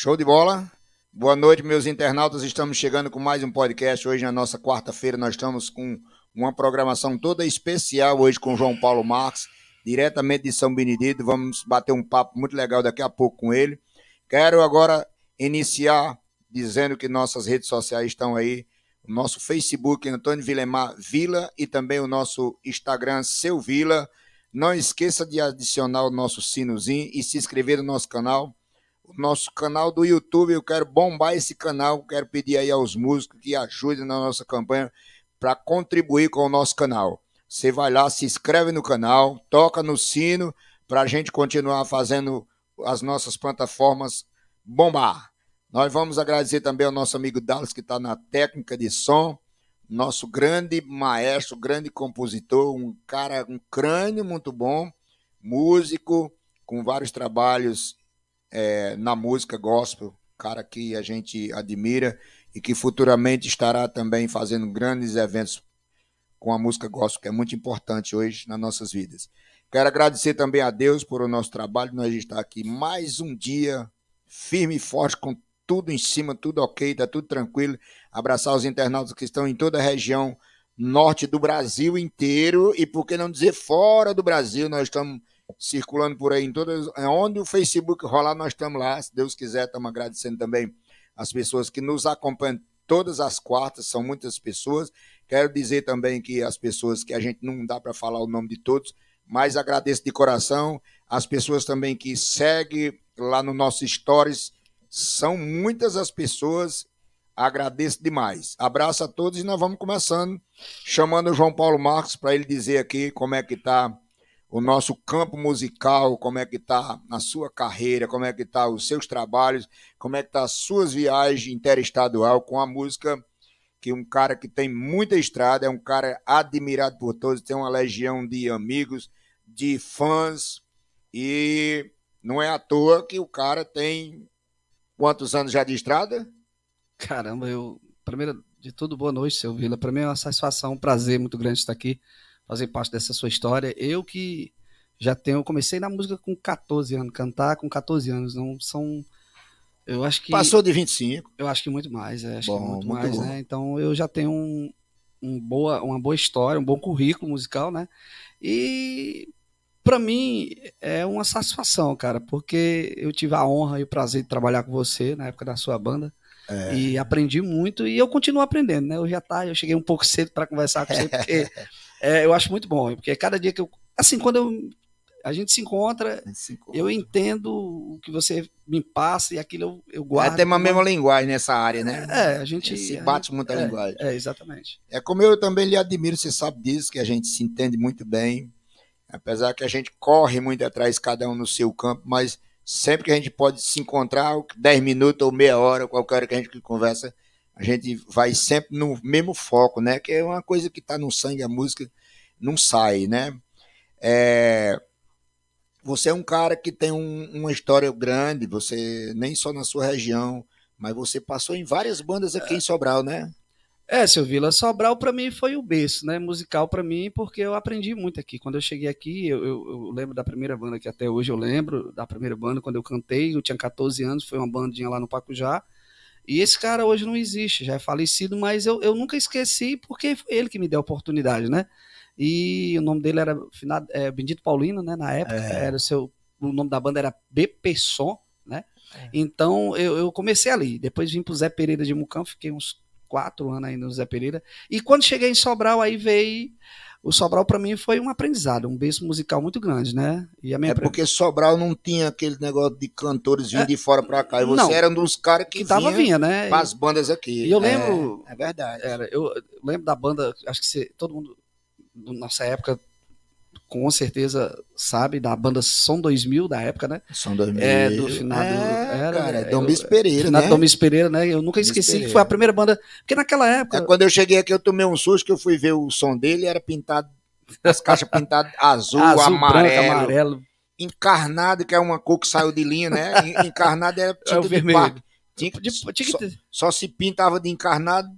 Show de bola. Boa noite, meus internautas. Estamos chegando com mais um podcast. Hoje, na nossa quarta-feira, nós estamos com uma programação toda especial hoje com João Paulo Marques, diretamente de São Benedito. Vamos bater um papo muito legal daqui a pouco com ele. Quero agora iniciar dizendo que nossas redes sociais estão aí. O nosso Facebook, Antônio Vilemar Vila, e também o nosso Instagram, Seu Vila. Não esqueça de adicionar o nosso sinozinho e se inscrever no nosso canal nosso canal do YouTube. Eu quero bombar esse canal, quero pedir aí aos músicos que ajudem na nossa campanha para contribuir com o nosso canal. Você vai lá, se inscreve no canal, toca no sino para a gente continuar fazendo as nossas plataformas bombar. Nós vamos agradecer também ao nosso amigo Dallas, que está na técnica de som, nosso grande maestro, grande compositor, um cara, um crânio muito bom, músico, com vários trabalhos é, na música gospel, cara que a gente admira e que futuramente estará também fazendo grandes eventos com a música gospel, que é muito importante hoje nas nossas vidas. Quero agradecer também a Deus por o nosso trabalho, nós estar aqui mais um dia, firme e forte, com tudo em cima, tudo ok, tá tudo tranquilo. Abraçar os internautas que estão em toda a região norte do Brasil inteiro e por que não dizer fora do Brasil, nós estamos circulando por aí em todas. É onde o Facebook rolar, nós estamos lá. Se Deus quiser, estamos agradecendo também as pessoas que nos acompanham todas as quartas, são muitas pessoas. Quero dizer também que as pessoas que a gente não dá para falar o nome de todos, mas agradeço de coração as pessoas também que seguem lá no nosso Stories. São muitas as pessoas. Agradeço demais. Abraço a todos e nós vamos começando chamando o João Paulo Marcos para ele dizer aqui como é que está o nosso campo musical, como é que está a sua carreira, como é que está os seus trabalhos, como é que tá as suas viagens interestadual com a música que um cara que tem muita estrada, é um cara admirado por todos, tem uma legião de amigos, de fãs e não é à toa que o cara tem quantos anos já de estrada? Caramba, eu primeiro de tudo boa noite, seu Vila. Para mim é uma satisfação, um prazer muito grande estar aqui fazer parte dessa sua história. Eu que já tenho, comecei na música com 14 anos, cantar com 14 anos, não são eu acho que passou de 25. Eu acho que muito mais, é, acho bom, que muito, muito mais, bom. né? Então eu já tenho um, um boa, uma boa história, um bom currículo musical, né? E para mim é uma satisfação, cara, porque eu tive a honra e o prazer de trabalhar com você na época da sua banda. É. E aprendi muito e eu continuo aprendendo, né? Hoje já tá eu cheguei um pouco cedo para conversar com você, porque É, eu acho muito bom, porque cada dia que eu. Assim, quando eu, a gente se encontra, gente se encontra. eu entendo o que você me passa e aquilo eu, eu é guardo. É, tem uma mesma linguagem nessa área, né? É, a gente. É, se bate muita é, linguagem. É, exatamente. É como eu também lhe admiro, você sabe disso, que a gente se entende muito bem. Apesar que a gente corre muito atrás, cada um no seu campo, mas sempre que a gente pode se encontrar, 10 minutos ou meia hora, qualquer hora que a gente conversa, a gente vai sempre no mesmo foco, né? Que é uma coisa que está no sangue, a música não sai, né? É, você é um cara que tem um, uma história grande, você nem só na sua região, mas você passou em várias bandas aqui é. em Sobral, né? É, seu Vila, Sobral para mim foi o berço, né? Musical para mim, porque eu aprendi muito aqui. Quando eu cheguei aqui, eu, eu, eu, lembro da primeira banda que até hoje eu lembro, da primeira banda, quando eu cantei, eu tinha 14 anos, foi uma bandinha lá no Pacujá. E esse cara hoje não existe, já é falecido, mas eu, eu nunca esqueci porque foi ele que me deu a oportunidade, né? E o nome dele era é, Bendito Paulino, né? Na época, é. era o seu, o nome da banda era BP Som, né? É. Então eu, eu, comecei ali, depois vim pro Zé Pereira de Mucão, fiquei uns quatro anos ainda no Zé Pereira. E quando cheguei em Sobral, aí veio o Sobral para mim foi um aprendizado, um berço musical muito grande, né? E a minha é aprend... porque Sobral não tinha aquele negócio de cantores vindo é... de fora para cá. E você não, era um dos caras que, que tava vinha, vinha né? as bandas aqui. E eu lembro, é, é verdade. Era, eu lembro da banda, acho que você, todo mundo na nossa época com certeza sabe, da banda Som 2000 da época, né? Som 2000. É, do final é, era, cara, né? é Domis Pereira, né? Domis Pereira, né? Eu nunca Domis esqueci Pereira. que foi a primeira banda, porque naquela época... É, quando eu cheguei aqui, eu tomei um susto que eu fui ver o som dele, era pintado, as caixas pintadas azul, azul amarelo. Branco, amarelo. Encarnado, que é uma cor que saiu de linha, né? Encarnado era tinta é o vermelho. Tinha, tinha que... só, só se pintava de encarnado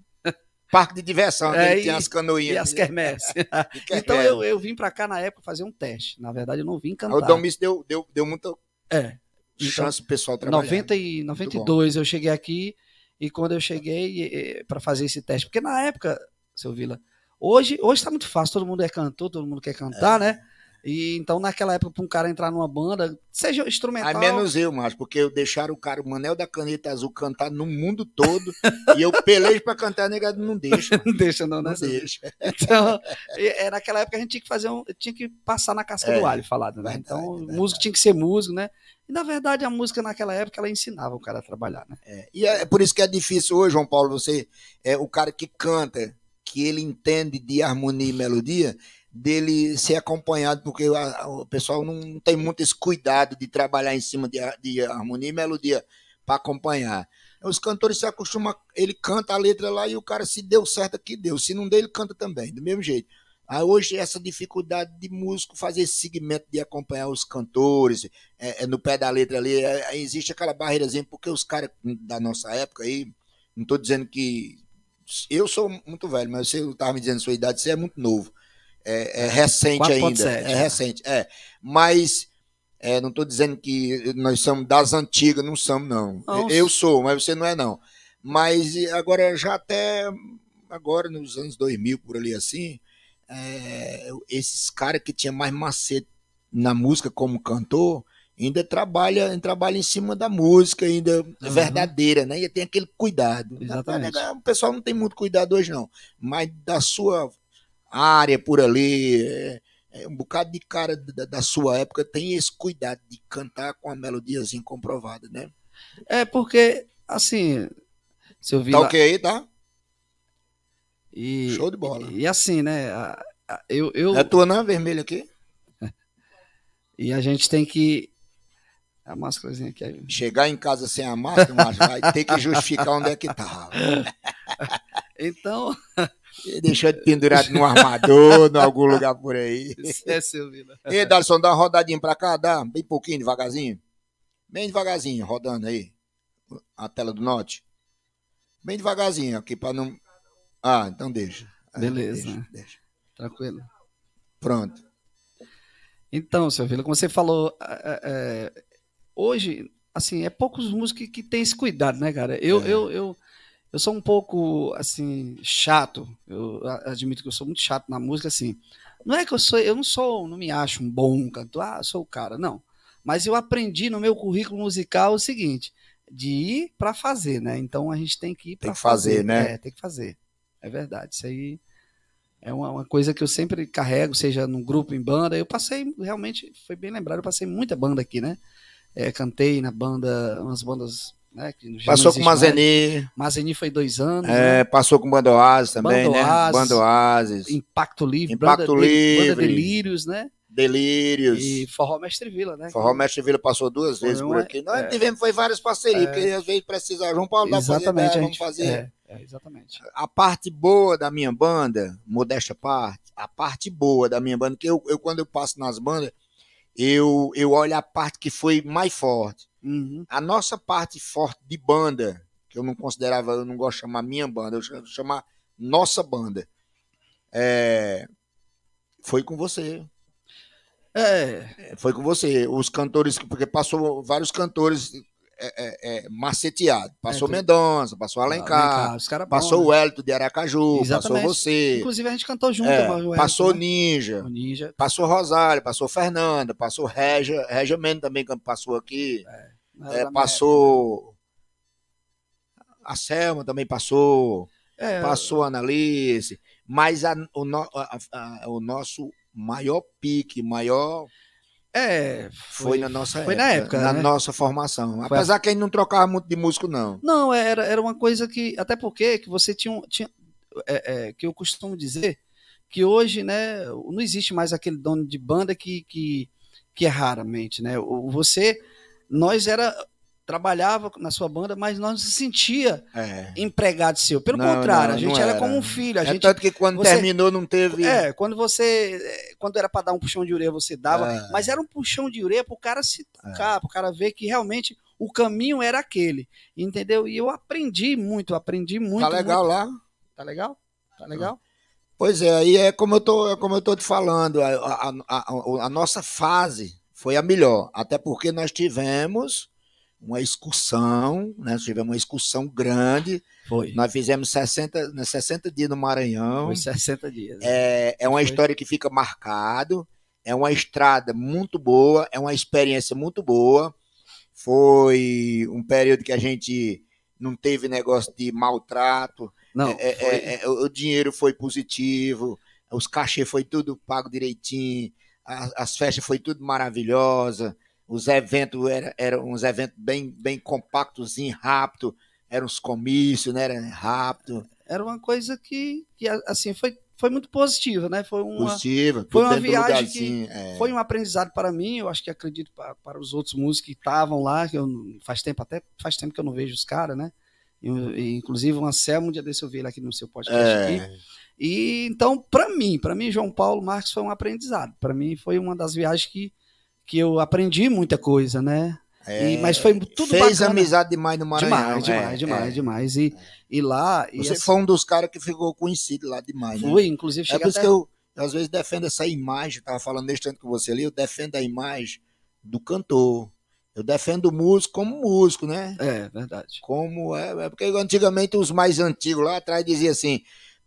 parque de diversão, é, tem as canoinhas. E as quermesses. então eu, eu vim para cá na época fazer um teste. Na verdade, eu não vim cantar. O Domício deu, deu, deu muita é, então, chance pessoal trabalhar. 90 e 92 eu cheguei aqui e quando eu cheguei para fazer esse teste, porque na época, seu Vila, hoje hoje está muito fácil, todo mundo é cantor, todo mundo quer cantar, é. né? E então, naquela época, para um cara entrar numa banda, seja instrumental. Aí menos eu, mas porque eu deixaram o cara, o Manel da Caneta Azul, cantar no mundo todo. e eu pelejo para cantar, negado, não deixa. não deixa, não, não, não deixa. Então, é, naquela época a gente tinha que fazer um. Tinha que passar na casca é, do alho falado, né? Verdade, então, verdade. músico tinha que ser músico, né? E na verdade a música naquela época ela ensinava o cara a trabalhar, né? É, e é por isso que é difícil hoje, João Paulo, você é o cara que canta, que ele entende de harmonia e melodia, dele ser acompanhado, porque a, o pessoal não tem muito esse cuidado de trabalhar em cima de, de harmonia e melodia para acompanhar. Os cantores se acostumam, ele canta a letra lá e o cara, se deu certo aqui, deu. Se não deu, ele canta também, do mesmo jeito. Aí hoje, essa dificuldade de músico fazer esse segmento de acompanhar os cantores, é, é no pé da letra ali, é, é existe aquela barreirazinha, porque os caras da nossa época aí, não estou dizendo que. Eu sou muito velho, mas você estava me dizendo sua idade, você é muito novo é, é recente 4. ainda. 7, é, é recente, é. Mas é, não estou dizendo que nós somos das antigas, não somos, não. Nossa. Eu sou, mas você não é, não. Mas agora, já até agora, nos anos 2000, por ali assim, é, esses caras que tinha mais macete na música como cantor, ainda trabalha, trabalha em cima da música, ainda uhum. verdadeira, né? E tem aquele cuidado. Exatamente. O pessoal não tem muito cuidado hoje, não. Mas da sua área por ali. É, é, um bocado de cara da, da, sua época tem esse cuidado de cantar com a melodiazinha comprovada, né? É porque, assim, se eu vi. Tá lá... ok aí, tá? E, Show de bola. E, e assim, né? A, a, eu, eu... É a tua não é vermelha aqui? e a gente tem que. A máscarazinha aqui. Chegar em casa sem a máscara, mas vai ter que justificar onde é que tá. então. Deixou de pendurado no armador, em algum lugar por aí. é Silvina. Né? vida. E Darson, dá uma rodadinha pra cá, dá bem pouquinho, devagarzinho. Bem devagarzinho, rodando aí. A tela do norte. Bem devagarzinho aqui pra não. Ah, então deixa. É, Beleza. Deixa, né? deixa. Tranquilo. Pronto. Então, Silvina, como você falou, é, é, é, hoje, assim, é poucos músicos que, que têm esse cuidado, né, cara? Eu, é. eu, eu eu sou um pouco, assim, chato. Eu admito que eu sou muito chato na música, assim. Não é que eu sou, eu não sou, não me acho um bom cantor, ah, sou o cara, não. Mas eu aprendi no meu currículo musical o seguinte, de ir para fazer, né? Então a gente tem que ir para fazer, fazer, né? É, tem que fazer. É verdade. Isso aí é uma, uma, coisa que eu sempre carrego, seja num grupo, em banda. Eu passei, realmente, foi bem lembrado, eu passei muita banda aqui, né? É, cantei na banda, umas bandas né, passou com o Mazeni. Né? Mazeni foi dois anos. É, né? Passou com o Bandoazes também, Bandoazes, né? Bandoazes. Impacto Livre. Impacto Livre. Banda Delírios, né? Delírios. E Forró Mestre Vila, né? Forró Mestre Vila passou duas vezes uma, por é- aqui. Nós é, tivemos foi várias parcerias, é, porque às vezes precisa. João Paulo exatamente, dá pra fazer, né? vamos fazer. É, é, exatamente. A parte boa da minha banda, modesta parte, a parte boa da minha banda, que eu, eu quando eu passo nas bandas, eu, eu olho a parte que foi mais forte Uhum. A nossa parte forte de banda, que eu não considerava, eu não gosto de chamar minha banda, eu gosto de chamar nossa banda. É, foi com você. É. é. Foi com você. Os cantores, porque passou vários cantores é, é, é Passou é, Mendonça, passou Alencar, Alencar passou bom, o Hélito né? de Aracaju, Exatamente. passou você. Inclusive a gente cantou junto. É, Hélito, passou né? Ninja, Ninja, passou Rosário, passou Fernanda, passou Regia, Regia Mendo também passou aqui. É. É, passou. Né? A Selma também passou. É, passou a Analise. Mas a, o, no, a, a, o nosso maior pique, maior. É, foi, foi, na nossa foi época, na, época, na né? nossa formação. Apesar foi... que a gente não trocava muito de músico, não. Não, era, era uma coisa que. Até porque que você tinha. tinha é, é, que eu costumo dizer que hoje, né, não existe mais aquele dono de banda que, que, que é raramente, né? Você nós era trabalhava na sua banda, mas nós não se sentia é. empregado seu. Pelo não, contrário, não, a gente era, era. como um filho. A é gente, tanto que quando você, terminou não teve. É, quando você. É, quando era para dar um puxão de ureia, você dava. É. Mas era um puxão de ureia para o cara se é. tocar, para o cara ver que realmente o caminho era aquele. Entendeu? E eu aprendi muito, aprendi tá muito. Tá legal muito. lá? Tá legal? Tá legal? Pois é, aí é como eu tô, é como eu tô te falando, a, a, a, a nossa fase foi a melhor, até porque nós tivemos uma excursão, né? Nós tivemos uma excursão grande. Foi. Nós fizemos 60, 60 né, dias no Maranhão. Foi 60 dias. Né? É, é uma Foi. história que fica marcado. É uma estrada muito boa, é uma experiência muito boa. Foi um período que a gente não teve negócio de maltrato. Não, é, é, é, o dinheiro foi positivo, os cachê foi tudo pago direitinho, as festas foi tudo maravilhosa, os eventos eram, uns eventos bem, bem compactos, rápido, eram uns comícios, né? Era rápido. Era uma coisa que, que assim, foi, foi muito positiva, né? Foi uma, positiva, foi uma viagem que é. foi um aprendizado para mim, eu acho que acredito para, para os outros músicos que estavam lá, que eu, faz tempo, até faz tempo que eu não vejo os caras, né? Eu, inclusive uma selma um dia desse eu vi ele aqui no seu podcast. É. Aqui, e então, para mim, para mim João Paulo Marques foi um aprendizado. Para mim foi uma das viagens que, que eu aprendi muita coisa, né? É, e, mas foi tudo fez bacana. amizade demais no Maranhão. Demais, é, demais, é, demais, é, demais. E, e lá. E Você assim, foi um dos caras que ficou conhecido lá demais, né? inclusive. É por isso até... que eu, às vezes, defendo essa imagem. Estava tava falando neste tanto com você ali. Eu defendo a imagem do cantor. Eu defendo o músico como músico, né? É, verdade. Como é. é porque antigamente os mais antigos lá atrás diziam assim: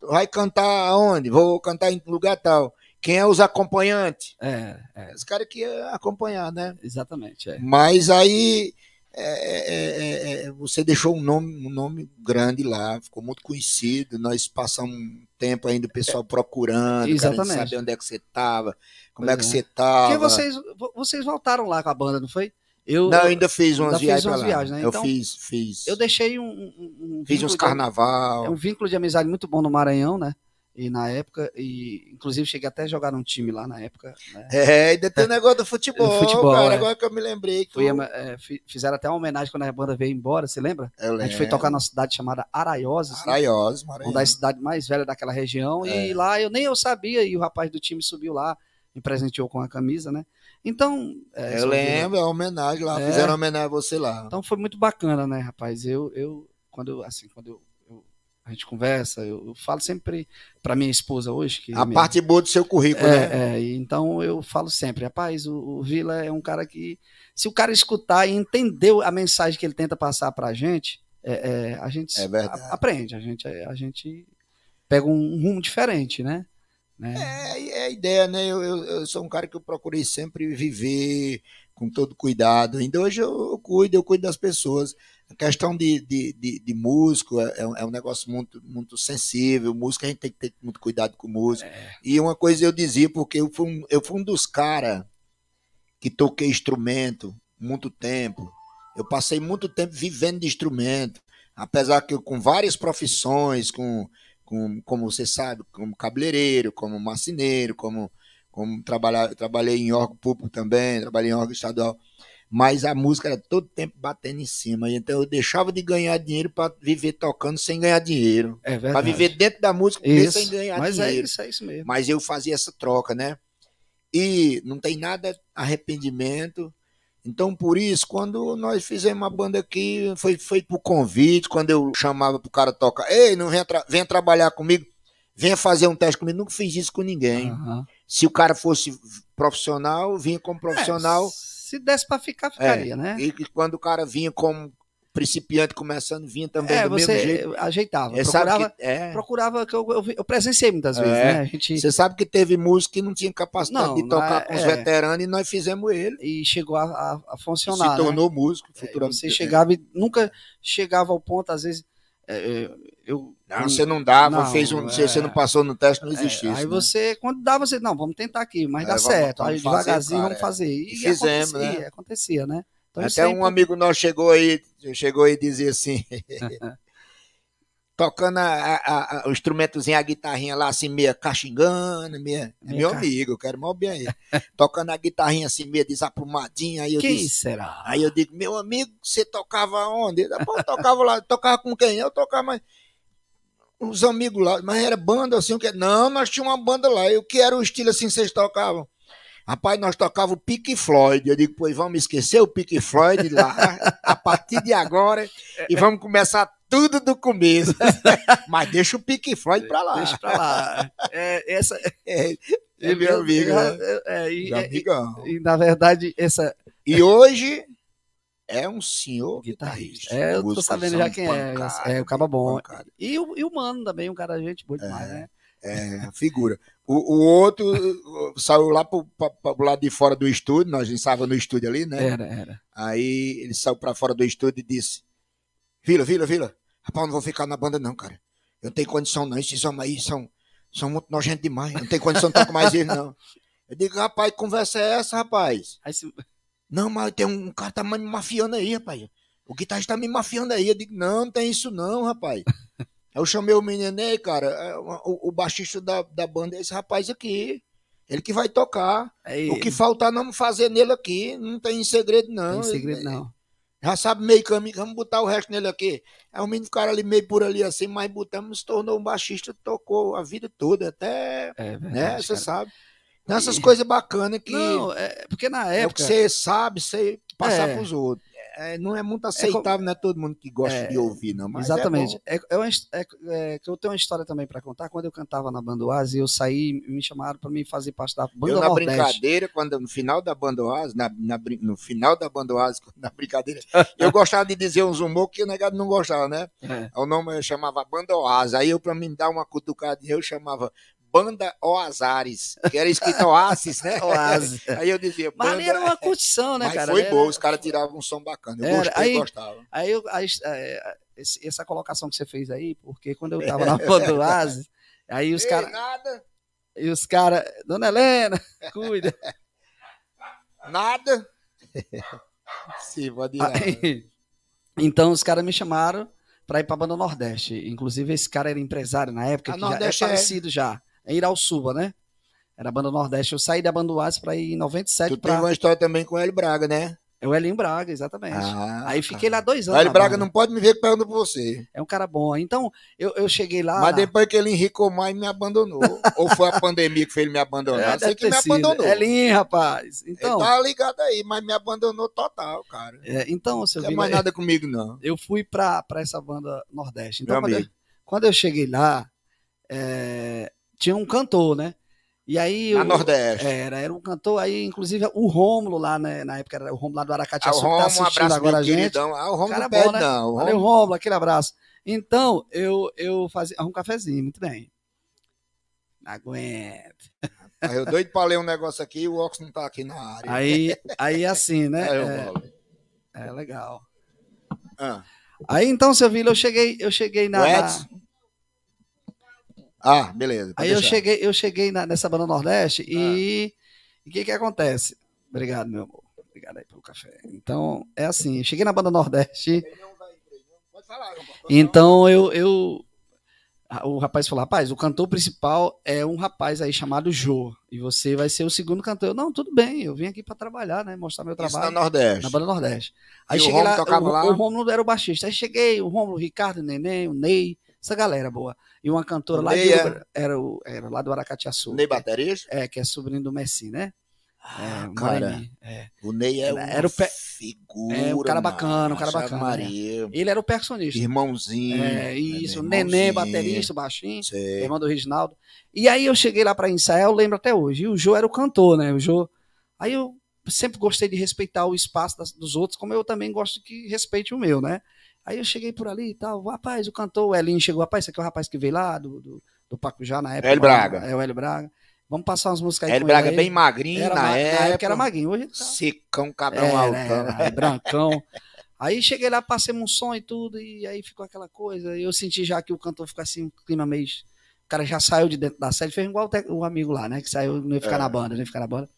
vai cantar aonde? Vou cantar em lugar tal. Quem é os acompanhantes? É, é. é os caras que é acompanhar, né? Exatamente. É. Mas aí é, é, você deixou um nome, um nome grande lá, ficou muito conhecido. Nós passamos um tempo ainda o pessoal procurando, Exatamente. saber onde é que você estava, como é que você estava. Porque vocês, vocês voltaram lá com a banda, não foi? Eu, não, eu ainda fiz umas ainda viagens. Fiz umas viagens né? então, eu fiz, fiz. Eu deixei um. um, um fiz uns carnaval. De, é um vínculo de amizade muito bom no Maranhão, né? E na época, e inclusive cheguei até a jogar um time lá na época. Né? É, ainda tem o negócio do futebol, do futebol cara, é. agora que eu me lembrei. Que Fui, eu... é, fizeram até uma homenagem quando a banda veio embora, você lembra? Eu a gente foi tocar numa cidade chamada Araioses. Né? Araioses, né? Uma das cidades mais velhas daquela região. É. E lá eu nem eu sabia, e o rapaz do time subiu lá, me presenteou com a camisa, né? Então. É, eu lembro, é homenagem lá, é. fizeram homenagem a você lá. Então foi muito bacana, né, rapaz? Eu, eu quando, assim, quando eu, eu a gente conversa, eu, eu falo sempre para minha esposa hoje. que A minha... parte boa do seu currículo, é, né? É, então eu falo sempre, rapaz, o, o Vila é um cara que. Se o cara escutar e entender a mensagem que ele tenta passar pra gente, é, é, a gente é aprende, a gente, a gente pega um rumo diferente, né? Né? É, é a ideia, né? Eu, eu, eu, sou um cara que eu procurei sempre viver com todo cuidado. Ainda hoje eu, eu cuido, eu cuido das pessoas. A questão de, de, de, de músico é, é, um é negócio muito, muito sensível. Música, a gente tem que ter muito cuidado com música. É. E uma coisa eu dizia, porque eu fui um, eu fui um dos caras que toquei instrumento muito tempo. Eu passei muito tempo vivendo de instrumento apesar que eu, com várias profissões, com com, como você sabe, como cabeleireiro, como macineiro, como, como trabalhar, trabalhei em órgão público também, trabalhei em órgão estadual. Mas a música era todo tempo batendo em cima. Então eu deixava de ganhar dinheiro para viver tocando sem ganhar dinheiro. É verdade. Para viver dentro da música isso. sem ganhar Mas é dinheiro. É isso, é isso mesmo. Mas eu fazia essa troca, né? E não tem nada arrependimento então, por isso, quando nós fizemos a banda aqui, foi feito por convite, quando eu chamava pro cara tocar, ei, não vem, tra trabalhar comigo, venha fazer um teste comigo. Nunca fiz isso com ninguém. Uhum. Se o cara fosse profissional, vinha como profissional. É, se desse para ficar, ficaria, é. né? e quando o cara vinha como principiante começando vinha também é, do você mesmo jeito. ajeitava, é, procurava, que, é. procurava que eu, eu, eu, presenciei muitas vezes, é. né? A gente... Você sabe que teve músico que não tinha capacidade não, de tocar com os é. veteranos e nós fizemos ele. E chegou a, a, a funcionar. Se né? tornou né? músico é, futuramente. você chegava e nunca chegava ao ponto, às vezes, eu não, você não dava, não, fez um, é, você não passou no teste, não existia. É, aí né? você, quando dava, você, não, vamos tentar aqui, mas dá vamos, certo. Vamos aí fazer, devagarzinho cara, vamos fazer. E, e fizemos, acontecia, né? acontecia, né? Então, Até sempre... um amigo nosso chegou aí, chegou aí dizia assim. tocando a, a, a, o instrumentozinho, a guitarrinha lá, assim, meia caxingando, meia, é meia meu ca... amigo, eu quero mal bem aí. tocando a guitarrinha assim, meia desaprumadinha, aí eu quem disse, será? Aí eu digo, meu amigo, você tocava onde? Ele, Pô, eu tocava lá, tocava com quem? Eu tocava, mais uns amigos lá, mas era banda assim, que não, nós tinha uma banda lá, e o que era o estilo assim, vocês tocavam? Rapaz, nós tocava o Pink Floyd. Eu digo, pois vamos esquecer o Pink Floyd lá a partir de agora e vamos começar tudo do começo. Mas deixa o Pink Floyd pra lá. Deixa pra lá. É, essa... é, é meu amigo. É, é, e, é, amigão. E, e, na verdade, essa. E hoje é um senhor guitarrista. É, eu tô sabendo já quem é. pancada, é. É, o Caba Bom. E, o, e o Mano também, um cara, gente boa demais, é, né? É, figura. O, o outro eh, saiu lá pro, pra, pra, pro lado de fora do estúdio, nós ensaiava no estúdio ali, né? Era, era. Aí ele saiu pra fora do estúdio e disse: Vila, Vila, Vila, rapaz, não vou ficar na banda não, cara. Eu não tenho condição não, esses homens aí são, são muito nojentos demais, não tenho condição de estar com mais eles não. Eu digo, rapaz, que conversa é essa, rapaz? Se... Não, mas tem um cara tá me mafiando aí, rapaz. O guitarrista tá me mafiando aí. Eu digo, não, não tem isso não, rapaz. Eu chamei o aí, cara, é, o, o baixista da, da banda é esse rapaz aqui. Ele que vai tocar. É o que faltar não fazer nele aqui, não tem segredo não. Tem segredo ele, não. Já sabe meio caminho, vamos botar o resto nele aqui. Aí é o menino ficar ali meio por ali assim, mas botamos, se tornou um baixista, tocou a vida toda, até, é né, verdade, né, você sabe. Então, essas e... coisas bacanas que... Não, é porque na época... É o que você sabe, você passar é. pros outros. É, é, não é muito é aceitável, é, não é todo mundo que gosta é, de ouvir, não. exatamente. É, eu tenho uma história também para contar. Quando eu cantava na Banda Oase, eu saí, me chamaram para mim fazer parte da Banda eu, na Nordeste. brincadeira, quando no final da Banda Oase, na, na, no final da Banda Oase, na brincadeira, eu gostava de dizer uns humor que o negado não gostava, né? O nome eu chamava Banda Oase. Aí eu, para me dar uma cutucada, eu chamava Banda Oasares, que era escrita Oasis, né? Oasis. aí eu dizia, Banda... Mas ali era uma é, curtição, né, Mas cara? foi boa, os caras tiravam um som bacana, eu era, gostei, aí, gostava. Aí, eu, aí é, essa colocação que você fez aí, porque quando eu tava na Banda Oasis, aí os caras... nada... E os caras, Dona Helena, cuida. Nada. Sim, pode ir. Aí, então os caras me chamaram para ir para a banda Nordeste. Inclusive esse cara era empresário na época, a que Nordeste já é falecido é... já em é Iralsuba, né? Era a banda Nordeste. Eu saí da banda Oasis para ir em 97. Tu pra... tem uma história também com o Hélio Braga, né? É o Hélio Braga, exatamente. Ah, aí fiquei lá dois anos. O Hélio Braga não pode me ver pegando por você. É um cara bom. Então, eu, eu cheguei lá. Mas depois que ele enricou mais, me abandonou. Ou foi a pandemia que fez ele me abandonar? É, Sei que me sido. abandonou. Elinho, rapaz. Então, ele tá ligado aí, mas me abandonou total, cara. É, então, seu Não tem é mais é- nada comigo, não. Eu fui pra, pra essa banda Nordeste. Então, quando eu, quando eu, cheguei lá, é, tinha um cantor, né? E aí. Na o, Nordeste. Era, era um cantor. Aí, inclusive, o Rômulo lá, né, na época, era o Rômulo lá do Aracati ah, o Romulo, que tá assistindo um agora a gente. Ah, o Rômulo não é né? não. Valeu, Rômulo, aquele abraço. Então, eu, eu fazia um cafezinho, muito bem. Não aguento. Eu doido para ler um negócio aqui e o Ox não tá aqui na área. Aí, aí assim, né? Aí é, é, legal. Ah. Aí então, seu Vila, eu cheguei, eu cheguei na. O Edson? Ah, beleza. Aí eu cheguei, eu cheguei na, nessa Banda Nordeste e o ah. que que acontece? Obrigado, meu amor. Obrigado aí pelo café. Então, é assim, cheguei na Banda Nordeste. Então, eu, eu o rapaz falou: rapaz, o cantor principal é um rapaz aí chamado Jô, e você vai ser o segundo cantor. Eu, não, tudo bem, eu vim aqui para trabalhar, né? Mostrar meu trabalho. Isso na Nordeste. Na Banda Nordeste. Aí e cheguei o lá, o, lá. O Romulo era o baixista. Aí cheguei, o Romulo, o Ricardo, o Neném, o Ney, essa galera boa. E uma cantora lá de é? era, o, era lá do Aracatiaçu. Ney é, Baterista? É, que é sobrinho do Messi, né? Ah, é, cara, Marini, é. o Ney é o era o pe... figura, é, um cara bacana, um cara é bacana. Né? Maria. Né? Ele era o personista. Irmãozinho. É, isso, é, neném, baterista, baixinho, Sim. irmão do Reginaldo. E aí eu cheguei lá para ensaiar, eu lembro até hoje, e o Joe era o cantor, né, o Joe. Aí eu sempre gostei de respeitar o espaço das, dos outros, como eu também gosto que respeite o meu, né. Aí eu cheguei por ali e tal, rapaz, o cantor, o Elinho chegou, rapaz, esse aqui é o rapaz que veio lá do, do, do Pacujá na época. El Braga. É o El Braga. Vamos passar umas músicas aí. Hélio Braga aí. É bem magrinho era, na, na época. época era magrinho, hoje tá. Secão, cabrão alto É, brancão. aí cheguei lá, passei um som e tudo, e aí ficou aquela coisa. Eu senti já que o cantor ficou assim, um clima meio... O cara já saiu de dentro da série, fez igual o amigo lá, né, que saiu, não ia ficar é. na banda, não ia ficar na banda.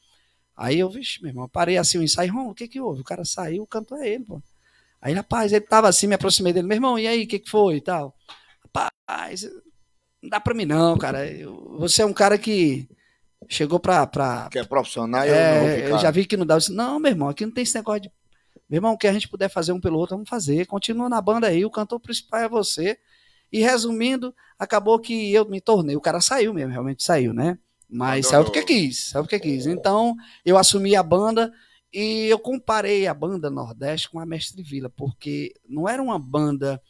Aí eu, vixe, meu irmão, parei assim o ensaio, o que que houve? O cara saiu, o cantor é ele, pô. Aí, rapaz, ele tava assim, me aproximei dele, meu irmão, e aí, o que, que foi e tal? Rapaz, não dá pra mim não, cara. Eu, você é um cara que chegou pra. pra que é profissional, é, eu, eu já vi que não dá. disse, não, meu irmão, aqui não tem esse negócio de. Meu irmão, o que a gente puder fazer um pelo outro, vamos fazer. Continua na banda aí, o cantor principal é você. E resumindo, acabou que eu me tornei. O cara saiu mesmo, realmente saiu, né? Mas Adorou. saiu porque quis, saiu porque quis. Então, eu assumi a banda e eu comparei a banda Nordeste com a Mestre Vila, porque não era uma banda.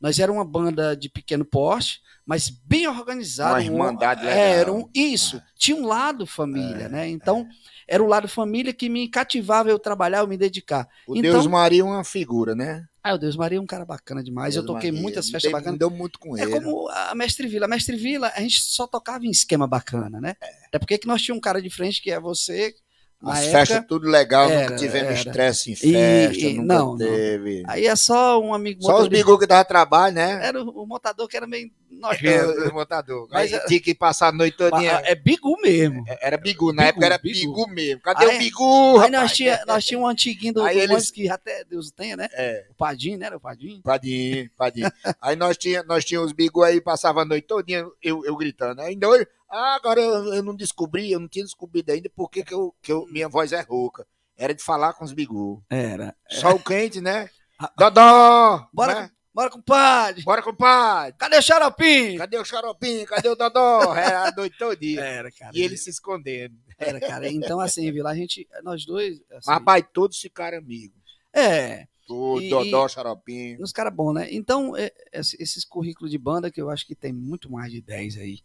Nós era uma banda de pequeno porte, mas bem organizada. Uma irmandade legal. Era um, isso. É. Tinha um lado família, é, né? É. Então, é. era o um lado família que me cativava eu trabalhar, eu me dedicar. O então, Deus Maria é uma figura, né? Ah, o Deus Maria é um cara bacana demais. Deus eu toquei Maria, muitas festas dei, bacanas. Deu muito com é ele. É como a Mestre Vila. A Mestre Vila, a gente só tocava em esquema bacana, né? É, é porque que nós tínhamos um cara de frente que é você, na As festas tudo legal, era, nunca tivemos estresse em festa, e, e, nunca não, teve. Não. Aí é só um amigo Só os bigos que dava trabalho, né? Era o, montador que era meio é, nojento. era o montador. Mas, é- tinha que passar a noite toda. É bigu mesmo. É, era bigu, bigu, na época era bigu, bigu mesmo. Cadê aí, o bigu, Aí nós tínhamos nós tinha um antiguinho do, aí eles... que até Deus tenha, né? É. O Padim, né? Era o Padim? Padim, Padim. aí nós tínhamos nós tinha os bigu aí, passava a noite toda eu, eu gritando. Né? Ainda hoje, ah, agora eu, eu, não descobri, eu não tinha descobrido ainda porque que eu, que eu, minha voz é rouca. Era de falar com os bigu. Era. só o quente, né? Ah, ah. Dodó! Bora, né? bora, compadre! Bora, compadre! Cadê o xaropinho? Cadê o xaropinho? Cadê o Dodó? Era a noite dia Era, cara. E ele se escondendo. Era, cara. Então, assim, viu a gente, nós dois. Assim... Mas, pai, todos ficaram amigos. É. Tudo, e, Dodó, xaropinho. Uns caras bons, né? Então, é, esses currículos de banda, que eu acho que tem muito mais de 10 aí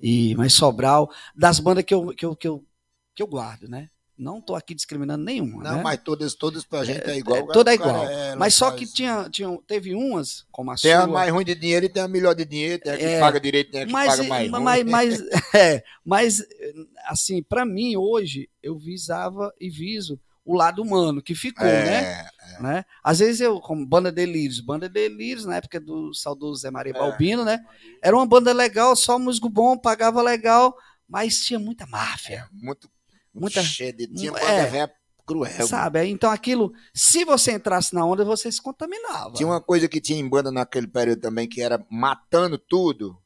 e mais Sobral, das bandas que eu, que eu, que eu, que eu guardo, né? Não estou aqui discriminando nenhuma. Não, né? mas todas, todas pra gente é, é igual. É, toda é igual. É, mas só faz... que tinha, tinha, teve umas, como a tem sua. Tem a mais ruim de dinheiro e tem a melhor de dinheiro, tem a que é, paga direito, tem a que mas, paga mais. Mas, ruim. mas, é, mas assim, para mim hoje, eu visava e viso o lado humano que ficou, é, né? É. né? Às vezes eu, como Banda Delírios, Banda Delírios, na época do saudoso Zé Maria é, Balbino, né? Era uma banda legal, só músico bom, pagava legal, mas tinha muita máfia. muito, é, muito muita cheia de... Tinha banda é. velha cruel. Sabe? É, então aquilo, se você entrasse na onda, você se contaminava. Tinha uma coisa que tinha em banda naquele período também, que era matando tudo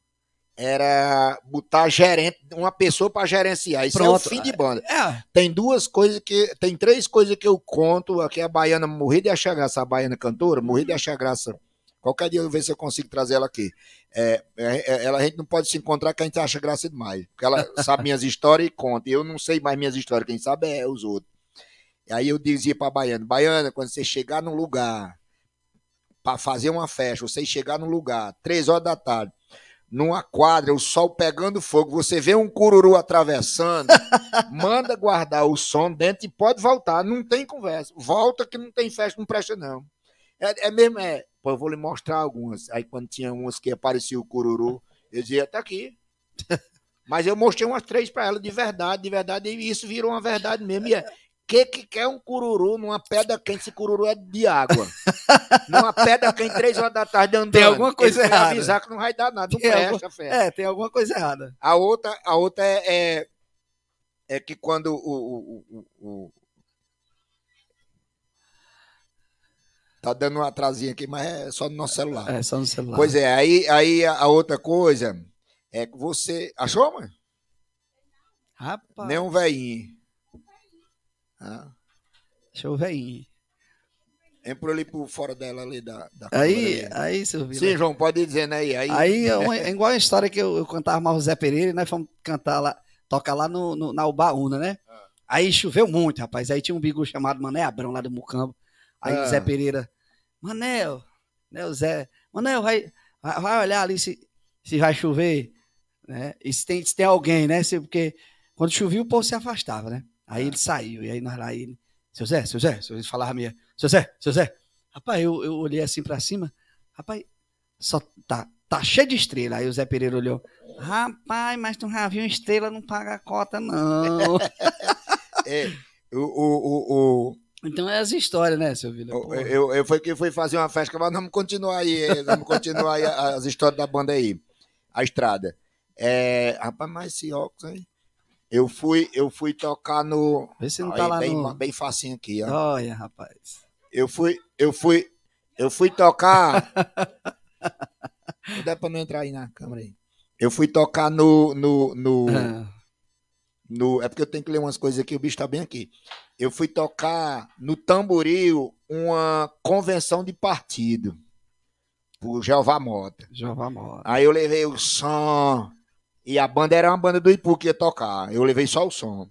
era botar gerente, uma pessoa para gerenciar. Isso Pronto. é o fim de banda. É. Tem duas coisas que. Tem três coisas que eu conto aqui: a baiana morri de Achar Graça, a baiana cantora, morri de uhum. Achar Graça. Qualquer dia eu ver se eu consigo trazer ela aqui. É, é, é, ela, a gente não pode se encontrar que a gente acha graça demais. Porque ela sabe minhas histórias e conta. Eu não sei mais minhas histórias, quem sabe é os outros. Aí eu dizia pra Baiana, Baiana, quando você chegar num lugar para fazer uma festa, você chegar num lugar, três horas da tarde, numa quadra, o sol pegando fogo, você vê um cururu atravessando, manda guardar o som dentro e pode voltar, não tem conversa. Volta que não tem festa, não presta não. É, é mesmo, é. Pô, eu vou lhe mostrar algumas. Aí quando tinha umas que aparecia o cururu, eu dizia, tá aqui. Mas eu mostrei umas três para ela de verdade, de verdade, e isso virou uma verdade mesmo. E, é, que que quer um cururu numa pedra quente se cururu é de água? numa pedra quente, três horas da tarde andando. Tem alguma coisa Ele errada. avisar que não vai dar nada, não tem presta, algum... É, tem alguma coisa errada. A outra, a outra é, é, é que quando o, o, o, o... Tá dando uma atrasinha aqui, mas é só no nosso celular. É, só no celular. Pois é, aí, aí a outra coisa é que você. Achou, mãe? Rapaz. Nem um veinho. Ah. Show veinho. Entrou ali por fora dela ali da, da Aí, aí, Silvio. Sim, né? João, pode ir dizendo né? aí. Aí, aí é, uma, é igual a história que eu, eu cantava mais o Zé Pereira e nós fomos cantar lá, tocar lá no, no na Ubaúna, né? Ah. Aí choveu muito, rapaz. Aí tinha um bigu chamado Mané Abrão lá do Mucambo. Aí ah. o Zé Pereira, Manel, né, o Zé, Manel, vai, vai olhar ali se, se vai chover, né? E se tem, se tem alguém, né? porque quando chovia o povo se afastava, né? Aí ele saiu, e aí nós lá, ele, seu Zé, seu Zé, ele falava meia seu Zé, seu Zé. Rapaz, eu, eu olhei assim para cima, rapaz, só tá, tá cheio de estrela. Aí o Zé Pereira olhou, rapaz, mas tu já viu estrela, não paga a cota, não. é, o, o, o, o... Então é as histórias, né, seu Vila? Eu, eu, eu fui, fui fazer uma festa, mas vamos continuar aí, vamos continuar aí as histórias da banda aí. A estrada. É, rapaz, mas esse óculos aí. Eu fui, eu fui tocar no. Vê se não tá lá bem, no... bem facinho aqui, ó. Olha, rapaz. Eu fui, eu fui, eu fui tocar. não dá pra não entrar aí na câmera aí. Eu fui tocar no. no, no, ah. no é porque eu tenho que ler umas coisas aqui, o bicho tá bem aqui. Eu fui tocar no Tamboril uma convenção de partido. Por Jeová Mota. Jeová Mota. Aí eu levei o som e a banda era uma banda do Ipu que ia tocar. Eu levei só o som.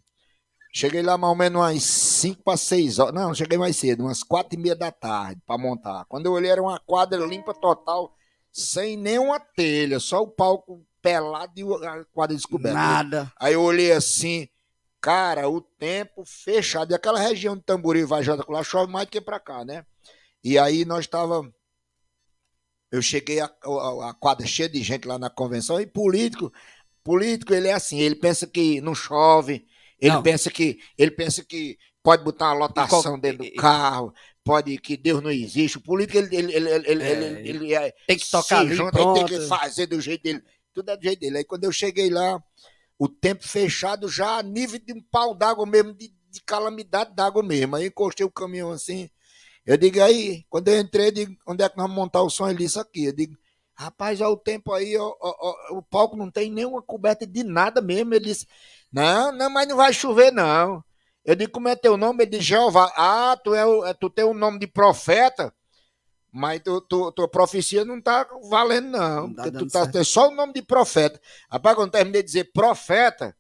Cheguei lá mais ou menos umas 5 para 6 horas. Não, cheguei mais cedo, umas 4 e meia da tarde para montar. Quando eu olhei, era uma quadra limpa total, sem nenhuma telha, só o palco pelado e a quadra descoberta. Nada. Aí eu olhei assim, cara, o tempo fechado. E aquela região de Tamboril vai e com lá chove mais do que para cá, né? E aí nós estava. Eu cheguei a, a, a quadra cheia de gente lá na convenção e político Político, ele é assim, ele pensa que não chove, ele não. pensa que ele pensa que pode botar uma lotação qual... dentro do carro, pode que Deus não existe. O político ele, ele, ele, ele, é, ele, ele é, tem que tocar ali, ele tem que fazer do jeito dele. Tudo é do jeito dele. Aí quando eu cheguei lá, o tempo fechado já a nível de um pau d'água mesmo, de, de calamidade d'água mesmo. Aí encostei o caminhão assim. Eu digo, aí, quando eu entrei, eu digo, onde é que nós vamos montar o som? Ele disse aqui. Eu digo, Rapaz, já o tempo aí, ó, ó, ó, o palco não tem nenhuma coberta de nada mesmo. Ele disse: Não, não, mas não vai chover, não. Eu digo, como é teu nome? Ele disse, Jeová. Ah, tu, é, é tu tem o um nome de profeta, mas tu, tu, tua profecia não tá valendo, não. não tá tu tá, tem só o nome de profeta. Rapaz, quando eu terminei de dizer profeta,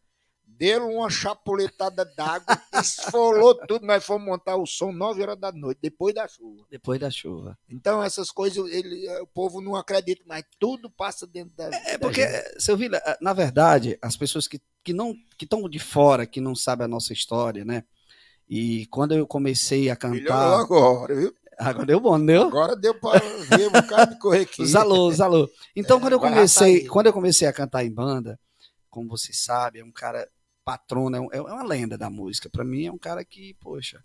Deu uma chapuletada d'água, esfolou tudo. Nós fomos montar o som 9 horas da noite, depois da chuva. Depois da chuva. Então, essas coisas, ele, eh, o povo não acredita, mas tudo passa dentro da. É, é porque, gente. Eh, seu Vila, eh, na verdade, as pessoas que, que não que estão de fora, que não sabem a nossa história, né? E quando eu comecei a cantar. Melhorou agora, viu? Agora deu bom, deu? Agora deu para ver um bocado de aqui. Zalou, zalou. Então, é, quando, eu tá comecei, quando eu comecei a cantar em banda, como você sabe, é um cara patrono, é, é, uma lenda da música. Para mim é um cara que, poxa.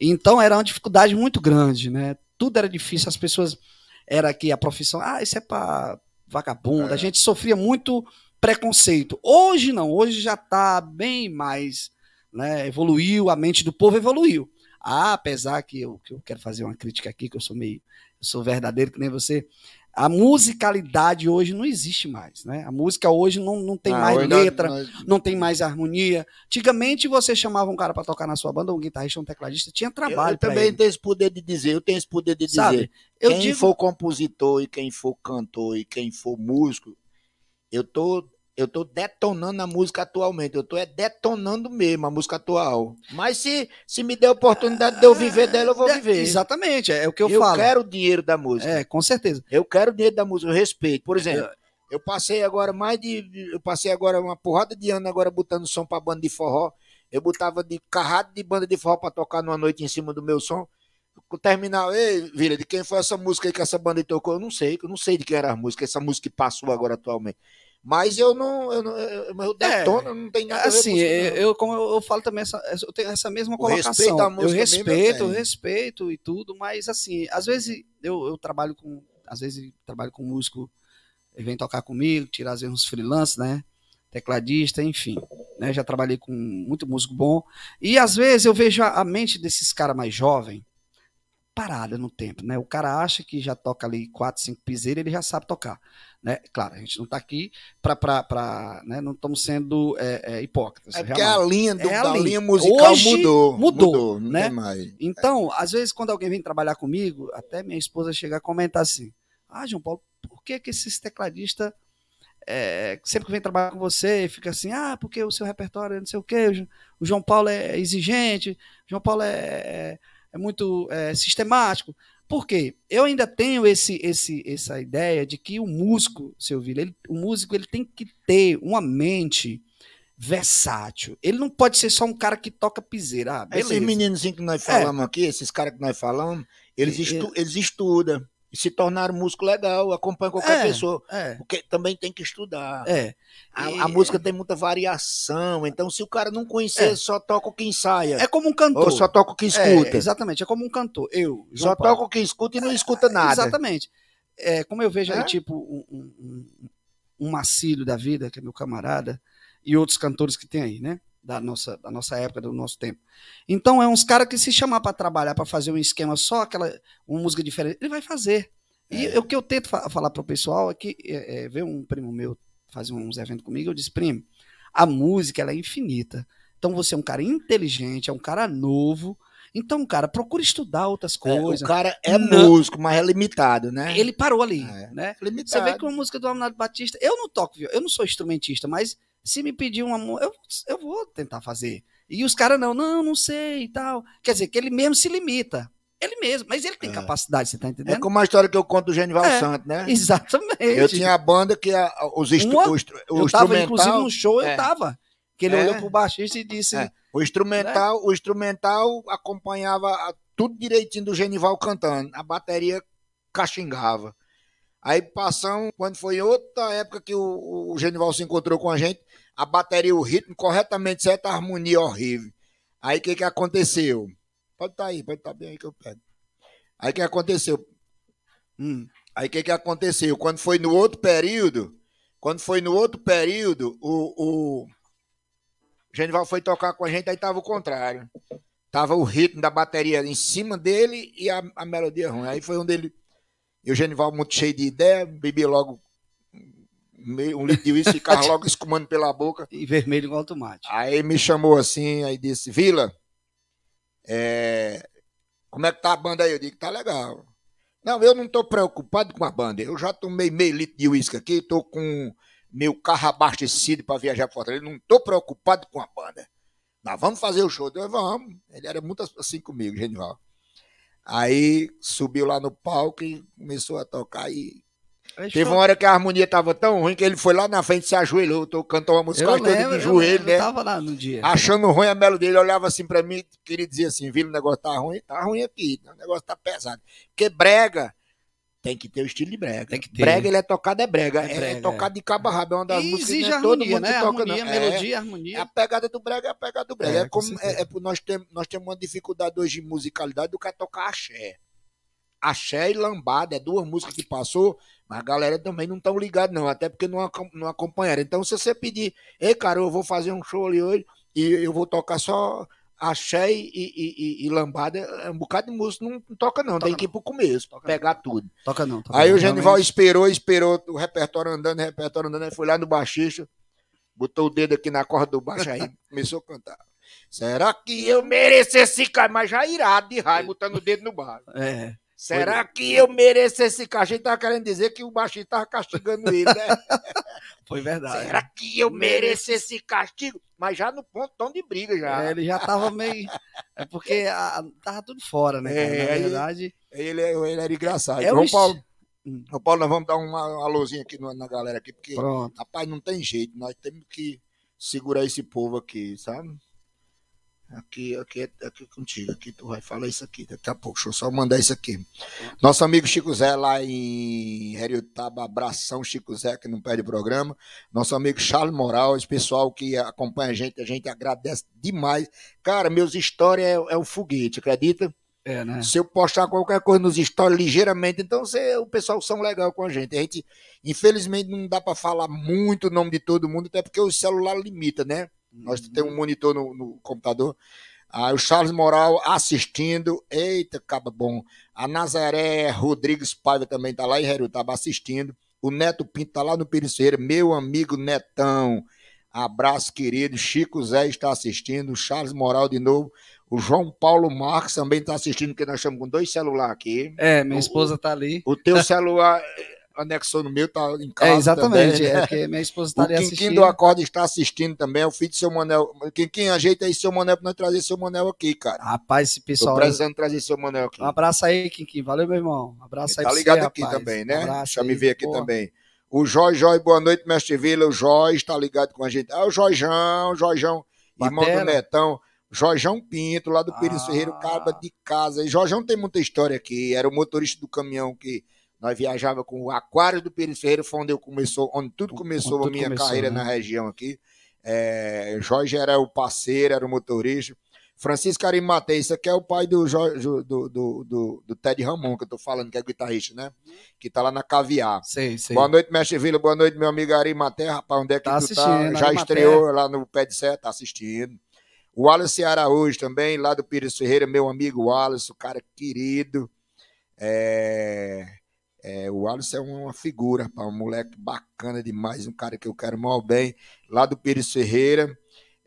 Então era uma dificuldade muito grande, né? Tudo era difícil, as pessoas era que a profissão, ah, isso é para vagabundo. É. A gente sofria muito preconceito. Hoje não, hoje já está bem mais, né, evoluiu, a mente do povo evoluiu. Ah, apesar que eu, que eu quero fazer uma crítica aqui, que eu sou meio, eu sou verdadeiro que nem você, a musicalidade hoje não existe mais, né? A música hoje não, não tem ah, mais é letra, não tem mais harmonia. Antigamente você chamava um cara para tocar na sua banda, um guitarrista, um tecladista, tinha trabalho. Eu, eu também ele. tenho esse poder de dizer, eu tenho esse poder de dizer. Sabe, eu quem digo... for compositor e quem for cantor e quem for músico, eu tô eu tô detonando a música atualmente. Eu tô é detonando mesmo a música atual. Mas se, se me der a oportunidade de eu viver dela, eu vou é, viver. Exatamente, é, é o que eu, eu falo. Eu quero o dinheiro da música. É, com certeza. Eu quero o dinheiro da música, eu respeito. Por é, exemplo, eu passei agora mais de. Eu passei agora uma porrada de ano agora botando som pra banda de forró. Eu botava de carrado de banda de forró pra tocar numa noite em cima do meu som o terminal, ei, Vila, de quem foi essa música aí que essa banda tocou? Eu não sei, eu não sei de quem era a música, essa música que passou agora atualmente. Mas eu não, eu, não, eu, eu detono, é, não tem nada assim, a ver assim, com isso. eu, como eu, falo também, essa, eu tenho essa mesma colocação. Respeito à música eu é respeito, eu assim. respeito e tudo, mas assim, às vezes eu, eu trabalho com, às vezes trabalho com músico, ele vem tocar comigo, tirar às vezes uns freelance, né? Tecladista, enfim, né? Já trabalhei com muito músico bom. E às vezes eu vejo a, a mente desses caras mais jovem, parada no tempo, né? O cara acha que já toca ali quatro, cinco piseiras, ele já sabe tocar, né? Claro, a gente não está aqui para, né? Não estamos sendo é, é, hipócritas. É porque é a linha do, é a linha. linha musical Hoje, mudou, mudou, mudou, né? mais. Então, às vezes quando alguém vem trabalhar comigo, até minha esposa chega a comentar assim: Ah, João Paulo, por que que esses tecladistas é, sempre que vem trabalhar com você, fica assim, ah, porque o seu repertório é não sei o quê, o João Paulo é exigente, o João Paulo é, é é muito é, sistemático. Por quê? Eu ainda tenho esse, esse, essa ideia de que o músico, seu Vila, ele, o músico ele tem que ter uma mente versátil. Ele não pode ser só um cara que toca piseira. Ah, esses meninos que nós é. falamos é. aqui, esses caras que nós falamos, eles, estu, eles estudam se tornar um músico legal, acompanha qualquer é, pessoa. É. Porque também tem que estudar. É. A, e... a, música tem muita variação, então se o cara não conhecer, é. só toca o que ensaia. É como um cantor. Ou só toca o que escuta. É, exatamente, é como um cantor. Eu. João só toca o que escuta e não escuta nada. Exatamente. É, como eu vejo aí, é? tipo, um, um, um Macílio da vida, que é meu camarada, e outros cantores que tem aí, né? da nossa, da nossa época, do nosso tempo. Então, é uns caras que se chamar para trabalhar, para fazer um esquema só, aquela uma música diferente, ele vai fazer. E é. o que eu tento fa falar para o pessoal é que é, é, veio um primo meu fazer uns eventos comigo, eu disse, primo, a música ela é infinita. Então, você é um cara inteligente, é um cara novo, então, cara, procura estudar outras coisas. É, o cara é não. músico, mas é limitado, né? Ele parou ali, é, né? Limitado. Você vê que uma música do Amado Batista, eu não toco, eu não sou instrumentista, mas se me pedir amor eu, eu vou tentar fazer. E os caras não, não, não sei e tal. Quer dizer, que ele mesmo se limita. Ele mesmo, mas ele tem é. capacidade, você tá é entendendo? É como a história que eu conto do Genival é, Santos, né? Exatamente. Eu tinha a banda que a, os instrumentos Eu estava inclusive, num show, é. eu tava. Que ele é. olhou pro baixista e disse. É. O instrumental, né? o instrumental acompanhava a, tudo direitinho do Genival cantando. A bateria caxingava. Aí passamos, quando foi outra época que o, o Genival se encontrou com a gente, a bateria, o ritmo corretamente, certa harmonia horrível. Aí o que, que aconteceu? Pode estar tá aí, pode estar tá bem aí que eu pego. Aí o que aconteceu? Hum. Aí o que, que aconteceu? Quando foi no outro período, quando foi no outro período, o, o Genival foi tocar com a gente, aí tava o contrário. Tava o ritmo da bateria em cima dele e a, a melodia ruim. Aí foi onde ele. E o Genival, muito cheio de ideia, bebi logo meio, um litro de uísque, e ficava logo escumando pela boca. E vermelho igual tomate. Aí me chamou assim, aí disse, Vila, é, como é que tá a banda aí? Eu digo, tá legal. Não, eu não tô preocupado com a banda. Eu já tomei meio litro de uísque aqui, tô com meu carro abastecido para viajar para Fortaleza. Não tô preocupado com a banda. Nós vamos fazer o show. Eu, vamos. Ele era muito assim comigo, genial. Aí subiu lá no palco e começou a tocar e Aí é Teve uma hora que a harmonia tava tão ruim que ele foi lá na frente, se ajoelhou, cantou uma música eu toda de joelho, eu né? tava lá no dia. Achando ruim a melodia, ele olhava assim pra mim, queria dizer assim, viu, o negócio tá ruim, tá ruim aqui, o negócio tá pesado. Porque brega, tem que ter o estilo de brega. Tem que ter. Brega, ele é tocado, é brega. É, é brega, é tocado é. de cabo a rabo. É uma das e músicas que né? todo mundo né? toca. Harmonia, não. melodia, é, harmonia. É a pegada do brega é a pegada do brega. É, como, é, nós, temos, nós temos uma dificuldade hoje em musicalidade do é tocar axé. Axé e Lambada, é duas músicas que passou, mas a galera também não estão ligada não, até porque não, não acompanharam. Então, se você pedir, ei, cara, eu vou fazer um show ali hoje e eu vou tocar só Axé e, e, e, e Lambada, é um bocado de música não, não toca não, toca tem não. que ir pro começo, toca pegar não. tudo. Toca não. Toca aí o Genival esperou, esperou o repertório andando, o repertório andando, aí foi lá no baixista, botou o dedo aqui na corda do baixo aí, começou a cantar. Será que eu mereço esse cara? Mas já irado de raio, é. botando o dedo no bar. É. Será Foi... que eu mereço esse cachê? Ele tava querendo dizer que o baixinho tava castigando ele, né? Foi verdade. Será que eu mereço esse castigo? Mas já no pontão de briga, já. É, ele já tava meio. É porque a... tava tudo fora, né? É, Na verdade. Ele, ele, é, ele era engraçado. É João Paulo. Hum. João Paulo, nós vamos dar uma alôzinha aqui na galera aqui, porque, Pronto. rapaz, não tem jeito. Nós temos que segurar esse povo aqui, sabe? Aqui, aqui, aqui contigo, aqui tu vai falar isso aqui daqui a pouco. Deixa eu só mandar isso aqui. Nosso amigo Chico Zé lá em Heriotaba, abração Chico Zé, que não perde o programa. Nosso amigo Charles Moraes, pessoal que acompanha a gente, a gente agradece demais. Cara, meus stories é, é o foguete, acredita? É, né? Se eu postar qualquer coisa nos stories ligeiramente, então você, o pessoal são legal com a gente. A gente, infelizmente, não dá para falar muito o nome de todo mundo, até porque o celular limita, né? Nós temos um monitor no, no computador. Aí o Charles Moral assistindo. Eita, caba bom. A Nazaré Rodrigues Paiva também tá lá em estava assistindo. O Neto Pinto tá lá no Piriceira. Meu amigo Netão. Abraço, querido. Chico Zé está assistindo. O Charles Moral de novo. O João Paulo Marques também está assistindo, porque nós estamos com dois celulares aqui. É, minha esposa está ali. O teu celular anexou no meu, tá em é, casa. É, exatamente, também, né? é porque minha esposa estaria tá assistindo. O do acorda está assistindo também, é o filho do seu Manel. quem ajeita aí seu Manel pra nós trazer seu Manel aqui, cara. Rapaz, esse pessoal. Tô precisando trazer seu Manel aqui. Um abraço aí, Kiki. Valeu, meu irmão. Um abraço Ele tá aí, Tá ligado você, aqui rapaz. também, né? Um abraço Deixa aí, me ver aqui também. O Jói, Jói, boa noite, mestre Vila. O Jói está ligado com a gente. Ah, o Joijão, o Joijão, irmão do Netão. Jorjão Pinto, lá do Pires ah. Ferreiro, caba de casa. E Jorjão tem muita história aqui. Era o motorista do caminhão que nós viajava com o Aquário do Pires Ferreira, foi onde eu começou, onde tudo começou tudo a minha começou, carreira né? na região aqui. É, Jorge era o parceiro, era o motorista. Francisco Carim Mateus, esse aqui é o pai do, Jorge, do, do, do, do, Ted Ramon, que eu tô falando, que é guitarrista, né? Que tá lá na Caviar. Sim, sim. Boa noite, mestre Vila, boa noite, meu amigo Ari Maté, rapaz, onde é que tá tu tá? Já estreou lá no Pé de Serra, tá assistindo. O Wallace Araújo também, lá do Pires Ferreira, meu amigo Wallace, o cara querido. É... É, o Alisson é uma figura, rapaz, um moleque bacana demais, um cara que eu quero mal bem, lá do Pires Ferreira.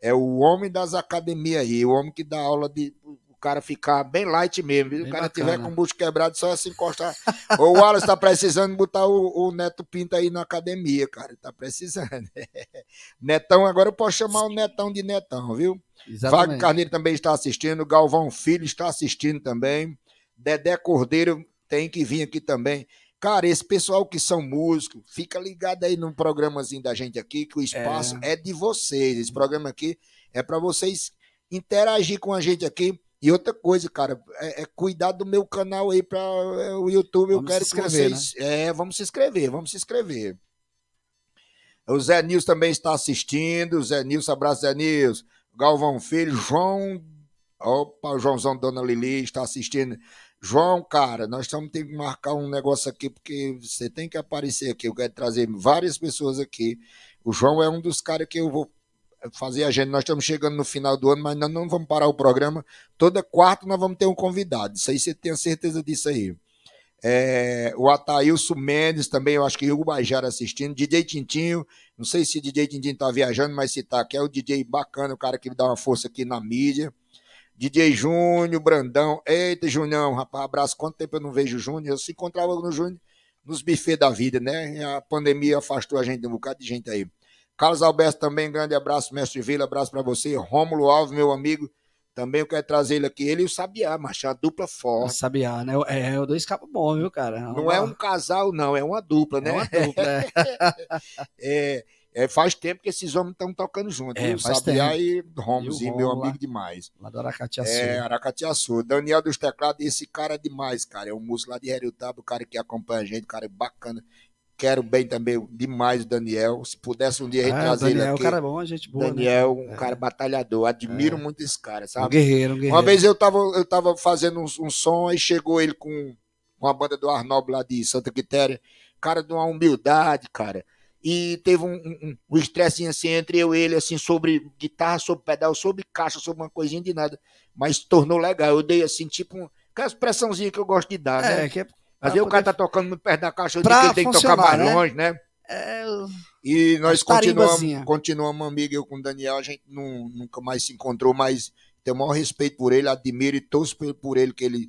É o homem das academias aí, o homem que dá aula de o cara ficar bem light mesmo. Bem o cara bacana. tiver com o bucho quebrado, só se encostar. Ou o Alisson está precisando botar o, o, Neto Pinto aí na academia, cara. Tá precisando. Netão, agora eu posso chamar o Netão de Netão, viu? Exatamente. Fábio Carneiro também está assistindo. Galvão Filho está assistindo também. Dedé Cordeiro tem que vir aqui também. Cara, esse pessoal que são músicos, fica ligado aí no programazinho da gente aqui, que o espaço é, é de vocês. Esse programa aqui é para vocês interagir com a gente aqui. E outra coisa, cara, é, é cuidar do meu canal aí para é, o YouTube. Vamos eu quero que vocês. Né? É, vamos se inscrever, vamos se inscrever. O Zé Nils também está assistindo. Zé Nils, abraço, Zé Nils. Galvão Filho, João. Opa, o Joãozão Dona Lili está assistindo João, cara, nós estamos tendo que marcar um negócio aqui, porque você tem que aparecer aqui. Eu quero trazer várias pessoas aqui. O João é um dos caras que eu vou fazer a gente. Nós estamos chegando no final do ano, mas nós não vamos parar o programa. Toda quarta nós vamos ter um convidado. Isso aí você tem certeza disso aí. É, o Ataílson Mendes também, eu acho que Hugo Bajara assistindo. DJ Tintinho, não sei se DJ Tintinho está viajando, mas se está. aqui, é o DJ bacana, o cara que dá uma força aqui na mídia. DJ Júnior, Brandão. Eita, Junião, rapaz, abraço. Quanto tempo eu não vejo o Júnior? Eu se encontrava no Júnior nos buffets da vida, né? A pandemia afastou a gente de um bocado de gente aí. Carlos Alberto também, grande abraço, mestre Vila, abraço para você. Rômulo Alves, meu amigo, também eu quero trazer ele aqui. Ele e o Sabiá, machado dupla forte. O Sabiá, né? É, é dois cabos bom, viu, cara? Não, não é um casal, não, é uma dupla, é né? É uma dupla. é. é. É, faz tempo que esses homens estão tocando junto, é, viu? Sabiá tempo. e Holmes, e, meu amigo lá, demais. Lá do Aracatiaçu. É, né? Aracatiaçu. Daniel dos Teclados, esse cara é demais, cara. É um músico lá de Heriltaba, o cara que acompanha a gente, cara é bacana. Quero bem também demais o Daniel. Se pudesse um dia ah, trazer Daniel, ele é aqui. O cara é bom, a gente boa. Né? Daniel, né? um é. cara batalhador. Admiro é. muito esse cara, sabe? Um guerreiro, um guerreiro. Uma vez eu tava, eu tava fazendo um, um som e chegou ele com, com a banda do Arnaldo lá de Santa Quitéria. Cara de uma humildade, cara e teve um, um, um estresse assim entre eu e ele, assim, sobre guitarra, sobre pedal, sobre caixa, sobre uma coisinha de nada. Mas tornou legal. Eu dei assim, tipo, um, aquelas que eu gosto de dar, né? é, né? Que é, o cara tá tocando no perto da caixa, eu digo que ele tem que tocar mais né? longe, né? É, e nós continuamos, continuamos amigo, eu com o Daniel, a gente não, nunca mais se encontrou, mas tenho o maior respeito por ele, admiro e torço por ele, que ele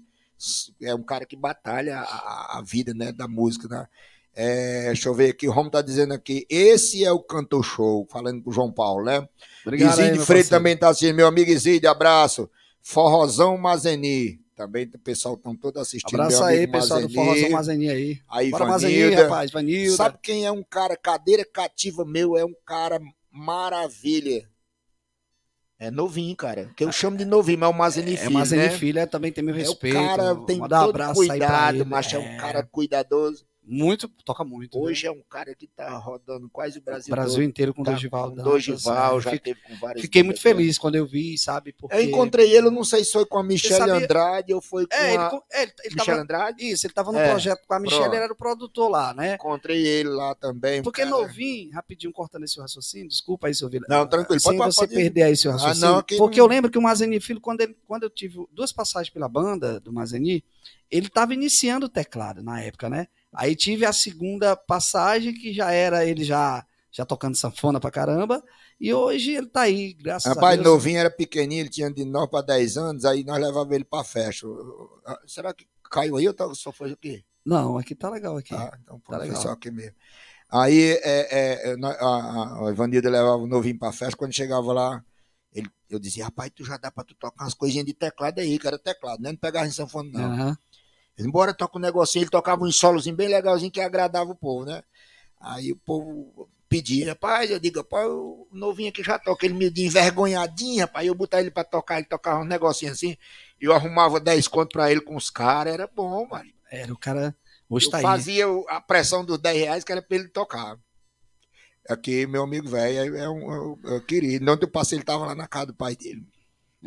é um cara que batalha a, a vida né, da música, né? É, deixa eu ver aqui, o Romo está dizendo aqui, esse é o canto show, falando pro João Paulo, né? Obrigado, Iside Freire também está assim, meu amigo Izide abraço. Forrozão Mazeni, também o pessoal estão todo assistindo. Abraço aí, pessoal do Forrozão Mazeni aí. Aí, Bora Mazeni, rapaz, Vanilda. Sabe quem é um cara, cadeira cativa meu, é um cara maravilha. É novinho, cara. Que eu chamo de novinho, mas é o Mazeni é, é Filho. É Mazeni né? Filho, é, também tem meu respeito. É, o cara tem todo cuidado, macho. É. é um cara cuidadoso. Muito, toca muito. Né? Hoje né? é um cara que tá rodando quase o Brasil, o Brasil inteiro com o tá Dogival. Com Dogival, né? já teve com vários. Fiquei muito feliz quando eu vi, sabe? Porque... Eu encontrei ele, não sei se foi com a Michelle sabia... Andrade ou foi com é, a... Ele, é, ele, ele Michelle tava... Andrade? Isso, ele tava no é, projeto com a Michelle, ele era o produtor lá, né? Encontrei ele lá também. Porque cara... novinho, rapidinho, cortando esse raciocínio, desculpa aí, seu Vila. Não, tranquilo. Sem pode, você pode... perder aí seu raciocínio. Ah, não, porque não... eu lembro que o Mazeni Filho, quando, ele, quando eu tive duas passagens pela banda do Mazeni, ele estava iniciando o teclado na época, né? Aí tive a segunda passagem que já era ele já já tocando sanfona pra caramba, e hoje ele tá aí, graças Rapaz, a Deus. Rapaz, novinho era pequenininho, ele tinha de 9 para 10 anos, aí nós levávamos ele pra festa. Será que caiu aí ou tá, só foi aqui? Não, aqui tá legal aqui. Ah, então pô, tá legal. só aqui mesmo. Aí é, é, é a, a Ivanilda levava o novinho pra festa, quando chegava lá, ele, eu dizia, rapaz, tu já dá pra tu tocar umas coisinhas de teclado aí, que era teclado, né? Não pegava em sanfona, não. Uhum. Embora toque um negocinho, ele tocava um solozinho bem legalzinho que agradava o povo, né? Aí o povo pedia, rapaz, eu digo, pô, o novinho aqui já toca, ele me de envergonhadinho, rapaz, eu botar ele pra tocar, ele tocava um negocinho assim, eu arrumava 10 conto pra ele com os caras, era bom, mano. Era, o cara hoje eu fazia aí. a pressão dos 10 reais que era pra ele tocar. Aqui, é meu amigo velho, é, é um, é um, é um, querido. eu passei, ele tava lá na casa do pai dele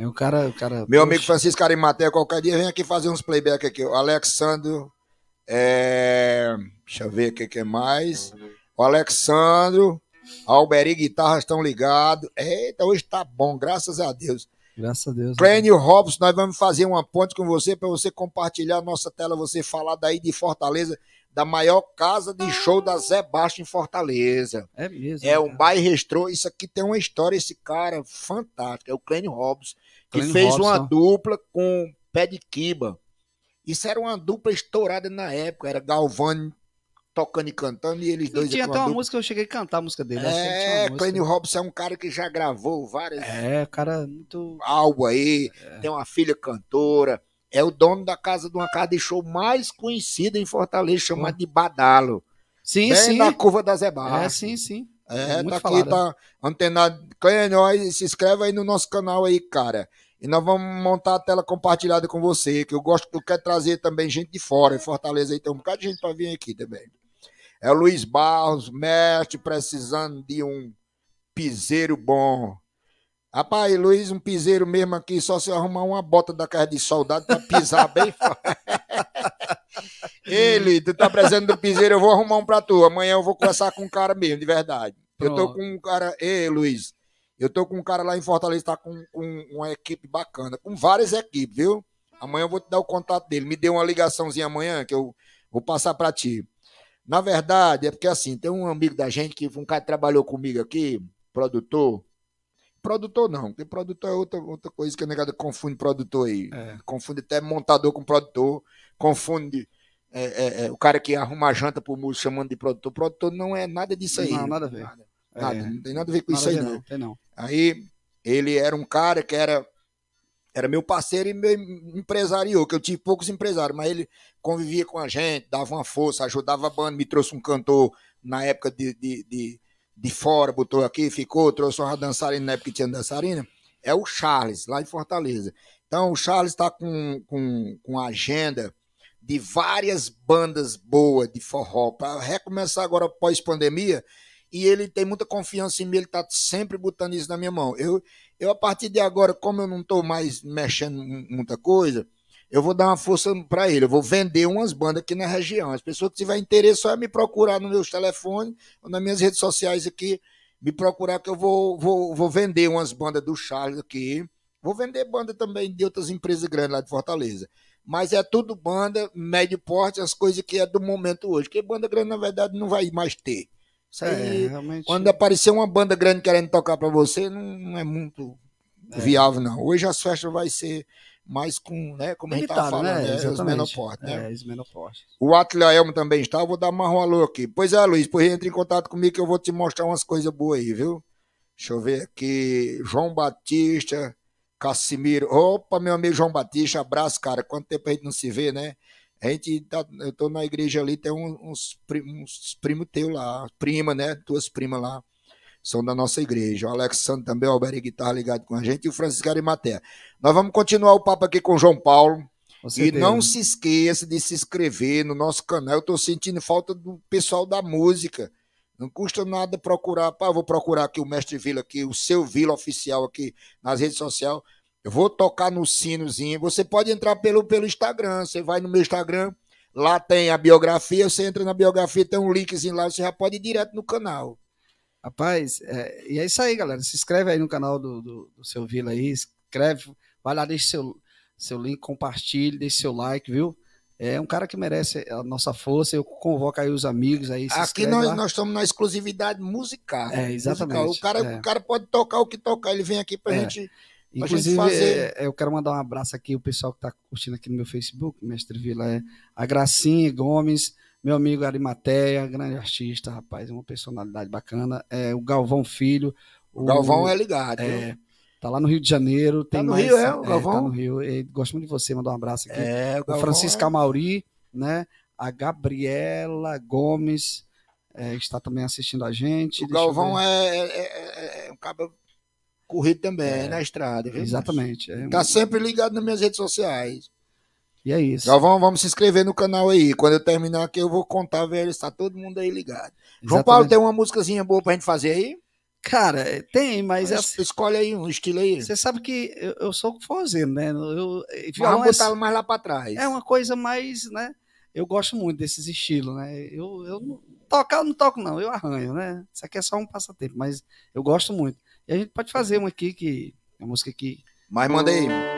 o cara, o cara. Meu amigo Francisco Arimatea, qualquer dia vem aqui fazer uns playback aqui. O Alexandro. É... Deixa eu ver o que, é mais. O Alexandro, Alberi Guitarras estão ligados. Eita, hoje tá bom, graças a Deus. Graças a Deus. Crânio né? Robson, nós vamos fazer uma ponte com você para você compartilhar a nossa tela, você falar daí de Fortaleza, da maior casa de show da Zé Baixo em Fortaleza. É mesmo. É cara. um bairro restrô. Isso aqui tem uma história, esse cara fantástico. É o Crânio Robson que Glenn fez Robson. uma dupla com Pé de Kiba. Isso era uma dupla estourada na época, era Galvani tocando e cantando, e eles dois... E tinha até uma dupla. música, eu cheguei a cantar a música dele. É, Clênio Robson é um cara que já gravou várias... É, cara é muito... Algo aí, é. tem uma filha cantora, é o dono da casa de uma casa de show mais conhecida em Fortaleza, chamada hum. de Badalo. Sim, Bem sim. na curva da Zé É, sim, sim. É, é tá aqui, falado. tá antenado. Clênio, nós, se inscreve aí no nosso canal aí, cara. E nós vamos montar a tela compartilhada com você, que eu gosto, eu quero trazer também gente de fora. Em Fortaleza aí tem um bocado de gente para vir aqui também. É o Luiz Barros, mestre, precisando de um piseiro bom. Rapaz, Luiz, um piseiro mesmo aqui, só se arrumar uma bota da casa de soldado para pisar bem fora. Ele, tu tá precisando do piseiro, eu vou arrumar um pra tu. Amanhã eu vou conversar com um cara mesmo, de verdade. Pronto. Eu tô com um cara. Ei, Luiz, eu tô com um cara lá em Fortaleza, tá com, com uma equipe bacana, com várias equipes, viu? Amanhã eu vou te dar o contato dele. Me dê uma ligaçãozinha amanhã que eu vou passar para ti. Na verdade, é porque assim, tem um amigo da gente que um cara que trabalhou comigo aqui, produtor. Produtor não, porque produtor é outra, outra coisa que o negado confunde produtor aí. É. Confunde até montador com produtor, confunde é, é, é o cara que arruma janta janta pro músico chamando de produtor. Produtor não é nada disso aí. Não, nada a ver. Nada. Nada, é. não tem nada a ver com isso aí, não. não. Aí ele era um cara que era, era meu parceiro e meu empresariou, que eu tive poucos empresários, mas ele convivia com a gente, dava uma força, ajudava a banda, me trouxe um cantor na época de, de, de, de fora, botou aqui, ficou, trouxe uma dançarina na época que tinha dançarina. É o Charles, lá em Fortaleza. Então o Charles está com, com, com agenda de várias bandas boas de forró. Para recomeçar agora pós-pandemia, e ele tem muita confiança em mim, ele está sempre botando isso na minha mão. Eu, eu, a partir de agora, como eu não estou mais mexendo muita coisa, eu vou dar uma força para ele. Eu vou vender umas bandas aqui na região. As pessoas que tiverem interesse, só é me procurar nos meus telefones ou nas minhas redes sociais aqui, me procurar que eu vou, vou, vou vender umas bandas do Charles aqui. Vou vender banda também de outras empresas grandes lá de Fortaleza. Mas é tudo banda, médio porte, as coisas que é do momento hoje. Porque banda grande, na verdade, não vai mais ter. Isso aí, é, quando aparecer uma banda grande querendo tocar para você, não, não, é muito é. viável, não. Hoje as festas vai ser mais com, né, como Limitado, a gente tá falando, né? né os menoportes, né? É, os menoportes. O Atila Elmo também está, eu vou dar mais um alô aqui. Pois é, Luiz, Por entre em contato comigo que eu vou te mostrar umas coisas boas aí, viu? Deixa eu ver aqui, João Batista, Cassimiro. Opa, meu amigo João Batista, abraço, cara. Quanto tempo a gente não se vê, né? A gente tá, eu tô na igreja ali, tem uns, uns primos teus lá, prima, né? Tuas primas lá, são da nossa igreja. O Alex também, o Alberto tá Guitarra ligado com a gente, e o Francisco Arimatea. Nós vamos continuar o papo aqui com o João Paulo. E não se esqueça de se inscrever no nosso canal. Eu estou sentindo falta do pessoal da música. Não custa nada procurar, pá, vou procurar aqui o Mestre Vila aqui, o seu Vila oficial aqui nas redes sociais eu vou tocar no sinozinho. Você pode entrar pelo, pelo Instagram. Você vai no meu Instagram, lá tem a biografia. Você entra na biografia, tem um linkzinho lá. Você já pode ir direto no canal. Rapaz, é, e é isso aí, galera. Se inscreve aí no canal do, do, do seu Vila aí. Escreve, vai lá, deixa seu, seu link, compartilhe, deixa seu like, viu? É um cara que merece a nossa força. Eu convoco aí os amigos aí. Aqui nós, nós estamos na exclusividade musical. É, exatamente. Musical. O, cara, é. o cara pode tocar o que tocar, ele vem aqui pra é. gente Inclusive, fazer... É, é, eu quero mandar um abraço aqui, o pessoal que está curtindo aqui no meu Facebook, Mestre Vila, é a Gracinha Gomes, meu amigo Arimateia, grande artista, rapaz, é uma personalidade bacana. É, o Galvão Filho. O, o Galvão é ligado. É, tá lá no Rio de Janeiro. Tá tem tá no mais, Rio, é? O Galvão? É, tá no Rio. Eu muito de você, mandar um abraço aqui. É, o, Galvão, o Francisco é... Amauri, né? A Gabriela Gomes é, está também assistindo a gente. O Galvão é, é, é um cabelo correr também é. é, na estrada. Viu, exatamente. É Tá sempre ligado nas minhas redes sociais. E é isso. Então vamos, vamos se inscrever no canal aí. Quando eu terminar aqui, eu vou contar, velho. Está todo mundo aí ligado. Exatamente. João Paulo, tem uma músicazinha boa pra gente fazer aí? Cara, é, tem, mas. mas é... Assim- escolhe aí um estilo aí. Você sabe que eu, eu sou fazendo, né? Eu, vamos é... Assim- mais lá pra trás. É uma coisa mais, né? Eu gosto muito desses estilos, né? Eu, eu tocar eu não toco, não, eu arranho, né? Isso aqui é só um passatempo, mas eu gosto muito. E a gente pode fazer uma aqui que é uma música que. Mas manda aí, mano.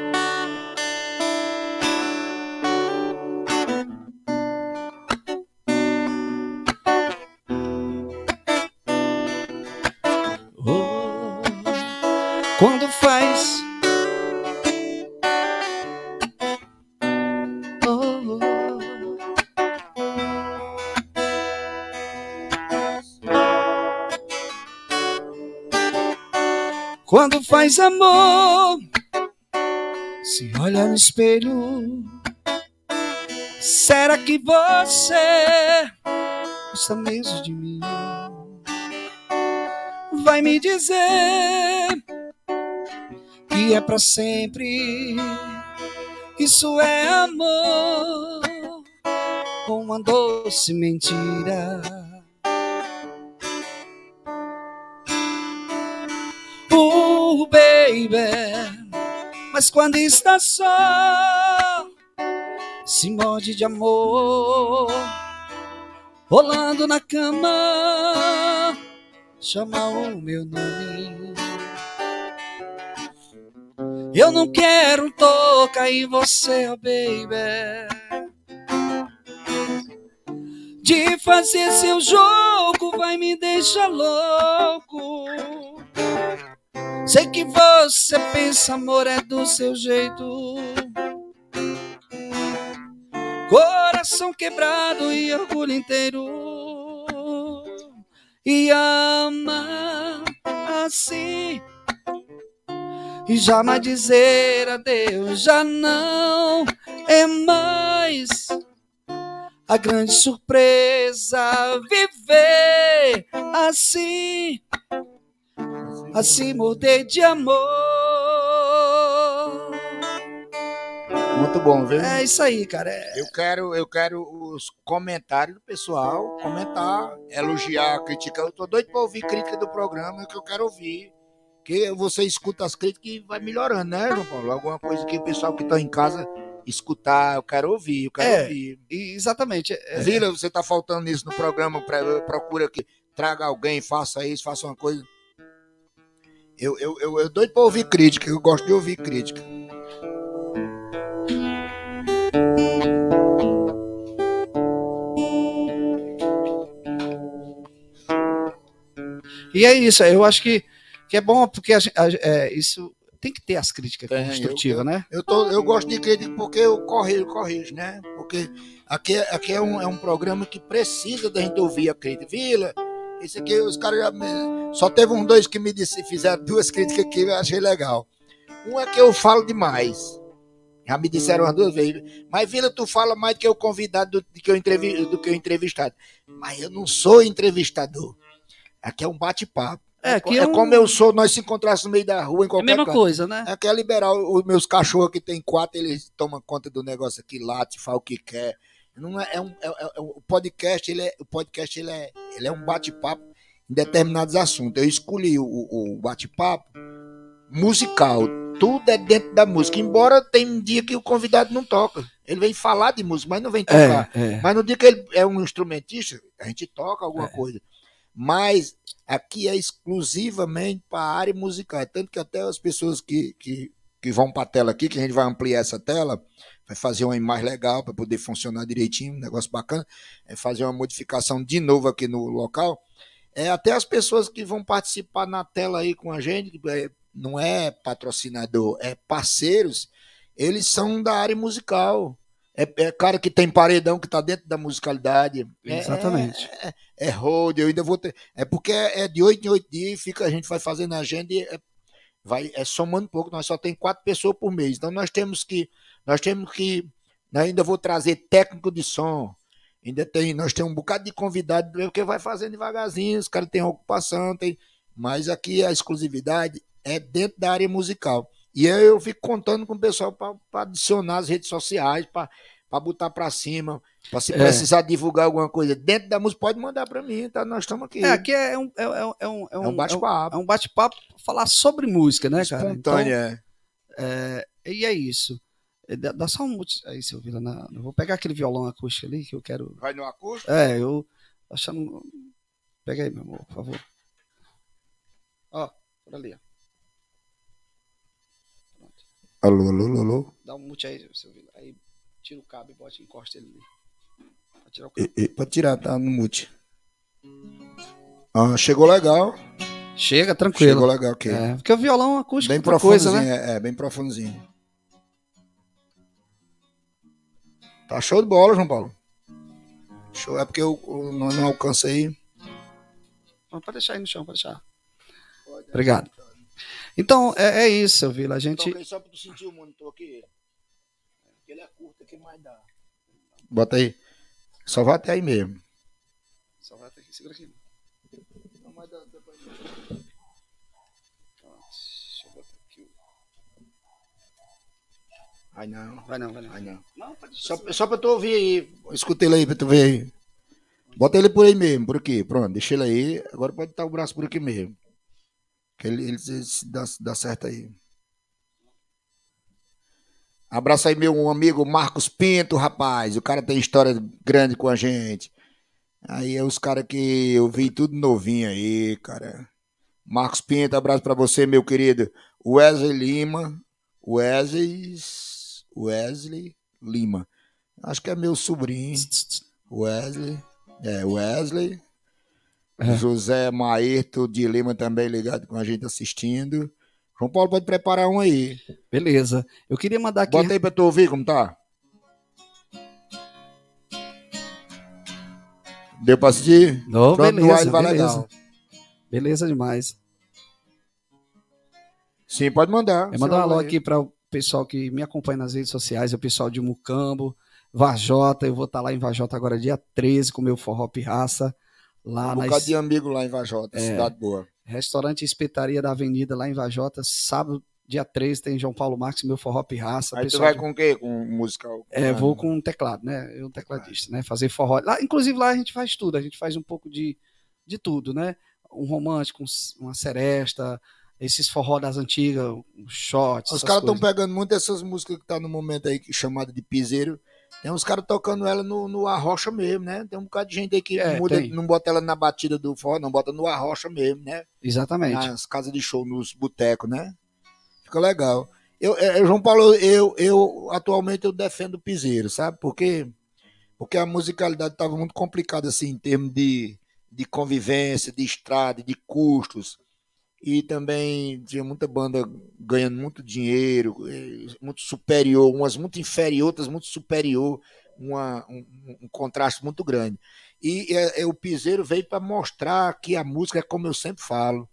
faz amor se olha no espelho? Será que você gosta mesmo de mim? Vai me dizer que é para sempre. Isso é amor, uma doce mentira baby. Mas quando está só, se morde de amor, rolando na cama, chama o meu nome. Eu não quero tocar em você, oh baby. De fazer seu jogo vai me deixar louco. Sei que você pensa, amor, é do seu jeito. Coração quebrado e orgulho inteiro. E ama assim. E jamais dizer adeus, já não é mais a grande surpresa viver assim assim mudei de amor. Muito bom, viu? É isso aí, cara. É... Eu quero, eu quero os comentários do pessoal, comentar, elogiar, criticar. Eu tô doido para ouvir crítica do programa, que eu quero ouvir. Que você escuta as críticas e vai melhorando, né, João Paulo? Alguma coisa que o pessoal que tá em casa escutar, eu quero ouvir, eu quero é, ouvir. Exatamente. É, é. Vila, você tá faltando isso no programa, pra, procura que traga alguém, faça isso, faça uma coisa. Eu, eu, eu, eu doido pra ouvir crítica, eu gosto de ouvir crítica. E é isso, eu acho que, que é bom, porque a, a, é, isso tem que ter as críticas tem, construtivas, eu, né? Eu, tô, eu gosto de crítica porque eu corrijo, corrijo, né? Porque aqui, é, aqui é, um, é um programa que precisa da gente ouvir a crítica. Vila, esse aqui, os caras já. Me... Só teve uns dois que me disse, fizeram duas críticas que eu achei legal. Uma é que eu falo demais. Já me disseram as duas vezes. Mas, Vila, tu fala mais do que o convidado do, que, eu entrevi, do que o entrevistado. Mas eu não sou entrevistador. Aqui é um bate-papo. É, é, é, é como eu sou, nós se encontrássemos no meio da rua, em qualquer É a mesma coisa, né? É que é liberal. Os meus cachorros que tem quatro, eles tomam conta do negócio aqui, late, fala o que quer. Não é, é um, é, é, é o podcast, ele é, o podcast ele é, ele é um bate-papo em determinados assuntos. Eu escolhi o, o bate-papo musical. Tudo é dentro da música. Embora tem um dia que o convidado não toca. Ele vem falar de música, mas não vem é, tocar. É. Mas no dia que ele é um instrumentista, a gente toca alguma coisa. Mas aqui é exclusivamente para a área musical. Tanto que até as pessoas que, que, que vão para a tela aqui, que a gente vai ampliar essa tela, vai é fazer uma imagem legal para poder funcionar direitinho, um negócio bacana, é fazer uma modificação de novo aqui no local. É, até as pessoas que vão participar na tela aí com a gente, é, não é patrocinador, é parceiros, eles são da área musical. É, é cara que tem paredão que está dentro da musicalidade. É, Exatamente. É, é, é eu ainda vou ter. É porque é de oito em oito dias, fica, a gente vai fazendo agenda e é, vai, é somando pouco, nós só tem quatro pessoas por mês. Então nós temos que nós temos que. Né, ainda vou trazer técnico de som. Ainda tem, nós temos um bocado de convidado, porque vai fazendo devagarzinho, os caras têm ocupação, tem. Mas aqui a exclusividade é dentro da área musical. E eu, eu fico contando com o pessoal para adicionar as redes sociais, para para botar para cima, para se é. precisar divulgar alguma coisa dentro da música, pode mandar para mim, tá? Nós estamos aqui. É, aqui é, é um, é, é, é um, é um, bate-papo. É um, bate-papo é um bate falar sobre música, né, cara? Então, Espontânea. Então, é, e é isso. É, dá, dá só um. Aí, seu Vila, na... eu vou pegar aquele violão acústico ali que eu quero. Vai no acústico? É, eu. Achando. Pega aí, meu amor, por favor. Ó, por ali, ó. Pronto. Alô, alô, alô. Dá um mute aí, seu Vila. Aí tira o cabo e bota, encosta ele ali. Pra tirar o cabo. E, e, tirar, tá no mute. Ah, chegou legal. Chega, tranquilo. Chegou legal, ok. É, porque o violão acústico é bem profundo né? É, é, bem profundozinho. Tá show de bola, João Paulo. Show, é porque eu, eu não, não alcancei. Pode deixar aí no chão, pode deixar. Pode, Obrigado. então, é, é isso, Vila. A gente. Toquei só pra tu sentir o monitor aqui. Ele é curto, que mais dá. Bota aí. Só vai até aí mesmo. Só vai até aqui, segura aqui. Vai não, vai não, vai não. Vai não. não só, só pra tu ouvir aí. Escuta ele aí pra tu ver aí. Bota ele por aí mesmo, por aqui. Pronto, deixa ele aí. Agora pode estar o braço por aqui mesmo. Que ele, ele se dá, dá certo aí. Abraço aí meu amigo Marcos Pinto, rapaz. O cara tem história grande com a gente. Aí é os caras que eu vi tudo novinho aí, cara. Marcos Pinto, abraço para você, meu querido. Wesley Lima, Wesley Wesley Lima. Acho que é meu sobrinho. Wesley. É, Wesley. É. José Maerto de Lima também ligado com a gente assistindo. João Paulo, pode preparar um aí. Beleza. Eu queria mandar aqui. Bota aí pra tu ouvir como tá. Deu pra assistir? Não, Pronto, beleza, vai beleza. Legal. Beleza demais. Sim, pode mandar. Eu mandar um alô aí. aqui pra, pessoal que me acompanha nas redes sociais, é o pessoal de Mucambo, Vajota, eu vou estar tá lá em Vajota agora dia 13 com meu forró pirraça. Lá um nas... bocado de amigo lá em Vajota, é, cidade boa. Restaurante Espetaria da Avenida lá em Vajota, sábado dia 13 tem João Paulo Marques, meu forró pirraça. Aí você tu vai de... com o quê? Com música? É, vou com um teclado, né? Eu um tecladista, né? Fazer forró. Lá, inclusive lá a gente faz tudo, a gente faz um pouco de, de tudo, né? Um romântico, uma seresta, esses forró das antigas, shots. Os caras estão pegando muito essas músicas que tá no momento aí chamada de piseiro. Tem uns caras tocando ela no, no arrocha mesmo, né? Tem um bocado de gente aí que é, muda, não bota ela na batida do forró, não, bota no arrocha mesmo, né? Exatamente. Nas casas de show, nos botecos, né? Fica legal. Eu, é, é, João Paulo, eu, eu atualmente eu defendo o piseiro, sabe? Porque, porque a musicalidade estava muito complicada, assim, em termos de, de convivência, de estrada, de custos e também tinha muita banda ganhando muito dinheiro, eh, muito superior, umas muito inferior, outras muito superior, uma, um, um contraste muito grande. E é, é, o Piseiro veio para mostrar que a música é como eu sempre falo.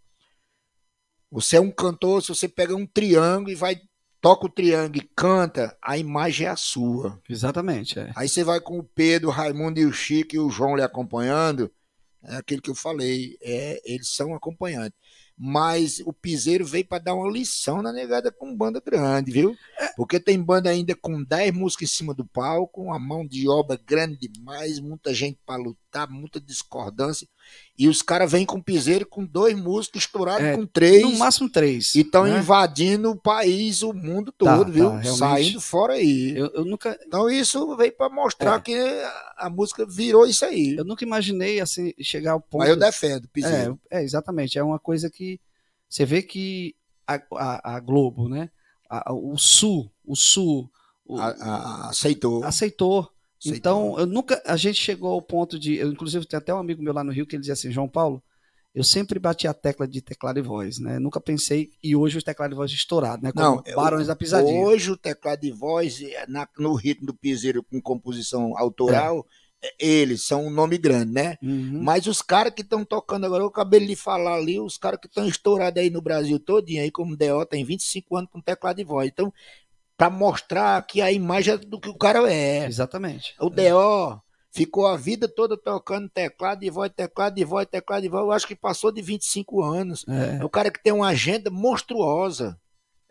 Você é um cantor, se você pega um triângulo e vai toca o triângulo e canta, a imagem é a sua. Exatamente. É. Aí você vai com o Pedro, o Raimundo e o Chico e o João lhe acompanhando, é aquilo que eu falei, é, eles são acompanhantes mas o Piseiro veio para dar uma lição na negada com banda grande, viu? É. Porque tem banda ainda com 10 músicas em cima do palco, uma mão de obra grande demais, muita gente para lutar tá muita discordância. E os caras vêm com piseiro com dois músicos estourados é, com três. No máximo três. E estão né? invadindo o país, o mundo tá, todo, tá, viu? Tá, Saindo fora aí. Eu, eu, nunca... Então isso veio para mostrar é. que a música virou isso aí. Eu nunca imaginei assim chegar ao ponto. Mas eu defendo, piseiro. É, é exatamente. É uma coisa que você vê que a, a, a Globo, né? A, o Sul, o Sul. O, aceitou. Aceitou então, eu nunca. A gente chegou ao ponto de. Eu, inclusive, tem até um amigo meu lá no Rio que ele dizia assim: João Paulo, eu sempre bati a tecla de teclado e voz, né? Nunca pensei. E hoje o teclado e voz estourado, né? Como Não, Barões eu, da Pisadinha. Hoje o teclado e voz, eh, na, no ritmo do piseiro com composição autoral. É. é eles são um nome grande, né? Uhum. Mas os caras que estão tocando agora, eu acabei de falar ali, os caras que estão estourados aí no Brasil todinho, aí como DO, tem 25 anos com teclado de voz. Então, para mostrar que a imagem é do que o cara é. Exatamente. O DO ficou a vida toda tocando teclado e voz, teclado e voz, teclado e voz. Eu acho que passou de 25 anos. É, é um cara que tem uma agenda monstruosa.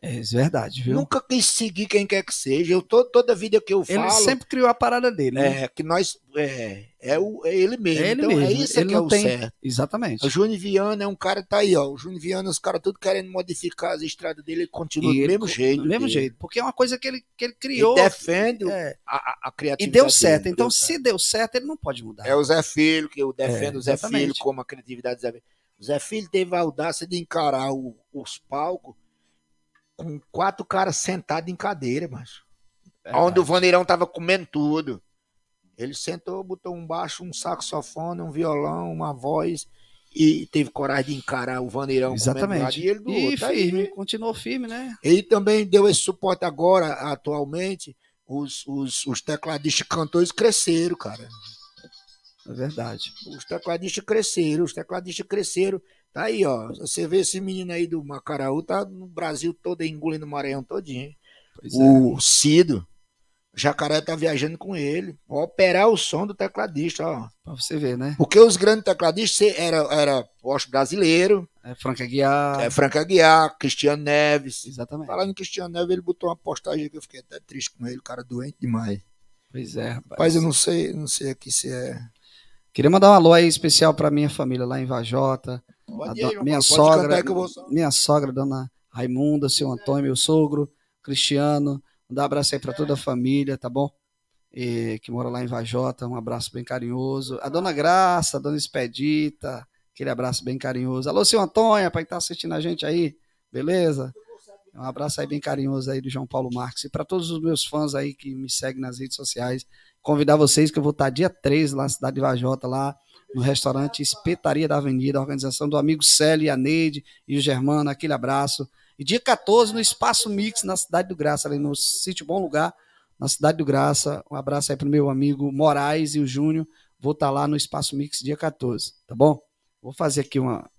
É verdade, viu? Nunca quis seguir quem quer que seja. Eu tô, toda vida que eu falo. Ele sempre criou a parada dele. Né? É, que nós. É, é, o, é ele mesmo. É ele então é mesmo. é isso ele que é o tem... certo. Exatamente. O Júnior Viana é um cara, que tá aí, ó. O Júnior Viana, os caras tudo querendo modificar as estradas dele, ele continua e do ele, mesmo jeito. Do mesmo dele. jeito, porque é uma coisa que ele, que ele criou. defende é. a, a criatividade. E deu certo. Dele, então, se deu certo, ele não pode mudar. É o Zé Filho, que eu é, defendo é, o Zé Filho como a criatividade do Zé Filho. O Zé Filho teve a audácia de encarar o, os palcos com quatro caras sentados em cadeira, mas onde o Vaneirão tava comendo tudo. Ele sentou, botou um baixo, um saxofone, um violão, uma voz e teve coragem de encarar o Vaneirão Exatamente. e ele do e outro. firme, continuou firme, né? Ele também deu esse suporte agora, atualmente, os, os, os tecladistas cantores cresceram, cara. É verdade. Os tecladistas cresceram, os tecladistas cresceram Tá aí, ó. Você vê esse menino aí do Macaraú, tá no Brasil todo, engolindo o Maranhão todinho. Pois é. o é. Cido. O Jacaré tá viajando com ele. operar o som do tecladista, ó. Pra você ver, né? Porque os grandes tecladistas era, era Posto Brasileiro. É Franca Guiar. É Franca Guiar, Cristiano Neves. Exatamente. Falando em Cristiano Neves, ele botou uma postagem que eu fiquei até triste com ele, o cara doente demais. Pois é, rapaz. Mas eu não sei, não sei aqui se é. Queria mandar um alô aí especial pra minha família lá em Vajota, Dia, minha, sogra, minha sogra, dona Raimunda, seu Antônio, meu sogro, Cristiano. Mandar um abraço aí para toda a família, tá bom? E, que mora lá em Vajota, um abraço bem carinhoso. A dona Graça, a dona Expedita, aquele abraço bem carinhoso. Alô, seu Antônio, para quem tá assistindo a gente aí, beleza? Um abraço aí bem carinhoso aí do João Paulo Marques. E para todos os meus fãs aí que me seguem nas redes sociais, convidar vocês que eu vou estar tá dia 3 lá na cidade de Vajota, lá no restaurante Espetaria da Avenida, organização do amigo Célio, e a Neide e o Germano. Aquele abraço. E dia 14, no Espaço Mix, na Cidade do Graça, ali no Sítio Bom Lugar, na Cidade do Graça. Um abraço aí pro meu amigo Moraes e o Júnior. Vou estar tá lá no Espaço Mix dia 14, tá bom? Vou fazer aqui uma.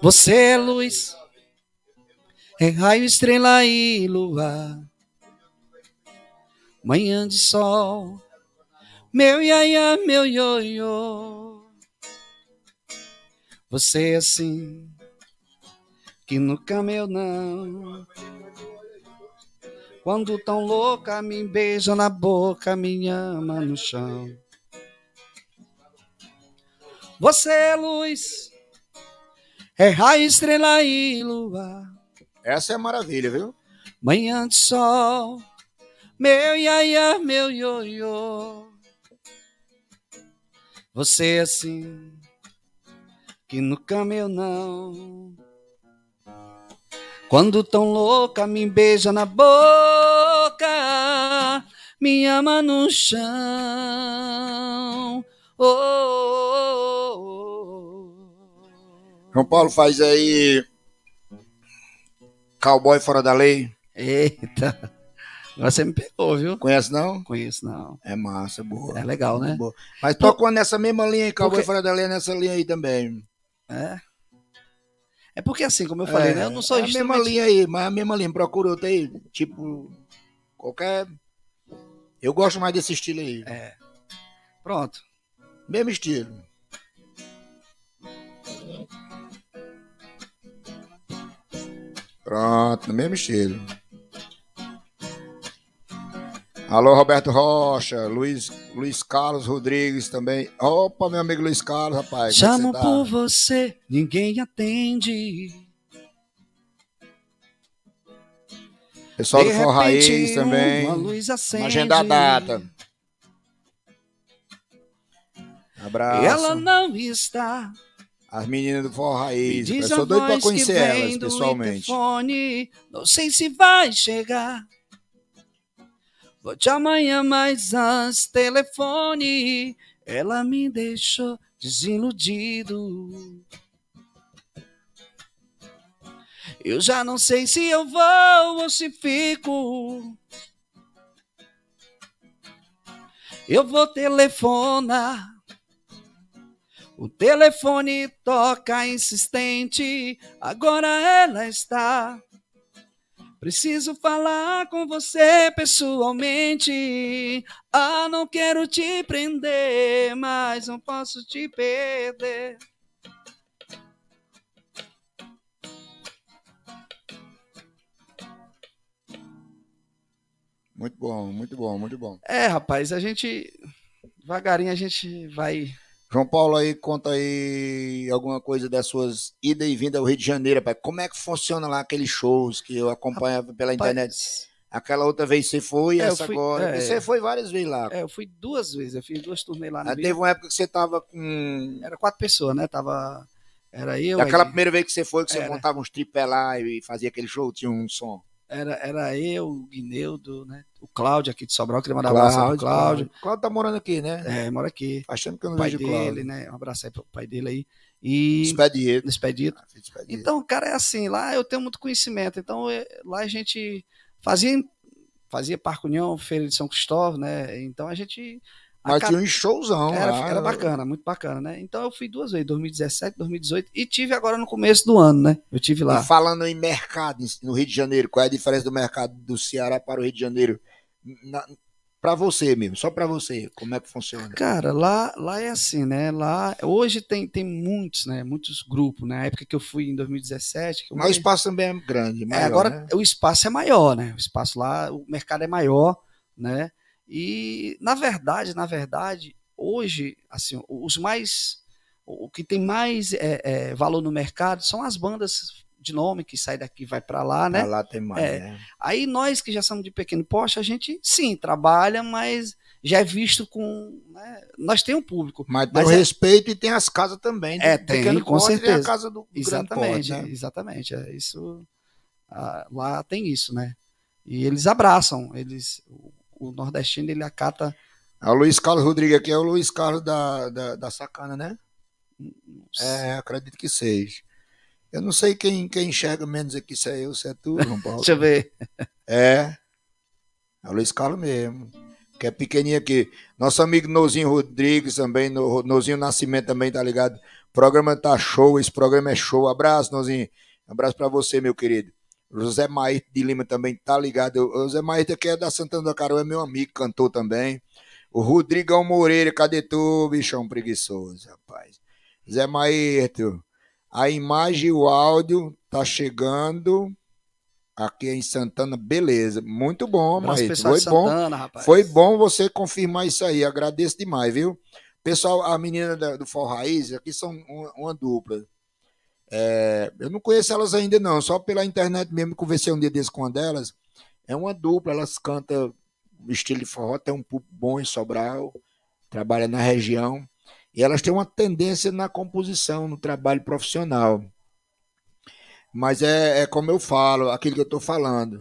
Você é luz, é raio, estrela e luar manhã de sol, meu iaia, meu ioiô. Você é assim, que nunca meu não. Quando tão louca, me beija na boca, me ama no chão. Você é luz, é raio, estrela e lua. Essa é maravilha, viu? Manhã de sol, meu iaia, meu ioiô. Você assim, que no caminho não. Quando tão louca me beija na boca, me ama no chão. Oh, oh, oh, João Paulo faz aí Cowboy Fora da Lei. Eita. Agora você me pegou, viu? Conhece não? Conheço não. É massa, boa. É legal, né? Boa. Mas tocou nessa mesma linha aí, Cowboy porque... Fora da Lei, nessa linha aí também. É? É porque assim, como eu falei, é, né? Eu não sou é, é a mesma linha aí, mas é a mesma linha. Procura outra aí, tipo, qualquer... Eu gosto mais desse estilo aí. É. Pronto. Mesmo estilo. Pronto, no mesmo estilo. Alô, Roberto Rocha, Luiz, Luiz Carlos Rodrigues também. Opa, meu amigo Luiz Carlos, rapaz. É Chamo por tá? você, ninguém atende. Pessoal De do Forra também. luz Agenda a data. Abraço. Ela não está. As meninas do Forró Eu sou doido pra conhecer elas pessoalmente. não sei se vai chegar. Volte amanhã mais as telefone. Ela me deixou desiludido. Eu já não sei se eu vou ou se fico. Eu vou telefonar. O telefone toca insistente. Agora ela está Preciso falar com você pessoalmente. Ah, não quero te prender, mas não posso te perder. Muito bom, muito bom, muito bom. É, rapaz, a gente. Devagarinho a gente vai João Paulo aí conta aí alguma coisa das suas ida e vinda ao Rio de Janeiro, pai. Como é que funciona lá aqueles shows que eu acompanhava pela internet? Aquela outra vez você foi, é, essa fui, agora. É, você foi várias vezes lá. É, eu fui duas vezes, eu fiz duas turnês lá. na ah, teve uma época que você tava com. Era quatro pessoas, né? Tava. Era eu. Aquela aí... primeira vez que você foi, que você era. montava uns tripé lá e fazia aquele show, tinha um som. Era, era eu, o Guineudo, né? O Cláudio aqui de Sobral, queria mandar um abraço pro Cláudio. O Cláudio tá morando aqui, né? É, mora aqui. Achando que eu não pai vejo dele, Cláudio. né? Um abraço aí pro pai dele aí. E... Expedito. Expedito. Ah, expedito. Então, cara, é assim, lá eu tenho muito conhecimento. Então, eu, é, lá a gente fazia, fazia Parque União, Feira de São Cristóvão, né? Então a gente mas tinha um showzão. Era, lá, era bacana, muito bacana, né? Então eu fui duas vezes, 2017, 2018, e tive agora no começo do ano, né? Eu tive lá. E falando em mercado no Rio de Janeiro, qual é a diferença do mercado do Ceará para o Rio de Janeiro? Para você mesmo, só para você, como é que funciona? Cara, lá, lá é assim, né? Lá hoje tem, tem muitos, né? Muitos grupos, né? Na época que eu fui em 2017. mas o espaço também é grande. Maior, é, agora né? o espaço é maior, né? O espaço lá, o mercado é maior, né? E na verdade, na verdade, hoje, assim, os mais o que tem mais é, é, valor no mercado são as bandas de nome que sai daqui vai para lá, né? Pra lá tem mais. É. Né? Aí nós que já somos de pequeno posto a gente sim trabalha, mas já é visto com. Né? Nós temos um público. Mas tem o é respeito e tem as casas também. É, tem, pequeno com porte, certeza. Tem a casa do exatamente, porte, né? exatamente. É, isso ah, lá tem isso, né? E eles abraçam, eles o nordestino ele acata. É o Luiz Carlos Rodrigues aqui é o Luiz Carlos da, da, da Sacana, né? É, acredito que seja. Eu não sei quem, quem enxerga menos aqui, se é eu, se é tu, João Paulo. Deixa eu ver. É. É o Luiz Carlos mesmo. Que é pequenininho aqui. Nosso amigo Nozinho Rodrigues também, no, Nozinho Nascimento também, tá ligado? O programa tá show, esse programa é show. Abraço, Nozinho. Abraço para você, meu querido. José Maíto de Lima também tá ligado. O José Maíto que é da Santana do Caroa, é meu amigo, cantou também. O Rodrigão Moreira, cadê tu, bichão preguiçoso, rapaz? Zé Maíto, a imagem e o áudio tá chegando aqui em Santana, beleza. Muito bom, Maíto. Foi Santana, bom. Rapaz. Foi bom você confirmar isso aí. Agradeço demais, viu? Pessoal, a menina do Forraiz, aqui são uma dupla. É, eu não conheço elas ainda, não, só pela internet mesmo. Conversei um dia desse com uma delas. É uma dupla, elas cantam estilo de forró, tem um pouco bom em Sobral, trabalha na região. E elas têm uma tendência na composição, no trabalho profissional. Mas é, é como eu falo, aquilo que eu estou falando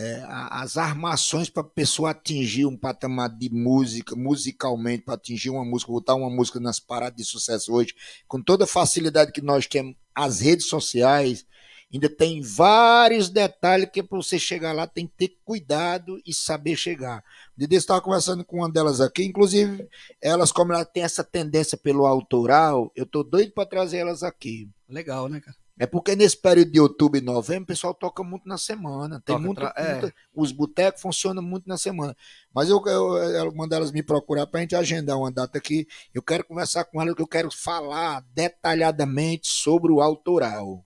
é, as armações para a pessoa atingir um patamar de música, musicalmente, para atingir uma música, botar uma música nas paradas de sucesso hoje, com toda a facilidade que nós temos, as redes sociais, ainda tem vários detalhes que é para você chegar lá tem que ter cuidado e saber chegar. O Didi estava conversando com uma delas aqui, inclusive elas, como ela tem essa tendência pelo autoral, eu tô doido para trazer elas aqui. Legal, né, cara? É porque nesse período de outubro e novembro o pessoal toca muito na semana. Tem toca muito, tra... é. muita... Os botecos funcionam muito na semana. Mas eu, eu, eu elas me procurar para a gente agendar uma data aqui. Eu quero conversar com elas, que eu quero falar detalhadamente sobre o autoral.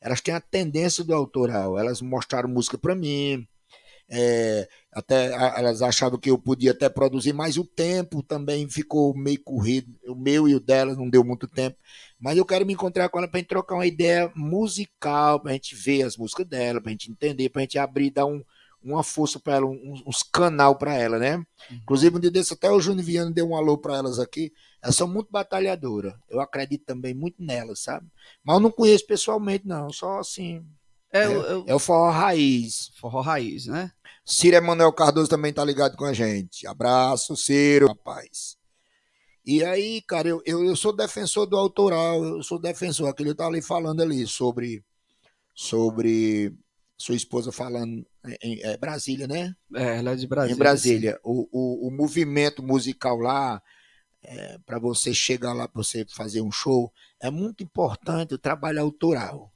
Elas têm a tendência do autoral. Elas mostraram música para mim. É, até elas achavam que eu podia até produzir, mas o tempo também ficou meio corrido. O meu e o delas não deu muito tempo. Mas eu quero me encontrar com ela para gente trocar uma ideia musical, para a gente ver as músicas dela, para a gente entender, para a gente abrir, dar um, uma força para ela, um, uns canal para ela, né? Uhum. Inclusive, um dia desse, até o Júnior Viano deu um alô para elas aqui. Elas são muito batalhadoras. Eu acredito também muito nelas, sabe? Mas eu não conheço pessoalmente, não. Só assim. É, é, eu... é o forró raiz. Forró raiz, né? Ciro Emanuel Cardoso também tá ligado com a gente. Abraço, Ciro, rapaz. E aí, cara, eu, eu, eu, sou defensor do autoral, eu sou defensor, aquele eu estava ali falando ali sobre, sobre sua esposa falando em, em é, Brasília, né? É, ela é de Brasília. Em Brasília. O, o, o, movimento musical lá, é, para você chegar lá, para você fazer um show, é muito importante o trabalho autoral.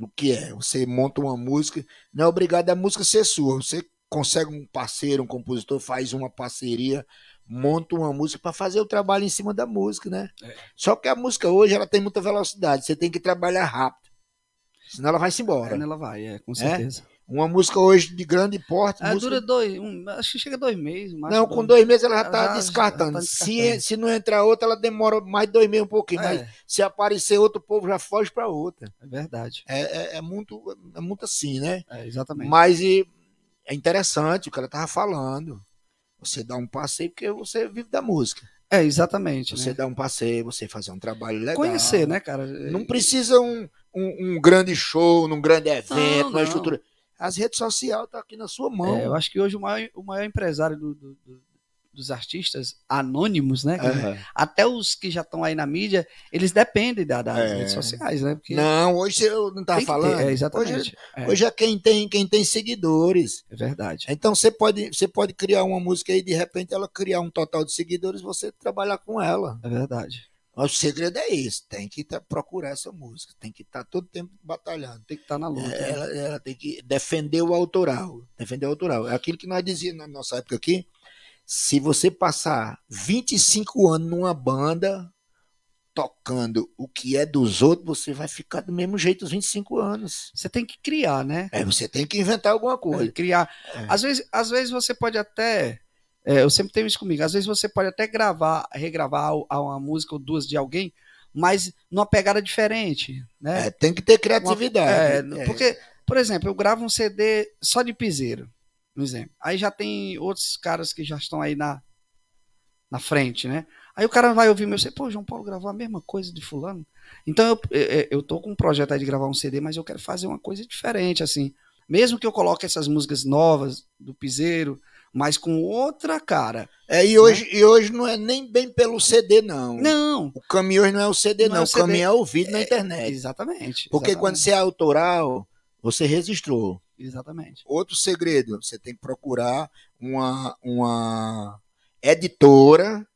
O que é? Você monta uma música, não é obrigado a música ser sua, você consegue um parceiro, um compositor, faz uma parceria monta uma música para fazer o trabalho em cima da música, né? É. Só que a música hoje ela tem muita velocidade, você tem que trabalhar rápido. Senão ela vai se embora. É, né, ela vai, é, com certeza. É? Uma música hoje de grande porte. Ela é, música... dura dois, um, acho que chega dois meses. Mais não, dois com dois meses ela já está descartando. Tá descartando. Se, se não entrar outra, ela demora mais dois meses um pouquinho. É. Mas se aparecer outro, o povo já foge para outra. É verdade. É, é, é, muito, é muito assim, né? É, exatamente. Mas e, é interessante o que ela estava falando. Você dá um passeio porque você vive da música. É, exatamente. Você né? dá um passeio, você fazer um trabalho legal. Conhecer, né, cara? Não precisa um, um, um grande show, num grande evento, não, uma estrutura. As redes sociais estão tá aqui na sua mão. É, eu acho que hoje o maior, o maior empresário do, do dos artistas anônimos, né? Uhum. Até os que já estão aí na mídia, eles dependem da, das é. redes sociais, né? Porque não, hoje eu não estava falando. Ter, é, exatamente. Hoje é, é. hoje é, quem tem quem tem seguidores. É verdade. Então você pode você pode criar uma música e de repente ela criar um total de seguidores, você trabalhar com ela. É verdade. Mas o segredo é isso, tem que tá, procurar essa música, tem que estar tá todo tempo batalhando. Tem que estar tá na luta. É, né? ela, tem que defender o autoral, defender o autoral. É aquilo que nós dizíamos na nossa época aqui, se você passar 25 anos numa banda tocando o que é dos outros, você vai ficar do mesmo jeito os 25 anos. Você tem que criar, né? É, você tem que inventar alguma coisa. É, criar. É. Às, vezes, às vezes você pode até. É, eu sempre tenho isso comigo. Às vezes você pode até gravar, regravar uma música ou duas de alguém, mas numa pegada diferente, né? É, tem que ter criatividade. Uma, é, é. porque, por exemplo, eu gravo um CD só de piseiro um exemplo. É. Aí já tem outros caras que já estão aí na, na frente, né? Aí o cara vai ouvir meu CD, pô, João Paulo gravou a mesma coisa de fulano. Então eu, eu, tô com um projeto aí de gravar um CD, mas eu quero fazer uma coisa diferente, assim. Mesmo que eu coloque essas músicas novas do Piseiro, mas com outra cara. É, e né? hoje, né? e hoje não é nem bem pelo CD, não. Não. O caminho não é o CD, não. não. É o, CD. o caminho é ouvido é, na internet. Exatamente. Porque exatamente. quando você é autoral, você registrou. Exatamente. Outro segredo, você tem que procurar uma, uma editora,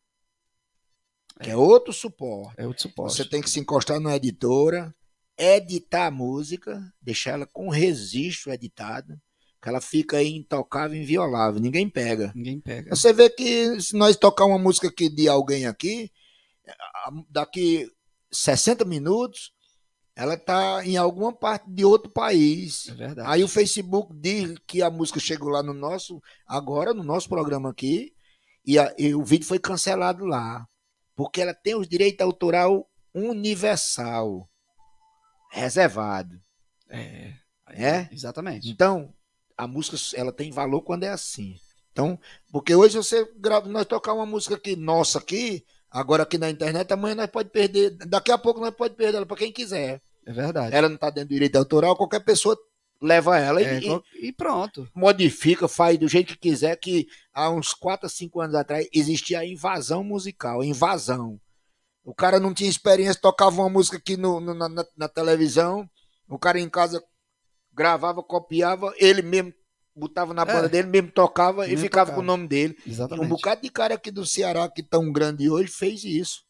que é, outro suporte. É outro suporte. Você tem que se encostar na editora, editar a música, deixar ela com registro editado, que ela fica intocável, inviolável, ninguém pega. Ninguém pega. Você vê que se nós tocar uma música aqui de alguém aqui, daqui 60 minutos, ela tá em alguma parte de outro país. É verdade. Aí o Facebook diz que a música chegou lá no nosso, agora no nosso programa aqui, e, a, e o vídeo foi cancelado lá, porque ela tem os direitos autoral universal reservado. É. É? Exatamente. Então, a música ela tem valor quando é assim. Então, porque hoje você grava, nós tocar uma música aqui nossa aqui, agora aqui na internet, amanhã nós pode perder, daqui a pouco nós pode perder ela para quem quiser. É verdade. Ela não está dentro do direito autoral, qualquer pessoa leva ela é, e, e, pronto. Modifica, faz do jeito que quiser, que há uns 4, 5 anos atrás existia a invasão musical, invasão. O cara não tinha experiência, tocava uma música aqui no, no na, na, televisão, o cara em casa gravava, copiava, ele mesmo botava na banda é. dele, mesmo tocava ele e ficava tocava. com o nome dele. Exatamente. E um bocado de cara aqui do Ceará, que tão grande hoje, fez isso.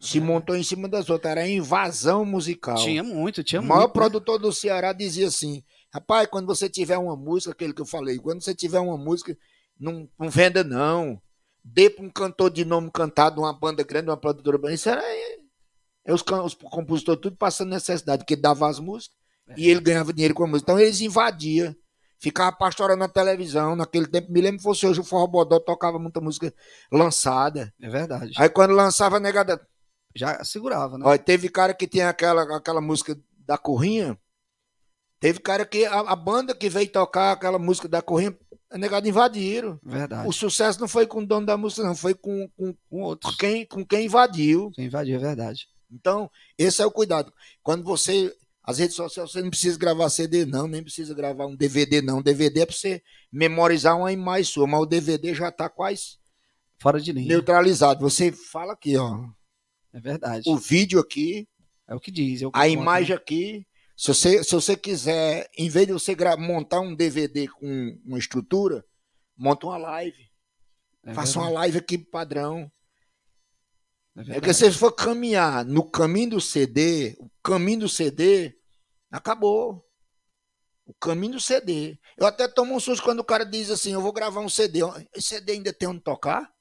Se montou em cima das outras, era invasão musical. Tinha muito, tinha muito. O maior muito, né? produtor né? do Ceará dizia assim: rapaz, quando você tiver uma música, aquele que eu falei, quando você tiver uma música, não, não venda não. Dê para um cantor de nome cantado, uma banda grande, uma produtora. Isso era. É, é os, os compositores tudo passando necessidade, porque dava as músicas é. e ele ganhava dinheiro com a música. Então eles invadiam ficava pastorando na televisão. Naquele tempo, me lembro que fosse hoje, o Forro Bodó tocava muita música lançada. É verdade. Aí quando lançava, negada, já segurava, né? Olha, teve cara que tinha aquela, aquela música da Corrinha. Teve cara que a, a banda que veio tocar aquela música da Corrinha, negado invadiram. Verdade. O sucesso não foi com o dono da música, não, foi com, com, com outros. Quem, com quem invadiu. Quem invadiu, é verdade. Então, esse é o cuidado. Quando você. As redes sociais, você não precisa gravar CD, não, nem precisa gravar um DVD, não. DVD é para você memorizar uma imagem sua, mas o DVD já está quase. Fora de linha. Neutralizado. Você fala aqui, ó. É verdade. O vídeo aqui. É o que diz. É o que a conta, imagem né? aqui. Se você, se você quiser, em vez de você montar um DVD com uma estrutura, monta uma live. É Faça uma live aqui padrão. É, verdade. é que se você for caminhar no caminho do CD, o caminho do CD, acabou. O caminho do CD. Eu até tomo um susto quando o cara diz assim: eu vou gravar um CD. Esse CD ainda tem onde tocar?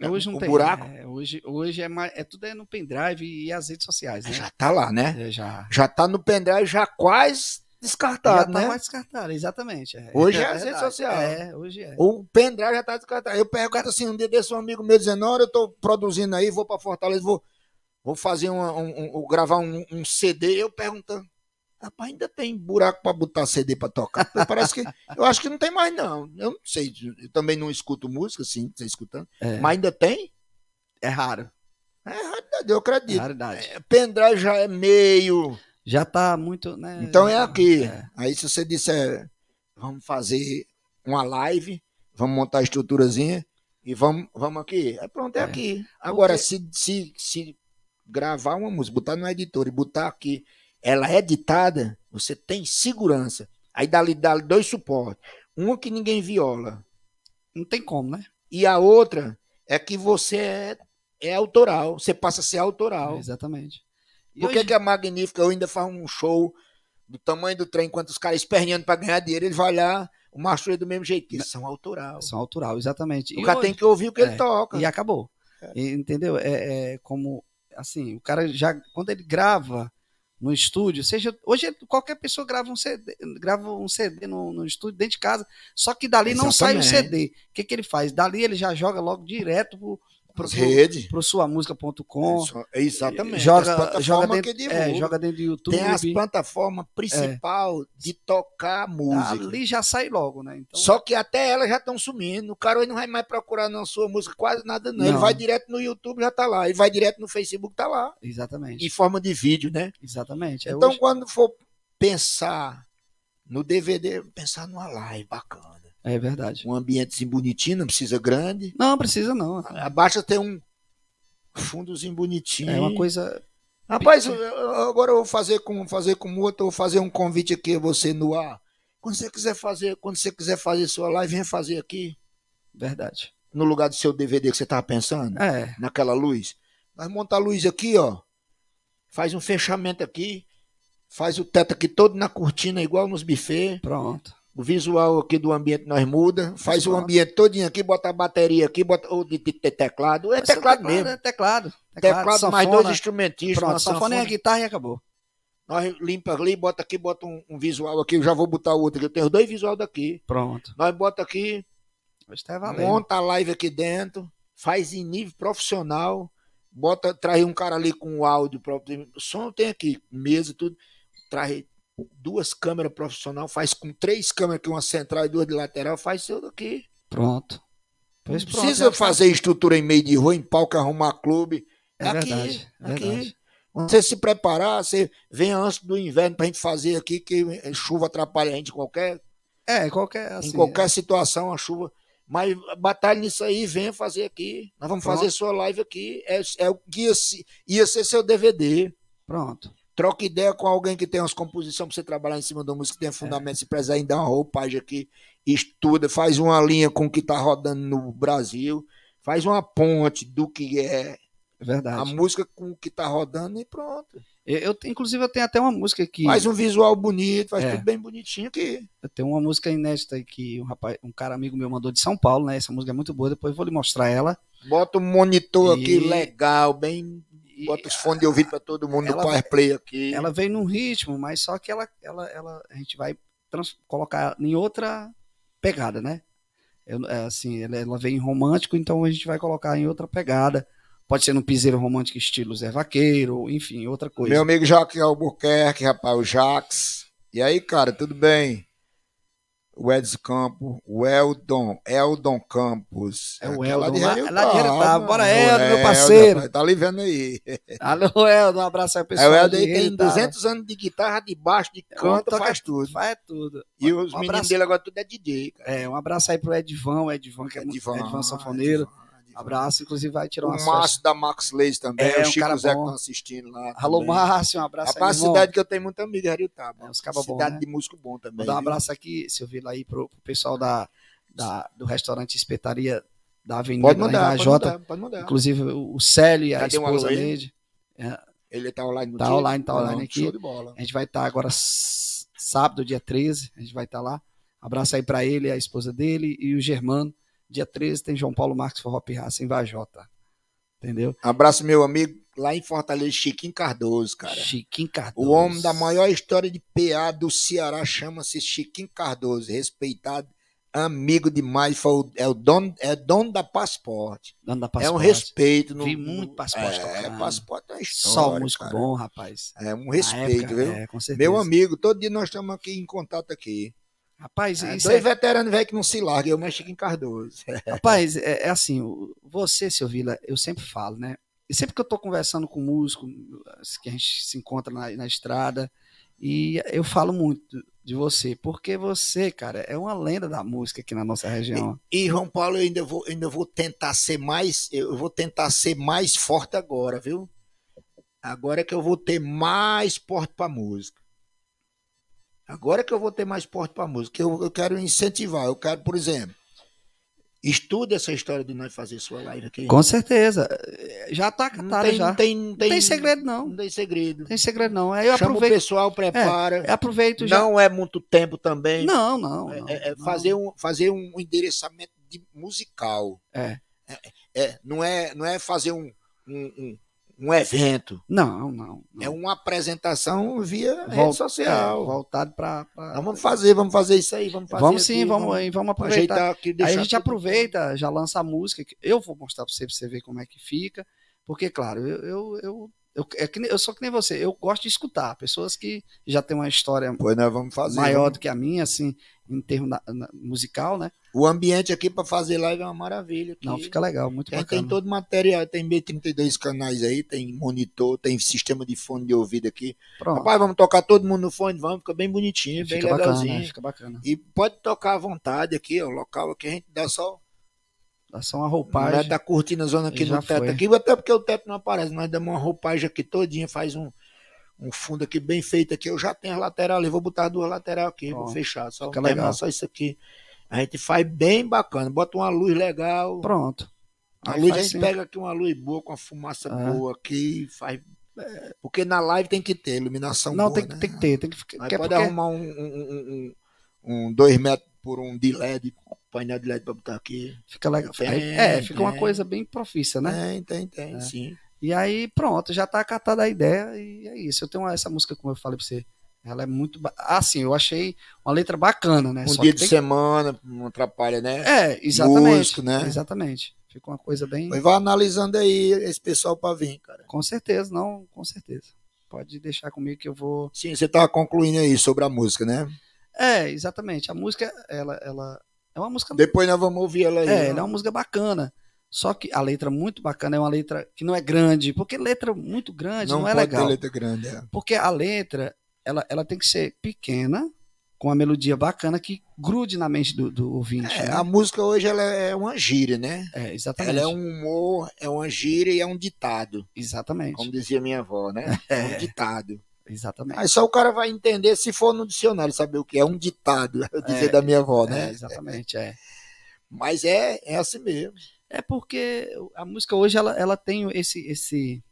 É, hoje não o tem. Buraco. É, hoje hoje é, é tudo é no pendrive e as redes sociais, né? Já tá lá, né? É, já. Já tá no pendrive, já quase descartado, já tá né? quase descartado, exatamente. É. Hoje é, é as redes sociais. É, hoje é. O pendrive já tá descartado. Eu pergunto assim, um dia desse um amigo meu dizendo, não eu tô produzindo aí, vou pra Fortaleza, vou, vou fazer uma, um, um, gravar um, um CD, eu perguntando, Rapaz, ainda tem buraco para botar CD para tocar. Parece que. Eu acho que não tem mais, não. Eu não sei. Eu também não escuto música, assim, você escutando. É. Mas ainda tem? É raro. É, é raridade, eu acredito. É raridade. É, pendrive já é meio. Já tá muito. Né, então é aqui. É. Aí se você disser, vamos fazer uma live, vamos montar a estruturazinha e vamos, vamos aqui. É pronto, é, é. aqui. Agora, Porque... se, se, se gravar uma música, botar no editor e botar aqui ela é ditada, você tem segurança. Aí dá-lhe dá dois suportes. Uma que ninguém viola. Não tem como, né? E a outra é que você é, é autoral, você passa a ser autoral. É, exatamente. E Por hoje... que a é Magnífica ainda faz um show do tamanho do trem, enquanto os caras esperneando para ganhar dinheiro, ele vai lá, o macho é do mesmo jeito, né? eles são autoral. São autoral, exatamente. O e cara hoje... tem que ouvir o que é, ele toca. E acabou. É. E, entendeu? É, é como, assim, o cara já, quando ele grava, no estúdio, seja hoje qualquer pessoa grava um CD, grava um CD no, no estúdio dentro de casa, só que dali Exatamente. não sai o CD. O que, que ele faz? Dali ele já joga logo direto pro, pro, rede. Pro, pro suamusica.com. É, é, exatamente. Joga, joga, dentro, que é, joga dentro do YouTube. Tem as plataformas é. principal é. de tocar música. Ali já sai logo, né? Então... Só que até elas já estão sumindo. O cara não vai mais procurar na sua música quase nada, não. não. Ele vai direto no YouTube, já tá lá. Ele vai direto no Facebook, tá lá. Exatamente. Em forma de vídeo, né? Exatamente. É então, hoje. quando for pensar no DVD, pensar numa live bacana. É verdade. Um ambiente bonitinho, não precisa grande. Não, precisa não. Abaixa tem um fundozinho bonitinho. É uma coisa. Rapaz, agora eu vou fazer com fazer com outro, vou fazer um convite aqui a você no ar. Quando você quiser fazer, quando você quiser fazer sua live, vem fazer aqui. Verdade. No lugar do seu DVD que você tava pensando? É. Naquela luz. Vai montar a luz aqui, ó. Faz um fechamento aqui. Faz o teto aqui todo na cortina, igual nos buffet. Pronto. O visual aqui do ambiente nós muda, faz o ambiente todinho aqui, bota a bateria aqui, bota o de, de, de teclado, é, é teclado, teclado, mesmo. É teclado. Teclado, teclado mais dois instrumentistas. Pronto, sanfona é a guitarra e acabou. Nós limpa ali, bota aqui, bota um, um, visual aqui, eu já vou botar outro aqui, eu tenho dois visual daqui. Pronto. Nós bota aqui, tá monta a live aqui dentro, faz em nível profissional, bota, traz um cara ali com o áudio próprio, som tem aqui, mesa, tudo, traz duas câmeras profissional, faz com três câmeras, que uma central e duas de lateral, faz tudo aqui. Pronto. Pois não precisa pronto, é fazer tá... estrutura em meio de rua, em palco, arrumar clube. É aqui, verdade, é aqui. Verdade. Você se preparar, você vem antes do inverno pra gente fazer aqui, que chuva atrapalha a gente qualquer. É, qualquer. Assim, em qualquer é. situação, a chuva. Mas batalha nisso aí, venha fazer aqui. Nós vamos Pronto. fazer sua live aqui. É, é o que ia, ia ser seu DVD. Pronto. Troca ideia com alguém que tem umas composições para você trabalhar em cima da música, que tem fundamentos, é. precisar ainda uma roupagem aqui, estuda, faz uma linha com o que está rodando no Brasil, faz uma ponte do que é, é Verdade. a música com o que está rodando e pronto. Eu, inclusive, eu tenho até uma música que. Faz um visual bonito, faz é. tudo bem bonitinho aqui. Eu tenho uma música inédita que um rapaz, um cara amigo meu mandou de São Paulo, né? Essa música é muito boa, depois eu vou lhe mostrar ela. Bota um monitor e... aqui legal, bem Bota os fones de ouvido para todo mundo ela, do Power aqui. Ela vem num ritmo, mas só que ela, ela, ela a gente vai trans, colocar em outra pegada, né? Eu, é, assim, ela, ela, vem romântico, então a gente vai colocar em outra pegada. Pode ser no piseiro romântico estilo Zé Vaqueiro, enfim, outra coisa. Meu amigo Jaques Albuquerque, rapaz, o Jax. E aí, cara, tudo bem? o Edson Campos, o Eldon, Eldon Campos. É o Eldon, lá, lá de Heritaba. Bora, Eldon, meu parceiro. Eldon, tá ali vendo aí. Alô, Eldon, um abraço aí, pessoal. É, o Eldon aí tem 200 anos de guitarra, de baixo, de é, canto, faz tudo. Faz tudo. E os um meninos abraço. dele agora tudo é DJ, cara. É, um abraço aí pro Edvão, Edvão, que é Edvão, Edvão Safoneiro. Edvão. Abraço, inclusive vai tirar uma O Márcio da Max Leis também, é, o Chico um Zé que estão assistindo lá. Alô, Márcio, um abraço Rapaz, aí, cidade que eu tenho muito amigo Hariotaba. É, cidade bom, né? de músico bom também. Vou dar um abraço aqui, se eu vi lá aí pro, pro pessoal da, da, do restaurante Espetaria da Avenida pode mandar, da Pode mandar, pode mandar. Inclusive o Célio e a Cadê esposa dele. É. Ele tá online no tá dia? online, tá online Não, aqui. Show de bola. A gente vai estar tá agora sábado, dia 13, a gente vai estar tá lá. Abraço aí para ele, a esposa dele e o Germano Dia 13 tem João Paulo Marques Forró Pirraça em Vajota. Entendeu? Abraço, meu amigo, lá em Fortaleza, Chiquinho Cardoso, cara. Chiquinho Cardoso. O homem da maior história de PA do Ceará chama-se Chiquinho Cardoso. Respeitado, amigo demais. Foi é o dono, é dono da passporte. Dono da passporte. É um respeito. No, Vi muito passporte. É, é é uma história. Só músico cara. bom, rapaz. É um respeito, época, viu? É, com certeza. Meu amigo, todo dia nós estamos aqui em contato aqui. Rapaz, é, isso dois é... veteranos velho que não se larga, eu mexo em Cardoso. Rapaz, é, é assim, você, seu Vila, eu sempre falo, né? E sempre que eu tô conversando com músico, assim, que a gente se encontra na, na estrada, e eu falo muito de você, porque você, cara, é uma lenda da música aqui na nossa região. E, João Paulo, eu ainda vou, ainda vou tentar ser mais, eu vou tentar ser mais forte agora, viu? Agora é que eu vou ter mais porte para música. Agora que eu vou ter mais porte para música, eu, eu quero incentivar, eu quero, por exemplo, Estuda essa história de nós fazer sua live aqui. Com certeza. Já tá catado já. Tem, não tem, tem, segredo, não. Não tem segredo. tem segredo, não. Aí eu Chama aproveito. o pessoal, é, prepara. É, aproveito já. Não é muito tempo também. Não, não. É, não, é, é não. Fazer, um, fazer um endereçamento de musical. É. é, é não, é não é fazer um, um, um um evento. Não, não, não. É uma apresentação via Vol rede social. É, voltado para. Pra... Vamos fazer, vamos fazer isso aí, vamos fazer. Vamos aqui, sim, vamos, vamos, vamos aproveitar. Aqui, aí a gente tudo. aproveita, já lança a música. Eu vou mostrar para você, para você ver como é que fica. Porque, claro, eu, eu, eu eu, é que, eu sou que nem você, eu gosto de escutar pessoas que já têm uma história pois nós vamos fazer, maior né? do que a minha, assim, em termo na, na, musical, né? O ambiente aqui para fazer live é uma maravilha. Não, fica legal, muito é, bacana. Tem todo material, tem B32 canais aí, tem monitor, tem sistema de fone de ouvido aqui. Pronto. Rapaz, vamos tocar todo mundo no fone, vamos, fica bem bonitinho, fica bem legalzinho. Bacana, né? Fica bacana. E pode tocar à vontade aqui, o local aqui, a gente dá só Dá só uma é roupagem. Vai tá curtindo a zona aqui no teto foi. aqui, até porque o teto não aparece. Nós damos uma roupagem aqui todinha, faz um, um fundo aqui bem feito aqui. Eu já tenho a lateral ali, vou botar duas laterais aqui, Bom, vou fechar. Só terminar legal. só isso aqui. A gente faz bem bacana, bota uma luz legal. Pronto. A luz a gente assim. pega aqui uma luz boa, com a fumaça é. boa aqui, faz porque na live tem que ter iluminação. Não, boa, tem, que, né? tem que ter. Tem que ficar, é pode porque... arrumar um, um, um, um, dois metros por um de LED painel de LED para botar aqui. Fica legal. É, tem, é, tem, fica uma coisa bem profícia, né? Tem, tem, tem, é. sim. E aí, pronto, já tá catada a ideia e é isso. Eu tenho essa música, como eu falei pra você, ela é muito. Assim, eu achei uma letra bacana, né? Um Só dia de tem... semana, não atrapalha, né? É, exatamente. Músico, né? Exatamente. Fica uma coisa bem. Mas vai analisando aí esse pessoal pra vir, cara. Com certeza, não, com certeza. Pode deixar comigo que eu vou. Sim, você tava concluindo aí sobre a música, né? É, exatamente. A música, ela, ela é uma música. Depois nós vamos ouvir ela aí. É, ela é uma música bacana. Só que a letra muito bacana é uma letra que não é grande, porque letra muito grande não, não é legal. Não letra grande, é. Porque a letra, ela, ela tem que ser pequena, com uma melodia bacana que grude na mente do, do ouvinte. É, né? A música hoje ela é, é uma gíria, né? É, exatamente. Ela é um humor, é uma gíria e é um ditado. Exatamente. Como dizia minha avó, né? É. é um ditado. Exatamente. Aí só o cara vai entender se for no dicionário, saber o que é um ditado, eu dizer é, da minha avó, é, né? É, exatamente, é. Mas é, é assim mesmo. É porque a música hoje ela, ela tem esse esse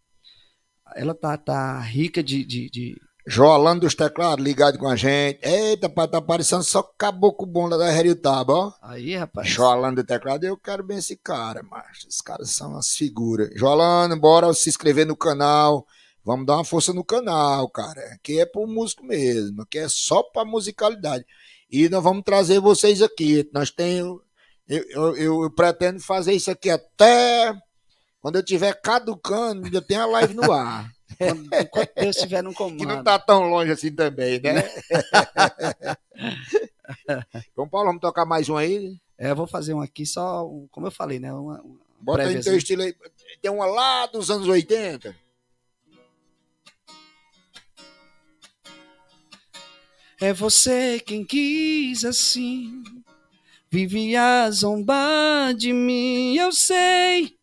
ela tá, tá rica de, de, de... Joalando os teclados ligado com a gente. Eita, pai, tá parecendo só caboclo bom lá da Heritaba, ó. Aí, rapaz. Joalando o teclado, eu quero bem esse cara, macho. Esses caras são as figuras. Joalando, bora se inscrever no canal. Vamos dar uma força no canal, cara. Aqui é pro músico mesmo, aqui é só pra musicalidade. E nós vamos trazer vocês aqui. Nós temos. Eu, eu, eu, eu pretendo fazer isso aqui até quando eu tiver caducando, ainda tem a live no ar. Quando, enquanto estiver no comando. Que não tá tão longe assim também, né? né? Então, Paulo, vamos tocar mais um aí? É, eu vou fazer um aqui só, como eu falei, né? Uma, uma Bota aí teu estilo aí. Tem uma lá dos anos 80. É você quem quis assim. Vivia a zombar de mim, eu sei.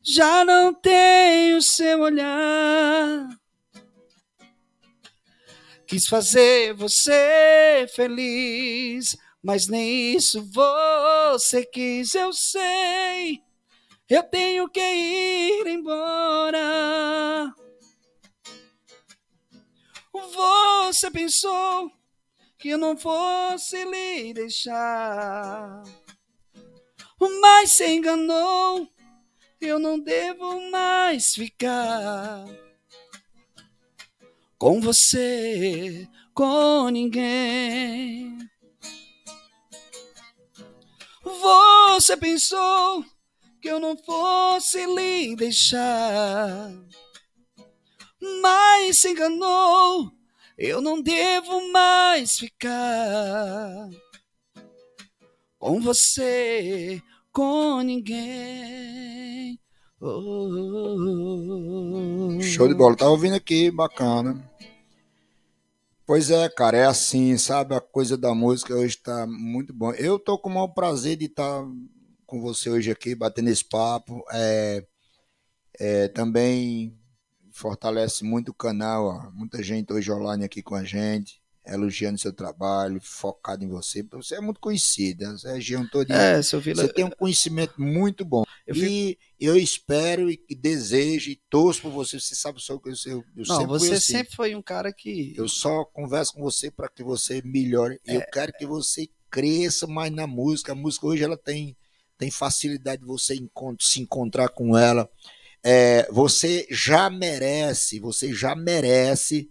Já não tenho seu olhar. Quis fazer você feliz, mas nem isso você quis, eu sei. Eu tenho que ir embora. Você pensou que eu não fosse lhe deixar, mas se enganou. Eu não devo mais ficar com você, com ninguém. Você pensou que eu não fosse lhe deixar mas se enganou. Eu não devo mais ficar com você, com ninguém. Oh, oh, oh. Show de bola, tá ouvindo aqui, bacana. Pois é, cara, é assim, sabe? A coisa da música hoje tá muito bom. Eu tô com o maior prazer de estar tá com você hoje aqui, batendo esse papo. É, é, também fortalece muito o canal. Ó. Muita gente hoje online aqui com a gente, elogiando seu trabalho, focado em você. Você é muito conhecida, a região toda. É, seu Vila... Você tem um conhecimento muito bom. Eu e eu espero e desejo e torço por você. Você sabe só que eu, eu, Não, sempre você assim. sempre foi um cara que. Eu só converso com você para que você melhore. É, eu quero que você cresça mais na música. A música hoje ela tem, tem facilidade de você encont se encontrar com ela é, você já merece, você já merece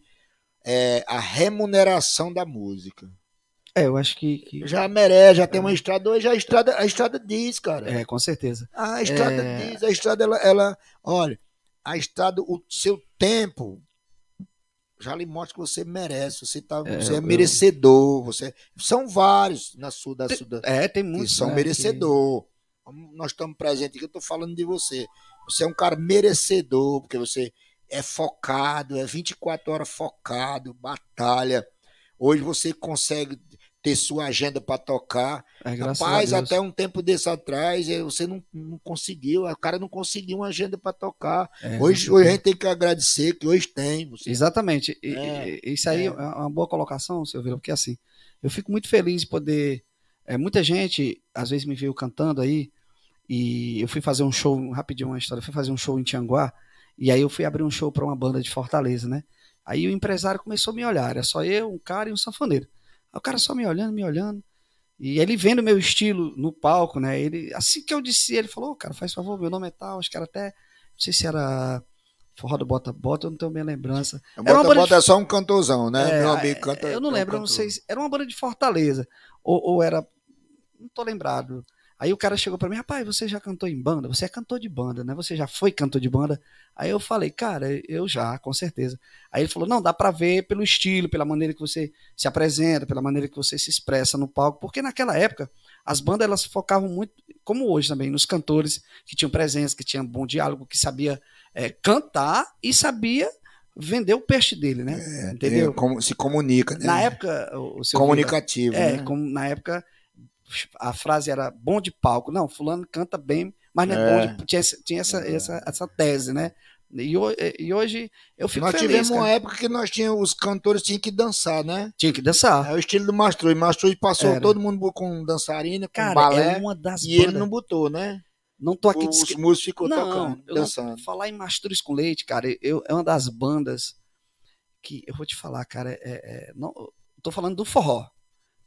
é, a remuneração da música. É, eu acho que. que... Já merece, já tem é. uma estrada. Hoje a estrada, a estrada diz, cara. É, com certeza. A estrada é... diz, a estrada, ela, ela. Olha, a estrada, o seu tempo já lhe mostra que você merece, você, tá, é, você é merecedor. Você, são vários na sul da sul. É, tem muitos. Que são né, merecedor. Que... Nós estamos presentes aqui, eu estou falando de você. Você é um cara merecedor, porque você é focado, é 24 horas focado, batalha. Hoje você consegue ter sua agenda para tocar. É, Rapaz, até um tempo desse atrás, eh, você não, não conseguiu, o cara não conseguiu uma agenda para tocar. É, hoje, hoje a gente tem que agradecer que hoje tem. Você... Exatamente. E, é, e, isso aí é. é uma boa colocação, seu Vila, porque assim, eu fico muito feliz de poder. Eh, muita gente, às vezes, me veio cantando aí, e eu fui fazer um show, rapidinho uma história, eu fui fazer um show em Tianguá, e aí eu fui abrir um show para uma banda de Fortaleza, né? Aí o empresário começou a me olhar, era só eu, um cara e um sanfoneiro. Aí o cara só me olhando, me olhando. E ele vendo meu estilo no palco, né? Ele, assim que eu disse, ele falou, oh, cara, faz favor, meu nome é tal, acho que era até. Não sei se era Forró do Bota Bota, eu não tenho minha lembrança. É, Bota era uma Bota de... é só um cantorzão, né? É, meu amigo canta. Eu não é lembro, um eu não sei se. Era uma banda de Fortaleza. Ou, ou era. Não tô lembrado. Aí o cara chegou para mim, rapaz, você já cantou em banda? Você é cantor de banda, né? Você já foi cantor de banda? Aí eu falei, cara, eu já, com certeza. Aí ele falou, não, dá para ver pelo estilo, pela maneira que você se apresenta, pela maneira que você se expressa no palco, porque naquela época as bandas elas focavam muito, como hoje também, nos cantores que tinham presença, que tinham bom diálogo, que sabia é, cantar e sabia vender o peixe dele, né? É, é Entendeu? É, como, se comunica. Né? Na época, o, seu comunicativo. Vida, né? é, como, na época a frase era bom de palco. Não, fulano canta bem, mas não é, é. bom de, é. tinha, tinha essa, é. essa, essa tese, né? E, e hoje eu fico nós feliz. Nós tivemos cara. uma época que nós tínhamos, os cantores tinham que dançar, né? Tinha que dançar. É o estilo do Mastruz. Mastruz passou era. todo mundo com dançarina, com cara, balé. É uma das e bandas... ele não botou, né? Não tô aqui... Os que... músicos ficou não, tocando, dançando. Não, falar em Mastruz com Leite, cara, eu, é uma das bandas que... Eu vou te falar, cara, é, é não, tô falando do forró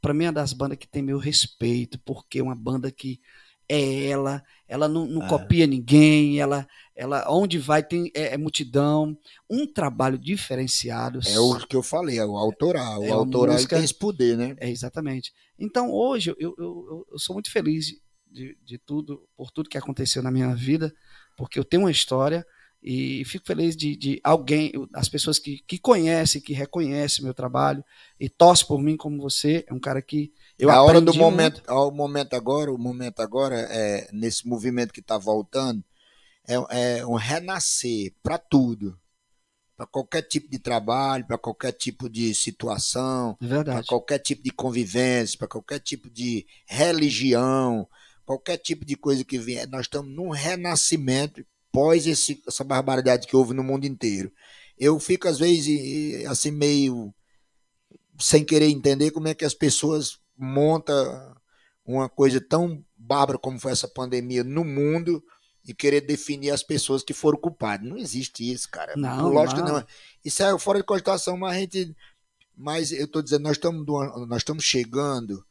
para mim é uma das bandas que tem meu respeito, porque é uma banda que é ela, ela não, não é. copia ninguém, ela, ela onde vai tem é, é, multidão, um trabalho diferenciado. É o que eu falei, é o autoral, é o autoral música, tem esse poder, né? É exatamente. Então hoje eu, eu, eu sou muito feliz de, de tudo, por tudo que aconteceu na minha vida, porque eu tenho uma história e fico feliz de, de alguém, as pessoas que, que conhecem, que reconhecem meu trabalho e torce por mim como você. É um cara que eu é A hora do momento, ao é momento agora, o momento agora é nesse movimento que está voltando é, é um renascer para tudo para qualquer tipo de trabalho, para qualquer tipo de situação, é para qualquer tipo de convivência, para qualquer tipo de religião, qualquer tipo de coisa que vier. Nós estamos num renascimento pós esse, essa barbaridade que houve no mundo inteiro. Eu fico, às vezes, assim, meio sem querer entender como é que as pessoas montam uma coisa tão bárbara como foi essa pandemia no mundo e querer definir as pessoas que foram culpadas. Não existe isso, cara. Não, Lógico não. não. Isso é fora de constatação, mas a gente. Mas eu estou dizendo, nós estamos, nós estamos chegando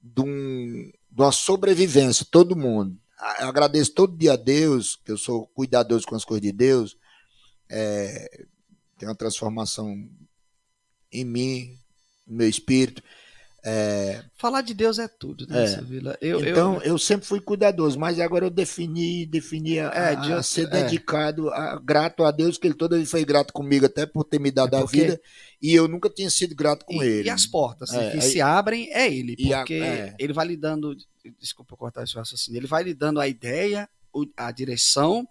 de, um, de uma sobrevivência, todo mundo eu agradeço todo dia a Deus, que eu sou cuidadoso com as coisas de Deus. É, tem uma transformação em mim, no meu espírito. É... Falar de Deus é tudo, né, é. Vila? Eu, então, eu... eu... sempre fui cuidadoso, mas agora eu defini, defini a, é, de a ser é. dedicado, a, grato a Deus, que ele toda vez foi grato comigo, até por ter me dado é porque... a vida, e eu nunca tinha sido grato com e, ele. E as portas né, é, que aí... se abrem é ele, porque a... ele vai lidando desculpa cortar esse raciocínio, ele vai lhe dando a ideia, a direção,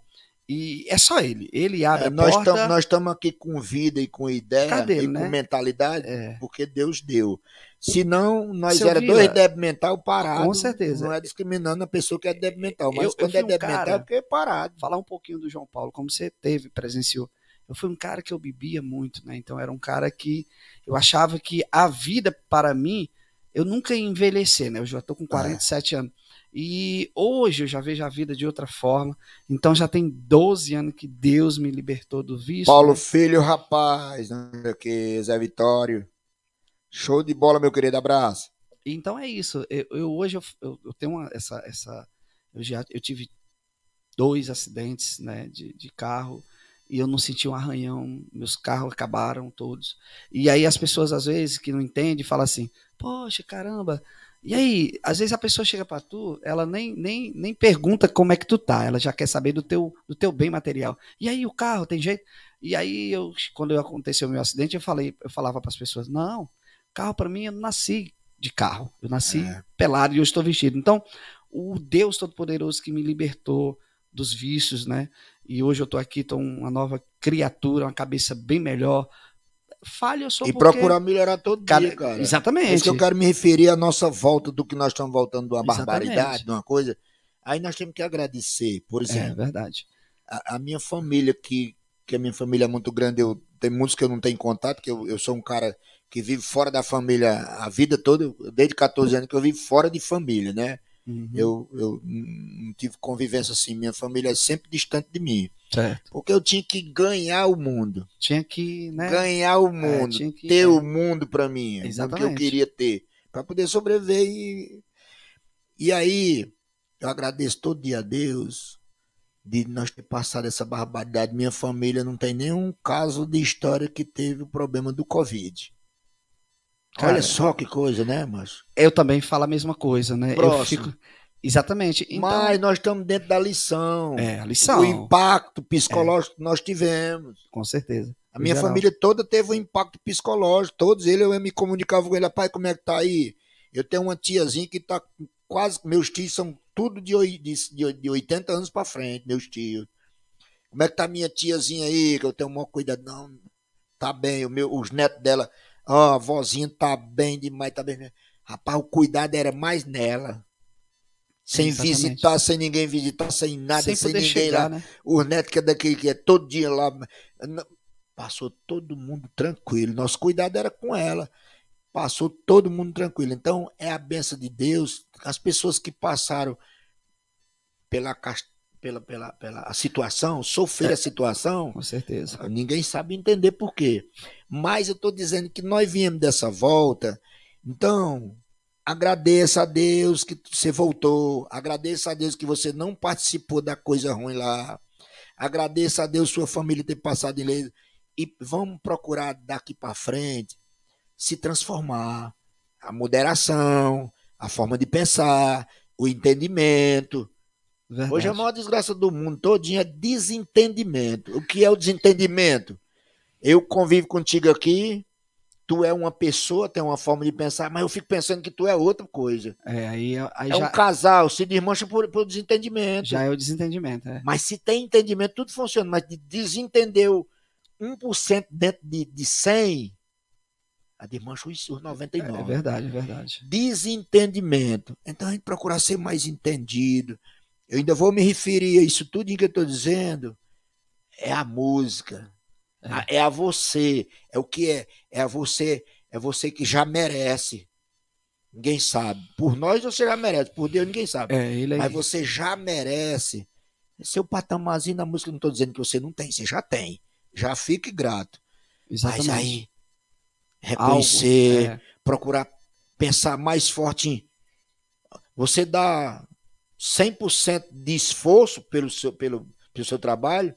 e é só ele. Ele é, abre é, a porta. Tam, nós estamos aqui com vida e com ideia Cadê, e né? com mentalidade, é. porque Deus deu. Senão, nós Seu era Vila, dois débil mental parado. Com certeza. Não é discriminando a pessoa que é deb mental, mas eu, quando eu é um mental, é porque é parado. Falar um pouquinho do João Paulo, como você teve, presenciou. Eu fui um cara que eu bebia muito, né? Então era um cara que eu achava que a vida para mim eu nunca envelhecer, né? Eu já estou com 47 ah, é. anos. E hoje eu já vejo a vida de outra forma. Então já tem 12 anos que Deus me libertou do vício. Paulo né? Filho, rapaz, né, meu que Zé Vitório. Show de bola, meu querido, abraço. Então é isso. Eu, eu hoje eu, eu, eu tenho uma, essa, essa. Eu já eu tive dois acidentes né, de, de carro e eu não senti um arranhão, meus carros acabaram todos. E aí as pessoas às vezes que não entendem falam assim: Poxa, caramba. E aí, às vezes a pessoa chega para tu, ela nem, nem, nem pergunta como é que tu tá, ela já quer saber do teu, do teu bem material. E aí, o carro tem jeito? E aí, eu, quando aconteceu o meu acidente, eu falei, eu falava para as pessoas: "Não, carro para mim eu não nasci de carro. Eu nasci é. pelado e eu estou vestido". Então, o Deus todo-poderoso que me libertou dos vícios, né? E hoje eu tô aqui, tô uma nova criatura, uma cabeça bem melhor, falha eu sou E porque... procurar melhorar todo dia, cara, Exatamente. É isso que eu quero me referir à nossa volta do que nós estamos voltando de uma exatamente. barbaridade, de uma coisa. Aí nós temos que agradecer, por é exemplo. É verdade. A, a, minha família, que, que a minha família é muito grande, eu tem muitos que eu não tenho contato, porque eu, eu sou um cara que vive fora da família a vida toda, desde 14 hum. anos que eu vivo fora de família, né? Uhum. Eu, eu não tive convivência assim. Minha família é sempre distante de mim. Certo. Porque eu tinha que ganhar o mundo. Tinha que né? ganhar o é, mundo, é, que, ter o mundo para mim, Exatamente. o que eu queria ter, para poder sobreviver. E, e aí, eu agradeço todo dia a Deus de nós ter passado essa barbaridade. Minha família não tem nenhum caso de história que teve o problema do Covid. Cara, Olha só que coisa, né, mas Eu também falo a mesma coisa, né? Próximo. Fico... Exatamente. Então... Mas nós estamos dentro da lição. É, a lição. O impacto psicológico é. que nós tivemos. Com certeza. A minha geral. É, família toda teve um impacto psicológico. Todos eles, eu me comunicava com ele, pai, como é que tá aí? Eu tenho uma tiazinha que tá quase. Meus tios são tudo de, de, de 80 anos para frente, meus tios. Como é que tá minha tiazinha aí? Que eu tenho o maior cuidado. Não, tá bem. O meu, os netos dela Ó, oh, vozinha tá bem demais, tá bem. Rapaz, o cuidado era mais nela. Sem visitar, sem ninguém visitar, sem nada, sem, sem ninguém chegar, lá. Né? O neto que é daquele que é todo dia lá. Passou todo mundo tranquilo. Nosso cuidado era com ela. Passou todo mundo tranquilo. Então, é a benção de Deus. As pessoas que passaram pela, pela, pela, pela a situação, sofrer a situação. Com certeza. Ah, ninguém sabe entender por quê. Mas eu estou dizendo que nós viemos dessa volta. Então, agradeça a Deus que você voltou. Agradeça a Deus que você não participou da coisa ruim lá. Agradeça a Deus sua família ter passado ileso. E vamos procurar daqui para frente se transformar. A moderação, a forma de pensar, o entendimento, é verdade. Hoje a maior desgraça do mundo todinha é desentendimento. O que é o desentendimento? Eu convivo contigo aqui, tu é uma pessoa, tem uma forma de pensar, mas eu fico pensando que tu é outra coisa. É, aí, aí é já... um casal, se desmancha por, por desentendimento. Já é o desentendimento, é. Mas se tem entendimento, tudo funciona. Mas desentendeu 1% dentro de, de 100, a desmancha os 99. É, é verdade, é verdade. Desentendimento. Então a gente procurar ser mais entendido, eu ainda vou me referir a isso tudo que eu estou dizendo, é a música. É. é a você. É o que é. É a você. É você que já merece. Ninguém sabe. Por nós você já merece. Por Deus ninguém sabe. É, é... Mas você já merece. Seu patamarzinho na música, não estou dizendo que você não tem, você já tem. Já fique grato. Exatamente. Mas aí, reconhecer, Algo, é. procurar pensar mais forte em. Você dá 100% de esforço pelo seu, pelo, pelo seu trabalho,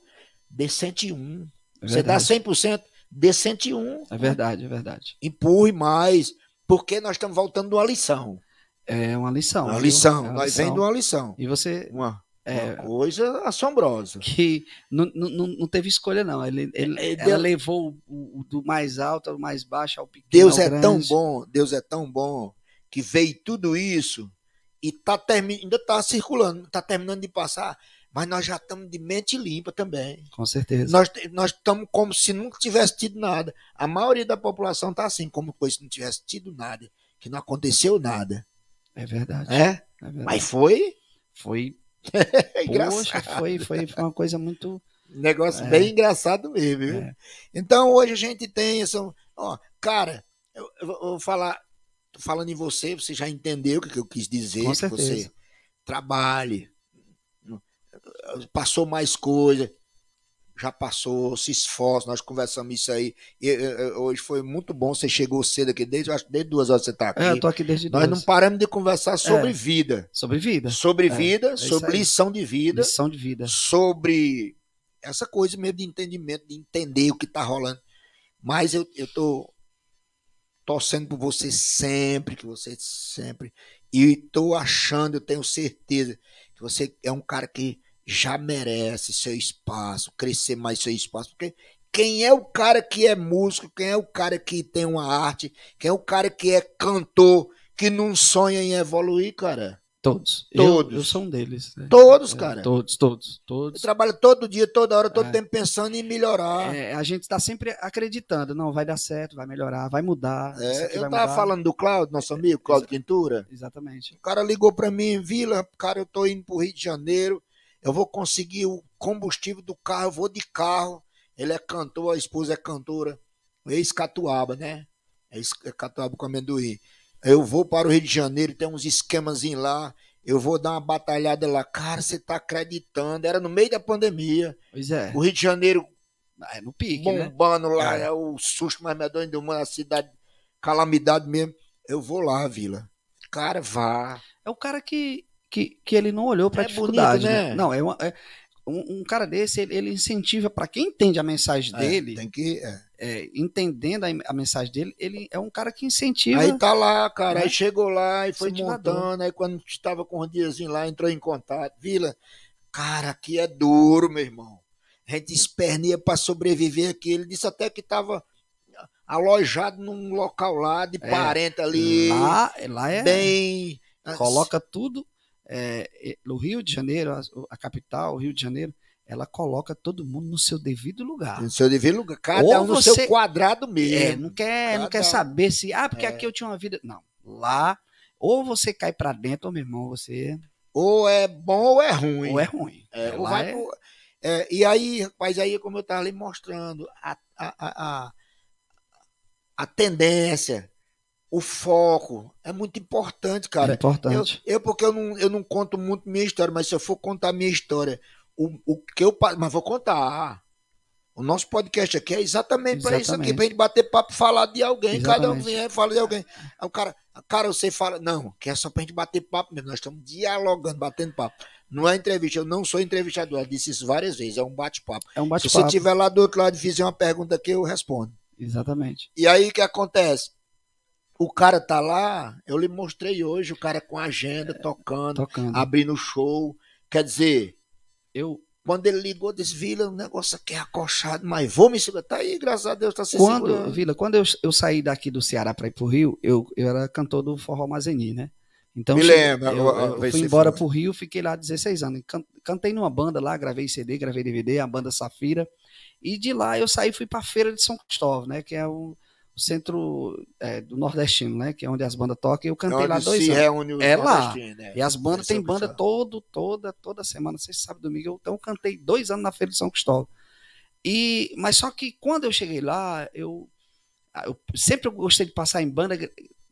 dê 101. É Você dá 100%, dê 101. Né? É verdade, é verdade. Empurre mais, porque nós estamos voltando de uma lição. É uma lição. Uma viu? lição, é uma nós vem de uma lição. E você. Uma, é, coisa assombrosa. Que não, não, não teve escolha, não. Ele, ele, é, ele levou o, o, do mais alto ao mais baixo, ao pequeno. Deus é grande. tão bom, Deus é tão bom, que veio tudo isso e tá termi... ainda está circulando, está terminando de passar, mas nós já estamos de mente limpa também. Com certeza. Nós, nós estamos como se nunca tivesse tido nada. A maioria da população está assim, como se não tivesse tido nada, que não aconteceu nada. É verdade. É? é verdade. Mas foi? Foi. É Poxa, foi, foi, foi uma coisa muito. Negócio é. bem engraçado mesmo, viu? É. Então hoje a gente tem essa. Ó, cara, eu, eu vou falar falando em você, você já entendeu o que eu quis dizer. Com certeza. Você trabalhe, passou mais coisa, já passou, se esforça, nós conversamos isso aí. E, hoje foi muito bom, você chegou cedo aqui, desde, acho, desde duas horas você está aqui. É, eu tô aqui desde Nós duas. não paramos de conversar é. sobre é, vida. Sobre vida. Sobre é, vida, é, sobre lição de vida. Lição de vida. Sobre essa coisa mesmo de entendimento, de entender o que está rolando. Mas eu, eu tô torcendo por você sempre, que você sempre. E tô achando, eu tenho certeza, que você é um cara que já merece seu espaço, crescer mais seu espaço, porque quem é o cara que é músico, quem é o cara que tem uma arte, quem é o cara que é cantor, que não sonha em evoluir, cara? Todos. Todos. Eu, eu sou um deles. Né? Todos, é, cara. É, todos, todos, todos. Eu trabalho todo dia, toda hora, todo é. tempo pensando em melhorar. É, a gente está sempre acreditando, não, vai dar certo, vai melhorar, vai mudar. É, eu vai tava mudar. falando do Cláudio, nosso é, amigo, Cláudio pintura Exatamente. O cara ligou para mim, Vila, cara, eu tô indo pro Rio de Janeiro, eu vou conseguir o combustível do carro, eu vou de carro. Ele é cantor, a esposa é cantora, ex-catuaba, né? É ex-catuaba com amendoim. Eu vou para o Rio de Janeiro, tem uns esquemas lá, eu vou dar uma batalhada lá. Cara, você tá acreditando? Era no meio da pandemia. Pois é. O Rio de Janeiro. Ah, é no pique, né? bombando né? lá, é. é o susto mais medonho do mundo, a cidade, calamidade mesmo. Eu vou lá, Vila. Cara, vá. É o cara que, que, que ele não olhou para é dificuldade, bonito, né? né? Não, é, uma, é, um, um cara desse, ele, ele incentiva para quem entende a mensagem é, dele. Tem que. É. É, entendendo a, a, mensagem dele, ele é um cara que incentiva. Aí tá lá, cara, aí né? chegou lá e foi montando, aí quando estava com um diazinho lá, entrou em contato. Vila, cara, aqui é duro, meu irmão. A gente espernia para sobreviver aqui. Ele disse até que estava alojado num local lá de é, parente ali. Lá, lá é. Bem. Coloca tudo é, o Rio de Janeiro, a, a capital, o Rio de Janeiro, ela coloca todo mundo no seu devido lugar. No seu devido lugar, cada Ou um no você, seu quadrado é, mesmo. É, não quer, cada não quer saber se, ah, porque é. aqui eu tinha uma vida. Não, lá ou você cai para dentro, ou meu irmão, você ou é bom ou é ruim. Ou é ruim. É, é ou vai é pro, e aí, rapaz, aí como eu estava lhe mostrando a, a, a, a, a tendência o foco é muito importante, cara. É importante. Eu, eu, porque eu não, eu não conto muito minha história, mas se eu for contar minha história, o, o que eu. Mas vou contar. O nosso podcast aqui é exatamente, para isso aqui, para gente bater papo, falar de alguém. Exatamente. Cada um vem e fala de alguém. o cara, cara, você fala, não, que é só para gente bater papo mesmo. Nós estamos dialogando, batendo papo. Não é entrevista, eu não sou entrevistador, eu disse isso várias vezes, é um bate-papo. É um bate-papo. Se você estiver lá do outro lado e fizer uma pergunta aqui, eu respondo. Exatamente. E aí o que acontece? O cara tá lá, eu lhe mostrei hoje, o cara com agenda, é, tocando, tocando. abrindo show. Quer dizer, eu quando ele ligou, disse, Vila, o negócio aqui é acochado, mas vou me segurar. Tá aí, graças a Deus, tá se quando, segurando. Vila, quando eu, eu saí daqui do Ceará para ir pro Rio, eu, eu era cantor do Forró Mazeni, né? Então, me lembro. Eu, eu, eu fui embora pro Rio, fiquei lá 16 anos. Cantei numa banda lá, gravei CD, gravei DVD, a banda Safira. E de lá eu saí fui pra Feira de São Cristóvão, né? Que é o o centro é, do nordestino, né? Que é onde as bandas tocam. Eu é cantei é lá dois se anos. Reúne é lá. Né? E as bandas tem é banda todo, toda, toda semana, Você sabe domingo. então eu cantei dois anos na Feira de São Cristóvão. E mas só que quando eu cheguei lá, eu, ah, eu sempre gostei de passar em banda.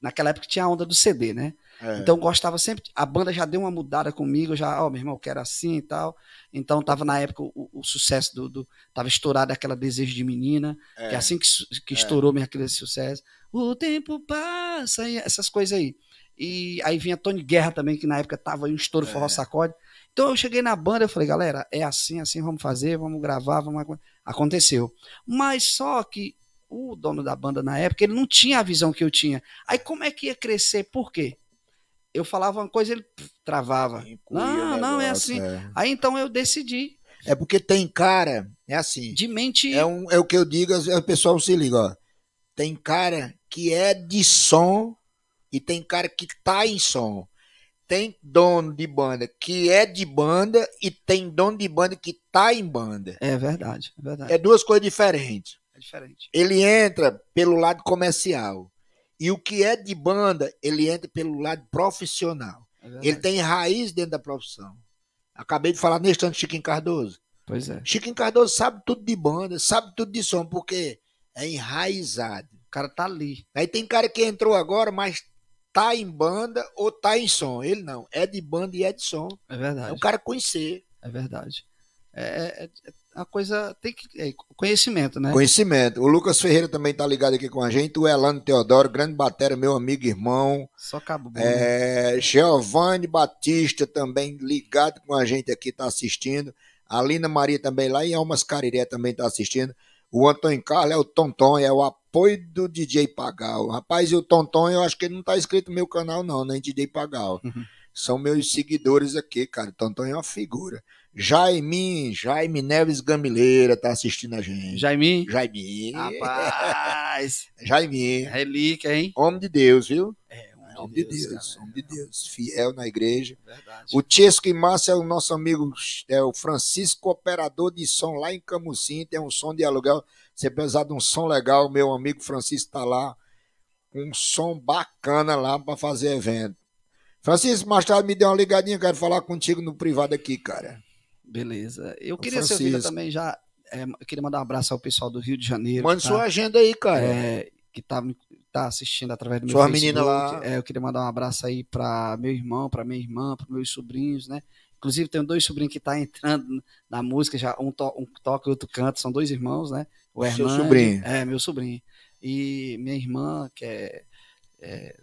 Naquela época tinha a onda do CD, né? É. Então gostava sempre. A banda já deu uma mudada comigo, já, ó, oh, meu irmão, eu quero assim e tal. Então tava na época o, o sucesso do, do, Tava estourado aquela Desejo de Menina, é. que é assim que, que é. estourou minha aquele sucesso. O tempo passa, e essas coisas aí. E aí vinha Tony Guerra também, que na época tava aí um estouro é. forró sacode. Então eu cheguei na banda, eu falei, galera, é assim, assim, vamos fazer, vamos gravar, vamos. Aconteceu. Mas só que o dono da banda na época, ele não tinha a visão que eu tinha. Aí como é que ia crescer? Por quê? eu falava uma coisa, ele travava. Não, não, é assim. É. Aí então eu decidi. É porque tem cara, é assim. De mente. É, um, é o que eu digo, o pessoal se liga, ó. Tem cara que é de som e tem cara que tá em som. Tem dono de banda que é de banda e tem dono de banda que tá em banda. É verdade, é verdade. É duas coisas diferentes. É diferente. Ele entra pelo lado comercial. E o que é de banda, ele entra pelo lado profissional. É ele tem raiz dentro da profissão. Acabei de falar neste instante Chiquinho Cardoso. Pois é. Chiquinho Cardoso sabe tudo de banda, sabe tudo de som, porque é enraizado. O cara tá ali. Aí tem cara que entrou agora, mas tá em banda ou tá em som. Ele não. É de banda e é de som. É verdade. É o cara conhecer. É verdade. É, é, é a coisa tem que. É, conhecimento, né? Conhecimento. O Lucas Ferreira também tá ligado aqui com a gente. O Elano Teodoro, grande batera, meu amigo irmão. Só cabo É, né? Giovanni Batista também ligado com a gente aqui, tá assistindo. A Lina Maria também lá e Almas Cariré também tá assistindo. O Antônio Carlos é o Tonton, é o apoio do DJ Pagal. Rapaz, e o Tonton, eu acho que ele não tá inscrito no meu canal, não, nem né, DJ Pagal. Uhum. São meus seguidores aqui, cara. Tonton é uma figura. Jaime, Jaime Neves Gamileira tá assistindo a gente. Jaime? Jaime. Rapaz. Jaime. Relíquia, hein? Homem de Deus, viu? É, homem de Deus, Deus homem de Deus, é fiel na igreja. Verdade. O Tiesco e Márcio é o nosso amigo, é o Francisco operador de som lá em Camusim, tem um som de aluguel. Você precisa de um som legal, meu amigo Francisco tá lá um som bacana lá para fazer evento. Francisco, mais tarde me dê uma ligadinha, quero falar contigo no privado aqui, cara. Beleza. Eu queria ser também já. É, eu queria mandar um abraço ao pessoal do Rio de Janeiro. Mande tá, sua agenda aí, cara. É, que tá, tá assistindo através do meu Sua menina lá. É, eu queria mandar um abraço aí para meu irmão, para minha irmã, para meus sobrinhos, né? Inclusive, tenho dois sobrinhos que tá entrando na música, já um, to, um toca e outro canta, são dois irmãos, né? O Seu sobrinho. É, meu sobrinho. E minha irmã, que é, é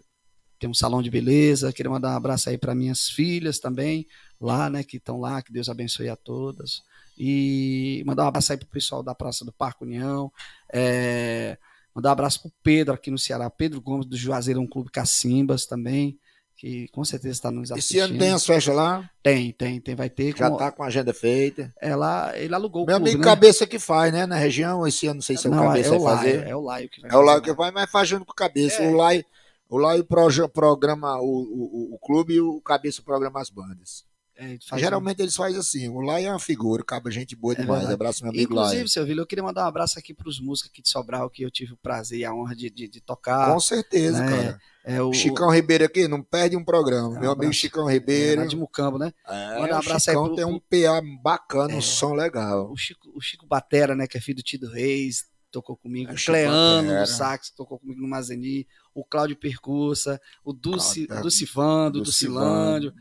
tem um salão de beleza. Queria mandar um abraço aí para minhas filhas também, lá, né, que estão lá, que Deus abençoe a todas. E mandar um abraço aí pro pessoal da Praça do Parque União. É, mandar um abraço pro Pedro aqui no Ceará, Pedro Gomes do Juazeiro, um Clube Cacimbas também, que com certeza está nos assistindo. Esse ano tem as festas lá? Tem, tem, tem, vai ter. Já tá com a agenda feita. Ela, é ele alugou Meu o clube, amigo né? Cabeça que faz, né, na região, esse ano não sei se é o não, é Cabeça é o vai fazer. É o Laio que vai É o Laio que vai, mas faz junto com o Cabeça. É. O Laio... O Laio programa o, o, o clube e o Cabeça programa as bandas. É, Geralmente um... eles fazem assim. O Lai é uma figura, acaba é gente boa é demais. É abraço, meu amigo Inclusive, seu Vila, eu queria mandar um abraço aqui para os músicos aqui de Sobral, que eu tive o prazer e a honra de, de, de tocar. Com certeza, né? cara. É, o... Chicão Ribeiro aqui, não perde um programa. Um meu abraço. amigo Chicão Ribeiro. É, de Mucambo, né? É, Manda um abraço Chicão aí pro... tem um PA bacana, um som legal. O Chico, o Chico Batera, né, que é filho do Tito Reis, tocou comigo, é, o Cleano do sax tocou comigo no Mazeni, o Cláudio percussa o Dulci, ah, tá. Dulcivando, Dulcilândio.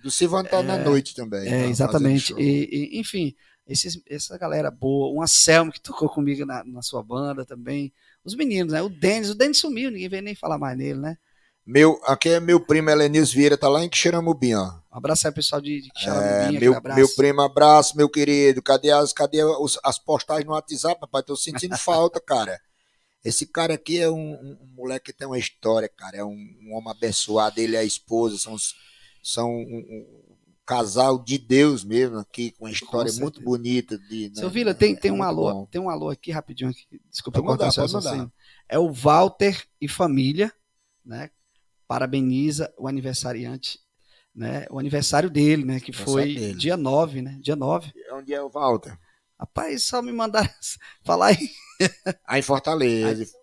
tá é, na noite também. É, tá, exatamente. E, e, enfim, esses, essa galera boa, uma Anselmo que tocou comigo na, na sua banda também, os meninos, né? O Denis, o Denis sumiu, ninguém veio nem falar mais nele, né? Meu, aqui é meu primo Helenils Vieira, tá lá em Quixeramobim, ó. Um abraço aí, pessoal de, de Quixeramobim. É, meu, meu primo, abraço, meu querido. Cadê as, cadê os, as postagens no WhatsApp, rapaz? Tô sentindo falta, cara. Esse cara aqui é um, um, um, moleque que tem uma história, cara. É um, um homem abençoado. Ele e é a esposa são, são um, casal de Deus mesmo aqui, com uma história com muito bonita. De, né, Seu Vila, tem, é, tem, é um alô, bom. tem um alô aqui rapidinho. Aqui. Desculpa eu vou mandar, pode mandar. É o Walter e família, né? parabeniza o aniversariante, né? O aniversário dele, né? Que foi dele. dia 9, né? Dia 9. É onde é o Walter? Rapaz, só me mandaram falar aí. Aí em Fortaleza. Aí,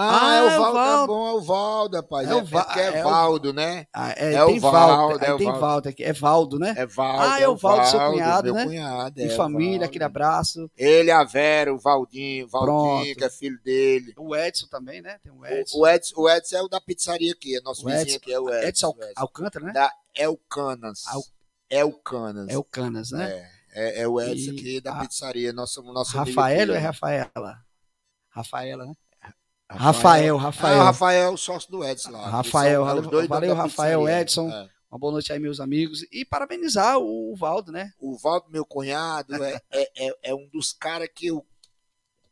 ah, ah, é o Valdo, é tá bom, é o Valdo, rapaz. É, é o é Va é, é, é Valdo, né? Ah, é, é tem o Valdo, é, é, o tem Valdo aqui. É Valdo, né? É Valdo. Ah, é o Valdo, seu cunhado, né? cunhado, é E família, Valdo. aquele abraço. Ele, a Vera, o Valdinho, Valdinho, Pronto. que é filho dele. O Edson também, né? Tem o Edson. O, o Edson, o Edson é o da pizzaria aqui, é nosso o vizinho Edson, aqui, é o ah, Edson. Edson, Al, Edson. Alcântara, né? Da Elcanas. Al... Elcanas. Elcanas, né? É, é, o Edson e aqui da pizzaria, nosso, nosso Rafael ou é Rafaela? Rafaela, né? Rafael, Rafael. Ah, Rafael, o Rafael sócio do Edson lá. Rafael, Paulo, é valeu, valeu Rafael, Edson. É. Uma boa noite aí, meus amigos. E parabenizar o, Valdo, né? O Valdo, meu cunhado, é, é, é, é um dos caras que eu.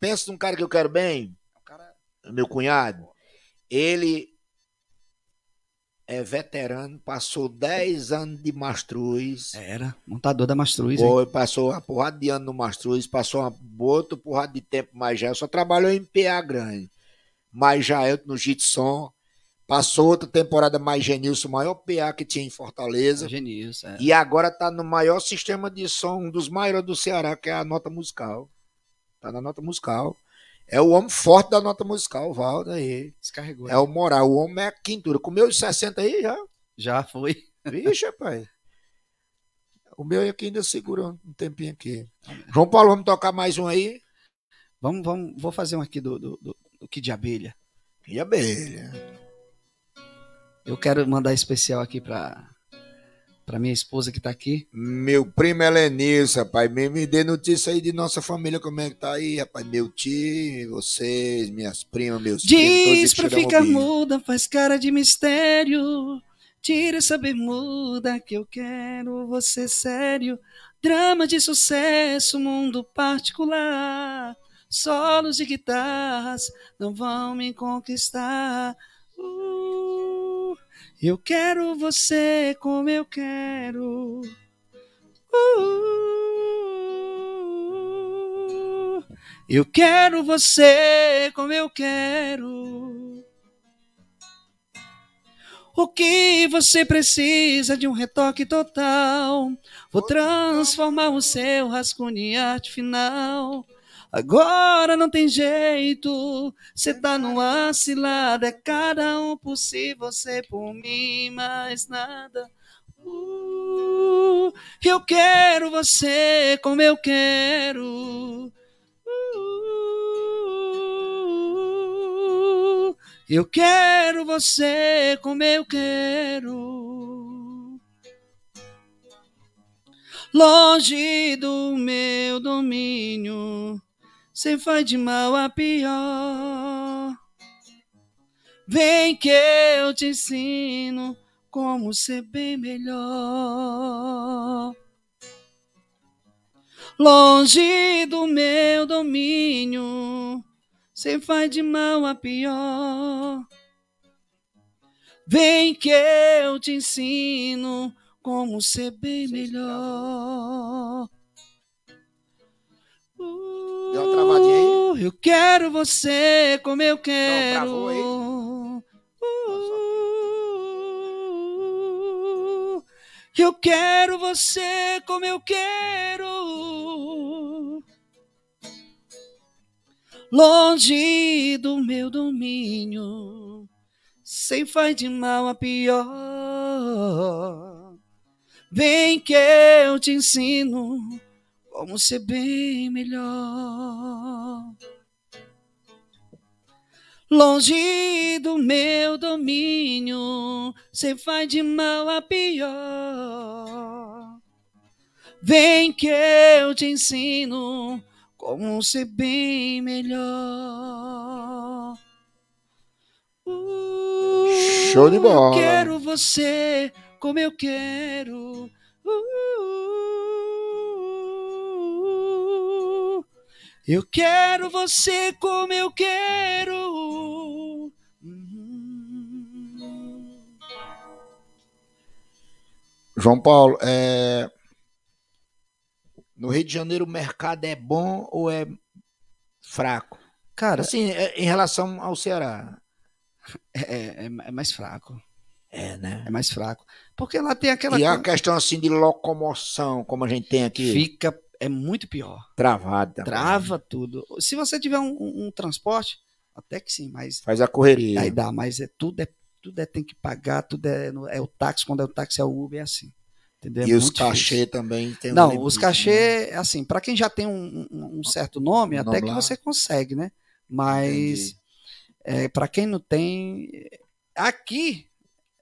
Penso num cara que eu quero bem. É cara... Meu cunhado. Ele é veterano, passou 10 anos de Mastruz. Era, montador da Mastruz. Foi, hein? passou uma porrada de ano no Mastruz, passou uma outra porrada de tempo mais já. Só trabalhou em PA Grande mais no jitson Passou outra temporada mais Genilson, o maior PA que tinha em Fortaleza. É Genilson, é. E agora tá no maior sistema de som, um dos maiores do Ceará, que é a nota musical. tá na nota musical. É o homem forte da nota musical, o Valdo aí. Descarregou. É o né? moral. O homem é a quintura. Comeu os 60 aí já? Já foi. Vixe, rapaz. O meu aqui é ainda segura um tempinho aqui. João Paulo, vamos tocar mais um aí? Vamos, vamos, vou fazer um aqui do, do, do do que de abelha. E abelha. Eu quero mandar especial aqui pra, pra minha esposa que tá aqui. Meu primo Helenilson, é rapaz. Me, me dê notícia aí de nossa família, como é que tá aí, rapaz. Meu tio, vocês, minhas primas, meus Diz primos. Diz pra ficar um muda, faz cara de mistério. Tira essa bermuda que eu quero você sério. Drama de sucesso, mundo particular. Solos de guitarras não vão me conquistar. Uh, eu quero você como eu quero. Uh, eu quero você como eu quero. O que você precisa de um retoque total? Vou transformar o seu rascunho em arte final. Agora não tem jeito, cê tá no acilado, é cada um por si, você por mim, mais nada. Uh, eu quero você como eu quero. Uh, eu quero você como eu quero. Longe do meu domínio você vai de mal a pior. Vem que eu te ensino como ser bem melhor. Longe do meu domínio, você faz de mal a pior. Vem que eu te ensino como ser bem melhor. Deu uma travadinha aí? Uh, eu quero você como eu quero. Não, travou aí. Uh, eu quero você como eu quero. Longe do meu domínio, sem faz de mal a pior. Vem que eu te ensino como ser bem melhor. Longe do meu domínio, cê faz de mal a pior. Vem que eu te ensino como ser bem melhor. Uh, Show de uh, bola! quero você como eu quero. Uh, Eu quero você como eu quero. Uhum. João Paulo, é... no Rio de Janeiro o mercado é bom ou é fraco? Cara, assim, é, em relação ao Ceará, é, é, é mais fraco. É, né? É mais fraco. Porque lá tem aquela. E é a questão assim de locomoção, como a gente tem aqui. Fica é muito pior. Travada. Trava tudo. Se você tiver um, um, um, transporte, até que sim, mas. Faz a correria. Aí dá, mas é tudo, é, tudo é tem que pagar, tudo é, é o táxi, quando é o táxi é o Uber, é assim. Entendeu? É e os cachê difícil. também tem Não, um limite, os né? cachê, né? assim, para quem já tem um, um certo nome, até que lá. você consegue, né? Mas é, para quem não tem, aqui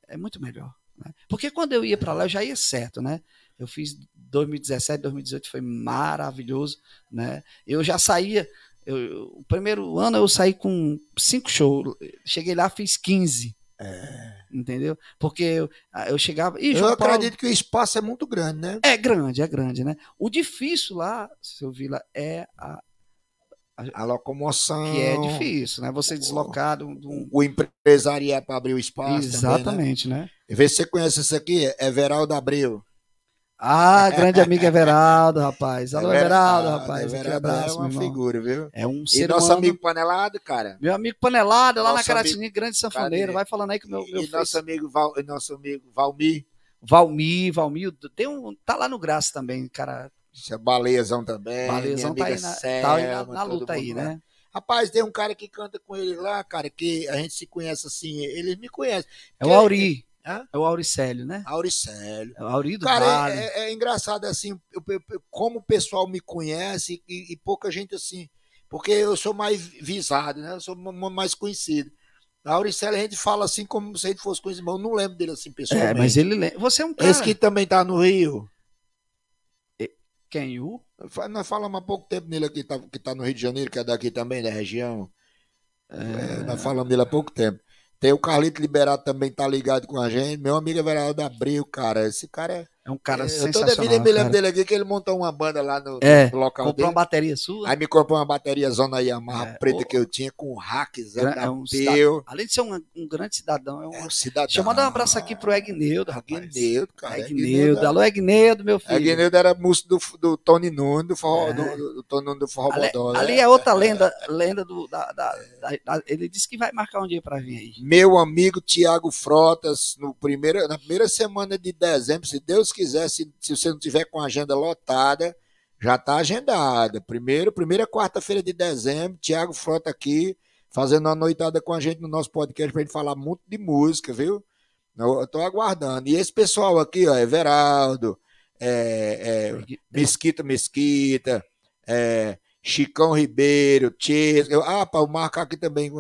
é muito melhor. Né? Porque quando eu ia para lá, eu já ia certo, né? Eu fiz 2017, 2018 foi maravilhoso, né? Eu já saía, eu, o primeiro ano eu saí com cinco shows, cheguei lá fiz 15. É. Entendeu? Porque eu, eu chegava. E João eu Paulo, acredito que o espaço é muito grande, né? É grande, é grande, né? O difícil lá, seu Vila, é a, a, a, locomoção. Que é difícil, né? Você deslocar do, do... O empresariado é para abrir o espaço. Exatamente, também, né? né? Vê se você conhece isso aqui, é Veraldo Abreu. Ah, grande amigo Everaldo, rapaz. Alô, Everaldo, rapaz. Everaldo Aquele abraço, é uma figura, viu? É um ser E nosso humano. amigo Panelado, cara. Meu amigo Panelado, lá na Caratini, grande sanfoneiro. Vai falando aí com o meu, meu E nosso amigo, Val... nosso amigo Valmir. Valmir, Valmir. Tem um... Tá lá no Graça também, cara. É Baleiazão também. Baleiazão tá, tá aí na, Selma, tá na, na luta aí, né? Rapaz, tem um cara que canta com ele lá, cara, que a gente se conhece assim. Ele me conhece. É o Auri. É? é o Auricélio, né? Auricélio. É o Aurido Cara, vale. É, é, é, engraçado, assim, eu, eu, como o pessoal me conhece e, e, pouca gente, assim, porque eu sou mais visado, né? Eu sou mais conhecido. A Auricélio a gente fala assim como se a gente fosse com os irmãos. Não lembro dele assim é, pessoalmente. É, mas ele lembra. Você é um cara... Esse que também tá no Rio. Quem? O? Nós falamos há pouco tempo nele aqui, tá, que tá no Rio de Janeiro, que é daqui também, da região. É... É, nós falamos dele há pouco tempo. Tem o Carlito Liberado também, tá ligado com a gente. Meu amigo é vereador da Abril, cara. Esse cara é é um cara é, sensacional. Toda vida eu me lembro dele aqui que ele montou uma banda lá no, é, no local comprou dele. uma bateria sua. Aí me comprou uma bateria zona Yamaha é, preta o... que eu tinha com um é um cidadão, Além de ser um, um grande cidadão, é um, é um cidadão. Deixa eu mandar um abraço aqui pro Egneudo, rapaz. Egneudo, cara. Egneudo. Alô, Egneudo, meu filho. Egneudo era músico do, do Tony Nuno, do, forró, é. do, do, Tony Nuno do Forró ali, Bodó. Ali né? é outra lenda, lenda do, da, da, da, Ele disse que vai marcar um dia pra vir aí. Meu amigo Tiago Frotas, no primeiro, na primeira semana de dezembro, se Deus quiser, se, se você não tiver com a agenda lotada, já está agendada. Primeiro, primeira quarta-feira de dezembro, Tiago Frota aqui, fazendo uma noitada com a gente no nosso podcast para gente falar muito de música, viu? Eu estou aguardando. E esse pessoal aqui, ó, Everaldo, é, é, Mesquita Mesquita, é, Chicão Ribeiro, Tchesco. Ah, para o Marco aqui também.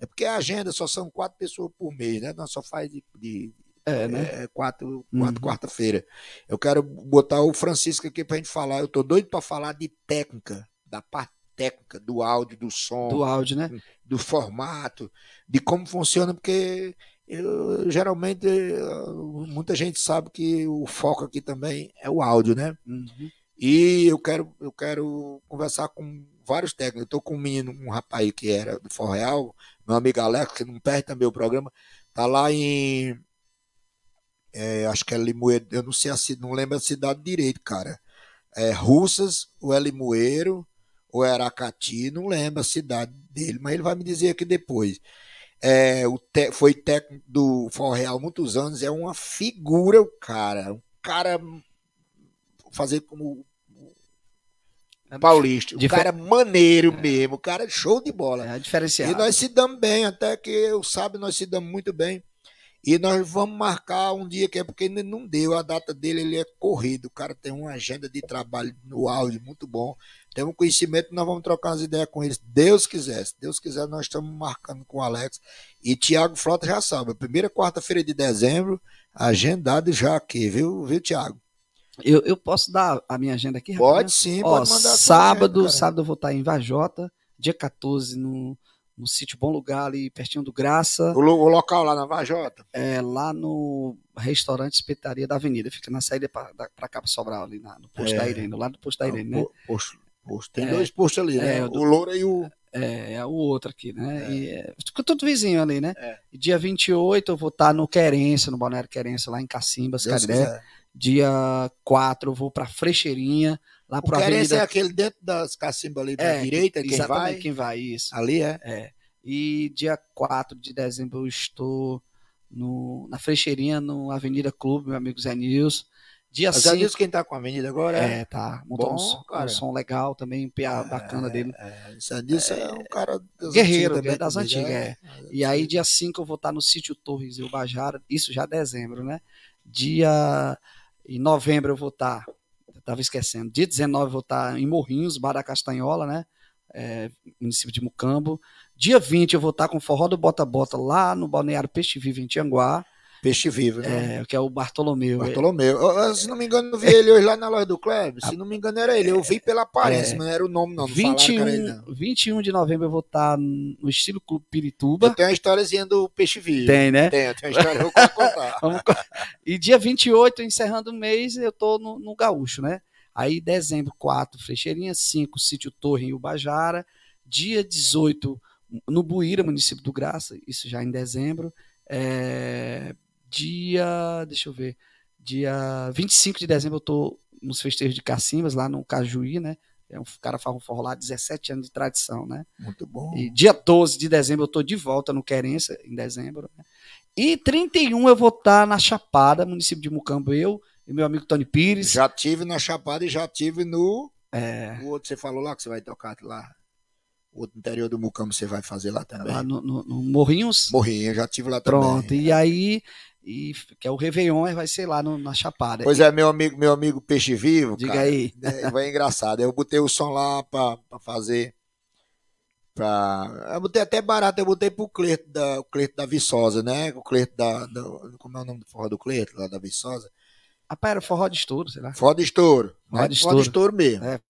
É porque a agenda só são quatro pessoas por mês, né? Nós só faz de, de, é, é, né? É, quatro, quatro uhum. quarta-feira. Eu quero botar o Francisco aqui pra gente falar. Eu tô doido para falar de técnica, da parte técnica, do áudio, do som. Do áudio, né? Do formato, de como funciona, porque eu, geralmente eh, muita gente sabe que o foco aqui também é o áudio, né? Uhum. E eu quero, eu quero conversar com vários técnicos. Eu tô com um menino, um rapaz que era do Forreal, meu amigo Alex, que não perde também o programa, tá lá em é, acho que é Limoeiro, eu não sei a, não lembro a cidade direito, cara. É Russas, ou é Limoeiro, ou é Aracati, não lembro a cidade dele, mas ele vai me dizer aqui depois. É, o te, foi técnico do Forreal muitos anos, é uma figura o cara, um cara fazer como é Paulista. O Difer... cara maneiro é. mesmo, o cara é show de bola. É diferenciado. E nós se damos bem, até que eu sabe, nós se damos muito bem. E nós vamos marcar um dia que é porque ainda não deu, a data dele ele é corrido. O cara tem uma agenda de trabalho no áudio muito bom. Tem um conhecimento, nós vamos trocar umas ideias com ele Deus quiser, se Deus quiser, nós estamos marcando com o Alex. E Tiago Frota já sabe, primeira quarta-feira de dezembro, agendado já aqui, viu, viu Tiago? Eu, eu posso dar a minha agenda aqui? Pode sim, Ó, mandar. Sábado, agenda, sábado eu vou estar em Vajota, dia 14 no no sítio bom lugar ali, pertinho do Graça. O, o, local lá na Vajota? É, lá no restaurante Espetaria da Avenida. Fica na saída para cá, para Sobral, ali na, no posto é. da Irene, lá do posto da ah, Irene, né? Posto, posto. Tem é, dois postos ali, né? É, o, do, Loura e o... É, é o outro aqui, né? É. E, é, tudo vizinho ali, né? É. E dia 28 eu vou estar tá no Querência, no Balneário Querência, lá em Cacimbas, Cadê Dia 4 eu vou para Frecheirinha, Lá para o Querência é Avenida... é aquele dentro das cacimbas ali da é, direita, quem vai. quem vai, isso. Ali é? É. E dia 4 de dezembro eu estou no, na Frecheirinha, no Avenida Clube, meu amigo Zé Nils. Dia Mas 5... Zé Nils quem tá com a Avenida agora? É, tá. Montou Bom, um, um, som legal também, um PA é, bacana dele. É, Zé Nils é, um cara... guerreiro, antigas, também, das antigas, né? né? é. é e aí dia 5 eu vou estar tá no Sítio Torres e o Bajara, isso já é dezembro, né? Dia... Em novembro eu vou estar tá estava esquecendo. Dia 19 vou estar tá em Morrinhos, Bar da Castanhola, né? É, município de Mucambo. Dia 20 eu vou estar tá com Forró do Bota Bota lá no Balneário Peixe Vivo, em Tianguá. Peixe vivo, né? É, que é o Bartolomeu. É. Bartolomeu. se não me engano, eu vi ele hoje lá na loja do Kleber. Se não me engano, era ele. Eu vi pela aparência, é, não era o nome, não. não 21, falaram, cara, não. 21 de novembro eu vou estar no estilo Clube Pirituba. Tem uma históriazinha do Peixe Vivo. Tem, né? Tem, tem uma história, eu vou contar. e dia 28, encerrando o mês, eu tô no, no Gaúcho, né? Aí, dezembro, 4, Frecheirinha, 5, Sítio Torre e Ubajara. Dia 18, no Buíra, município do Graça, isso já em dezembro. É, dia. Deixa eu ver. Dia 25 de dezembro eu tô nos festejos de Cacimbas, lá no Cajuí, né? É um cara forró lá, 17 anos de tradição, né? Muito bom. E dia 12 de dezembro eu tô de volta no Querência, em dezembro. Né? E 31 eu vou estar tá na Chapada, município de Mucambo, eu e meu amigo Tony Pires. Já tive na Chapada e já tive no. É... O outro você falou lá que você vai tocar lá. O outro interior do Mucambo você vai fazer lá também. Lá no, no, no Morrinhos? Morrinhos, já tive lá também. Pronto, e aí e que é o Réveillon, é, vai ser lá no, na Chapada. Pois é, meu amigo, meu amigo Peixe Vivo. Diga cara, aí. É, né, vai engraçado. Eu botei o som lá pra, pra fazer. Pra... Eu botei até barato, eu botei pro Cleto da, o Cleto da Viçosa, né? O Cleto da, da, Como é o nome do forró do Cleto, lá da Viçosa? Ah, pera, forró de estouro, sei lá. Forró de estouro. Forró né, de estouro, forró de estouro mesmo. É,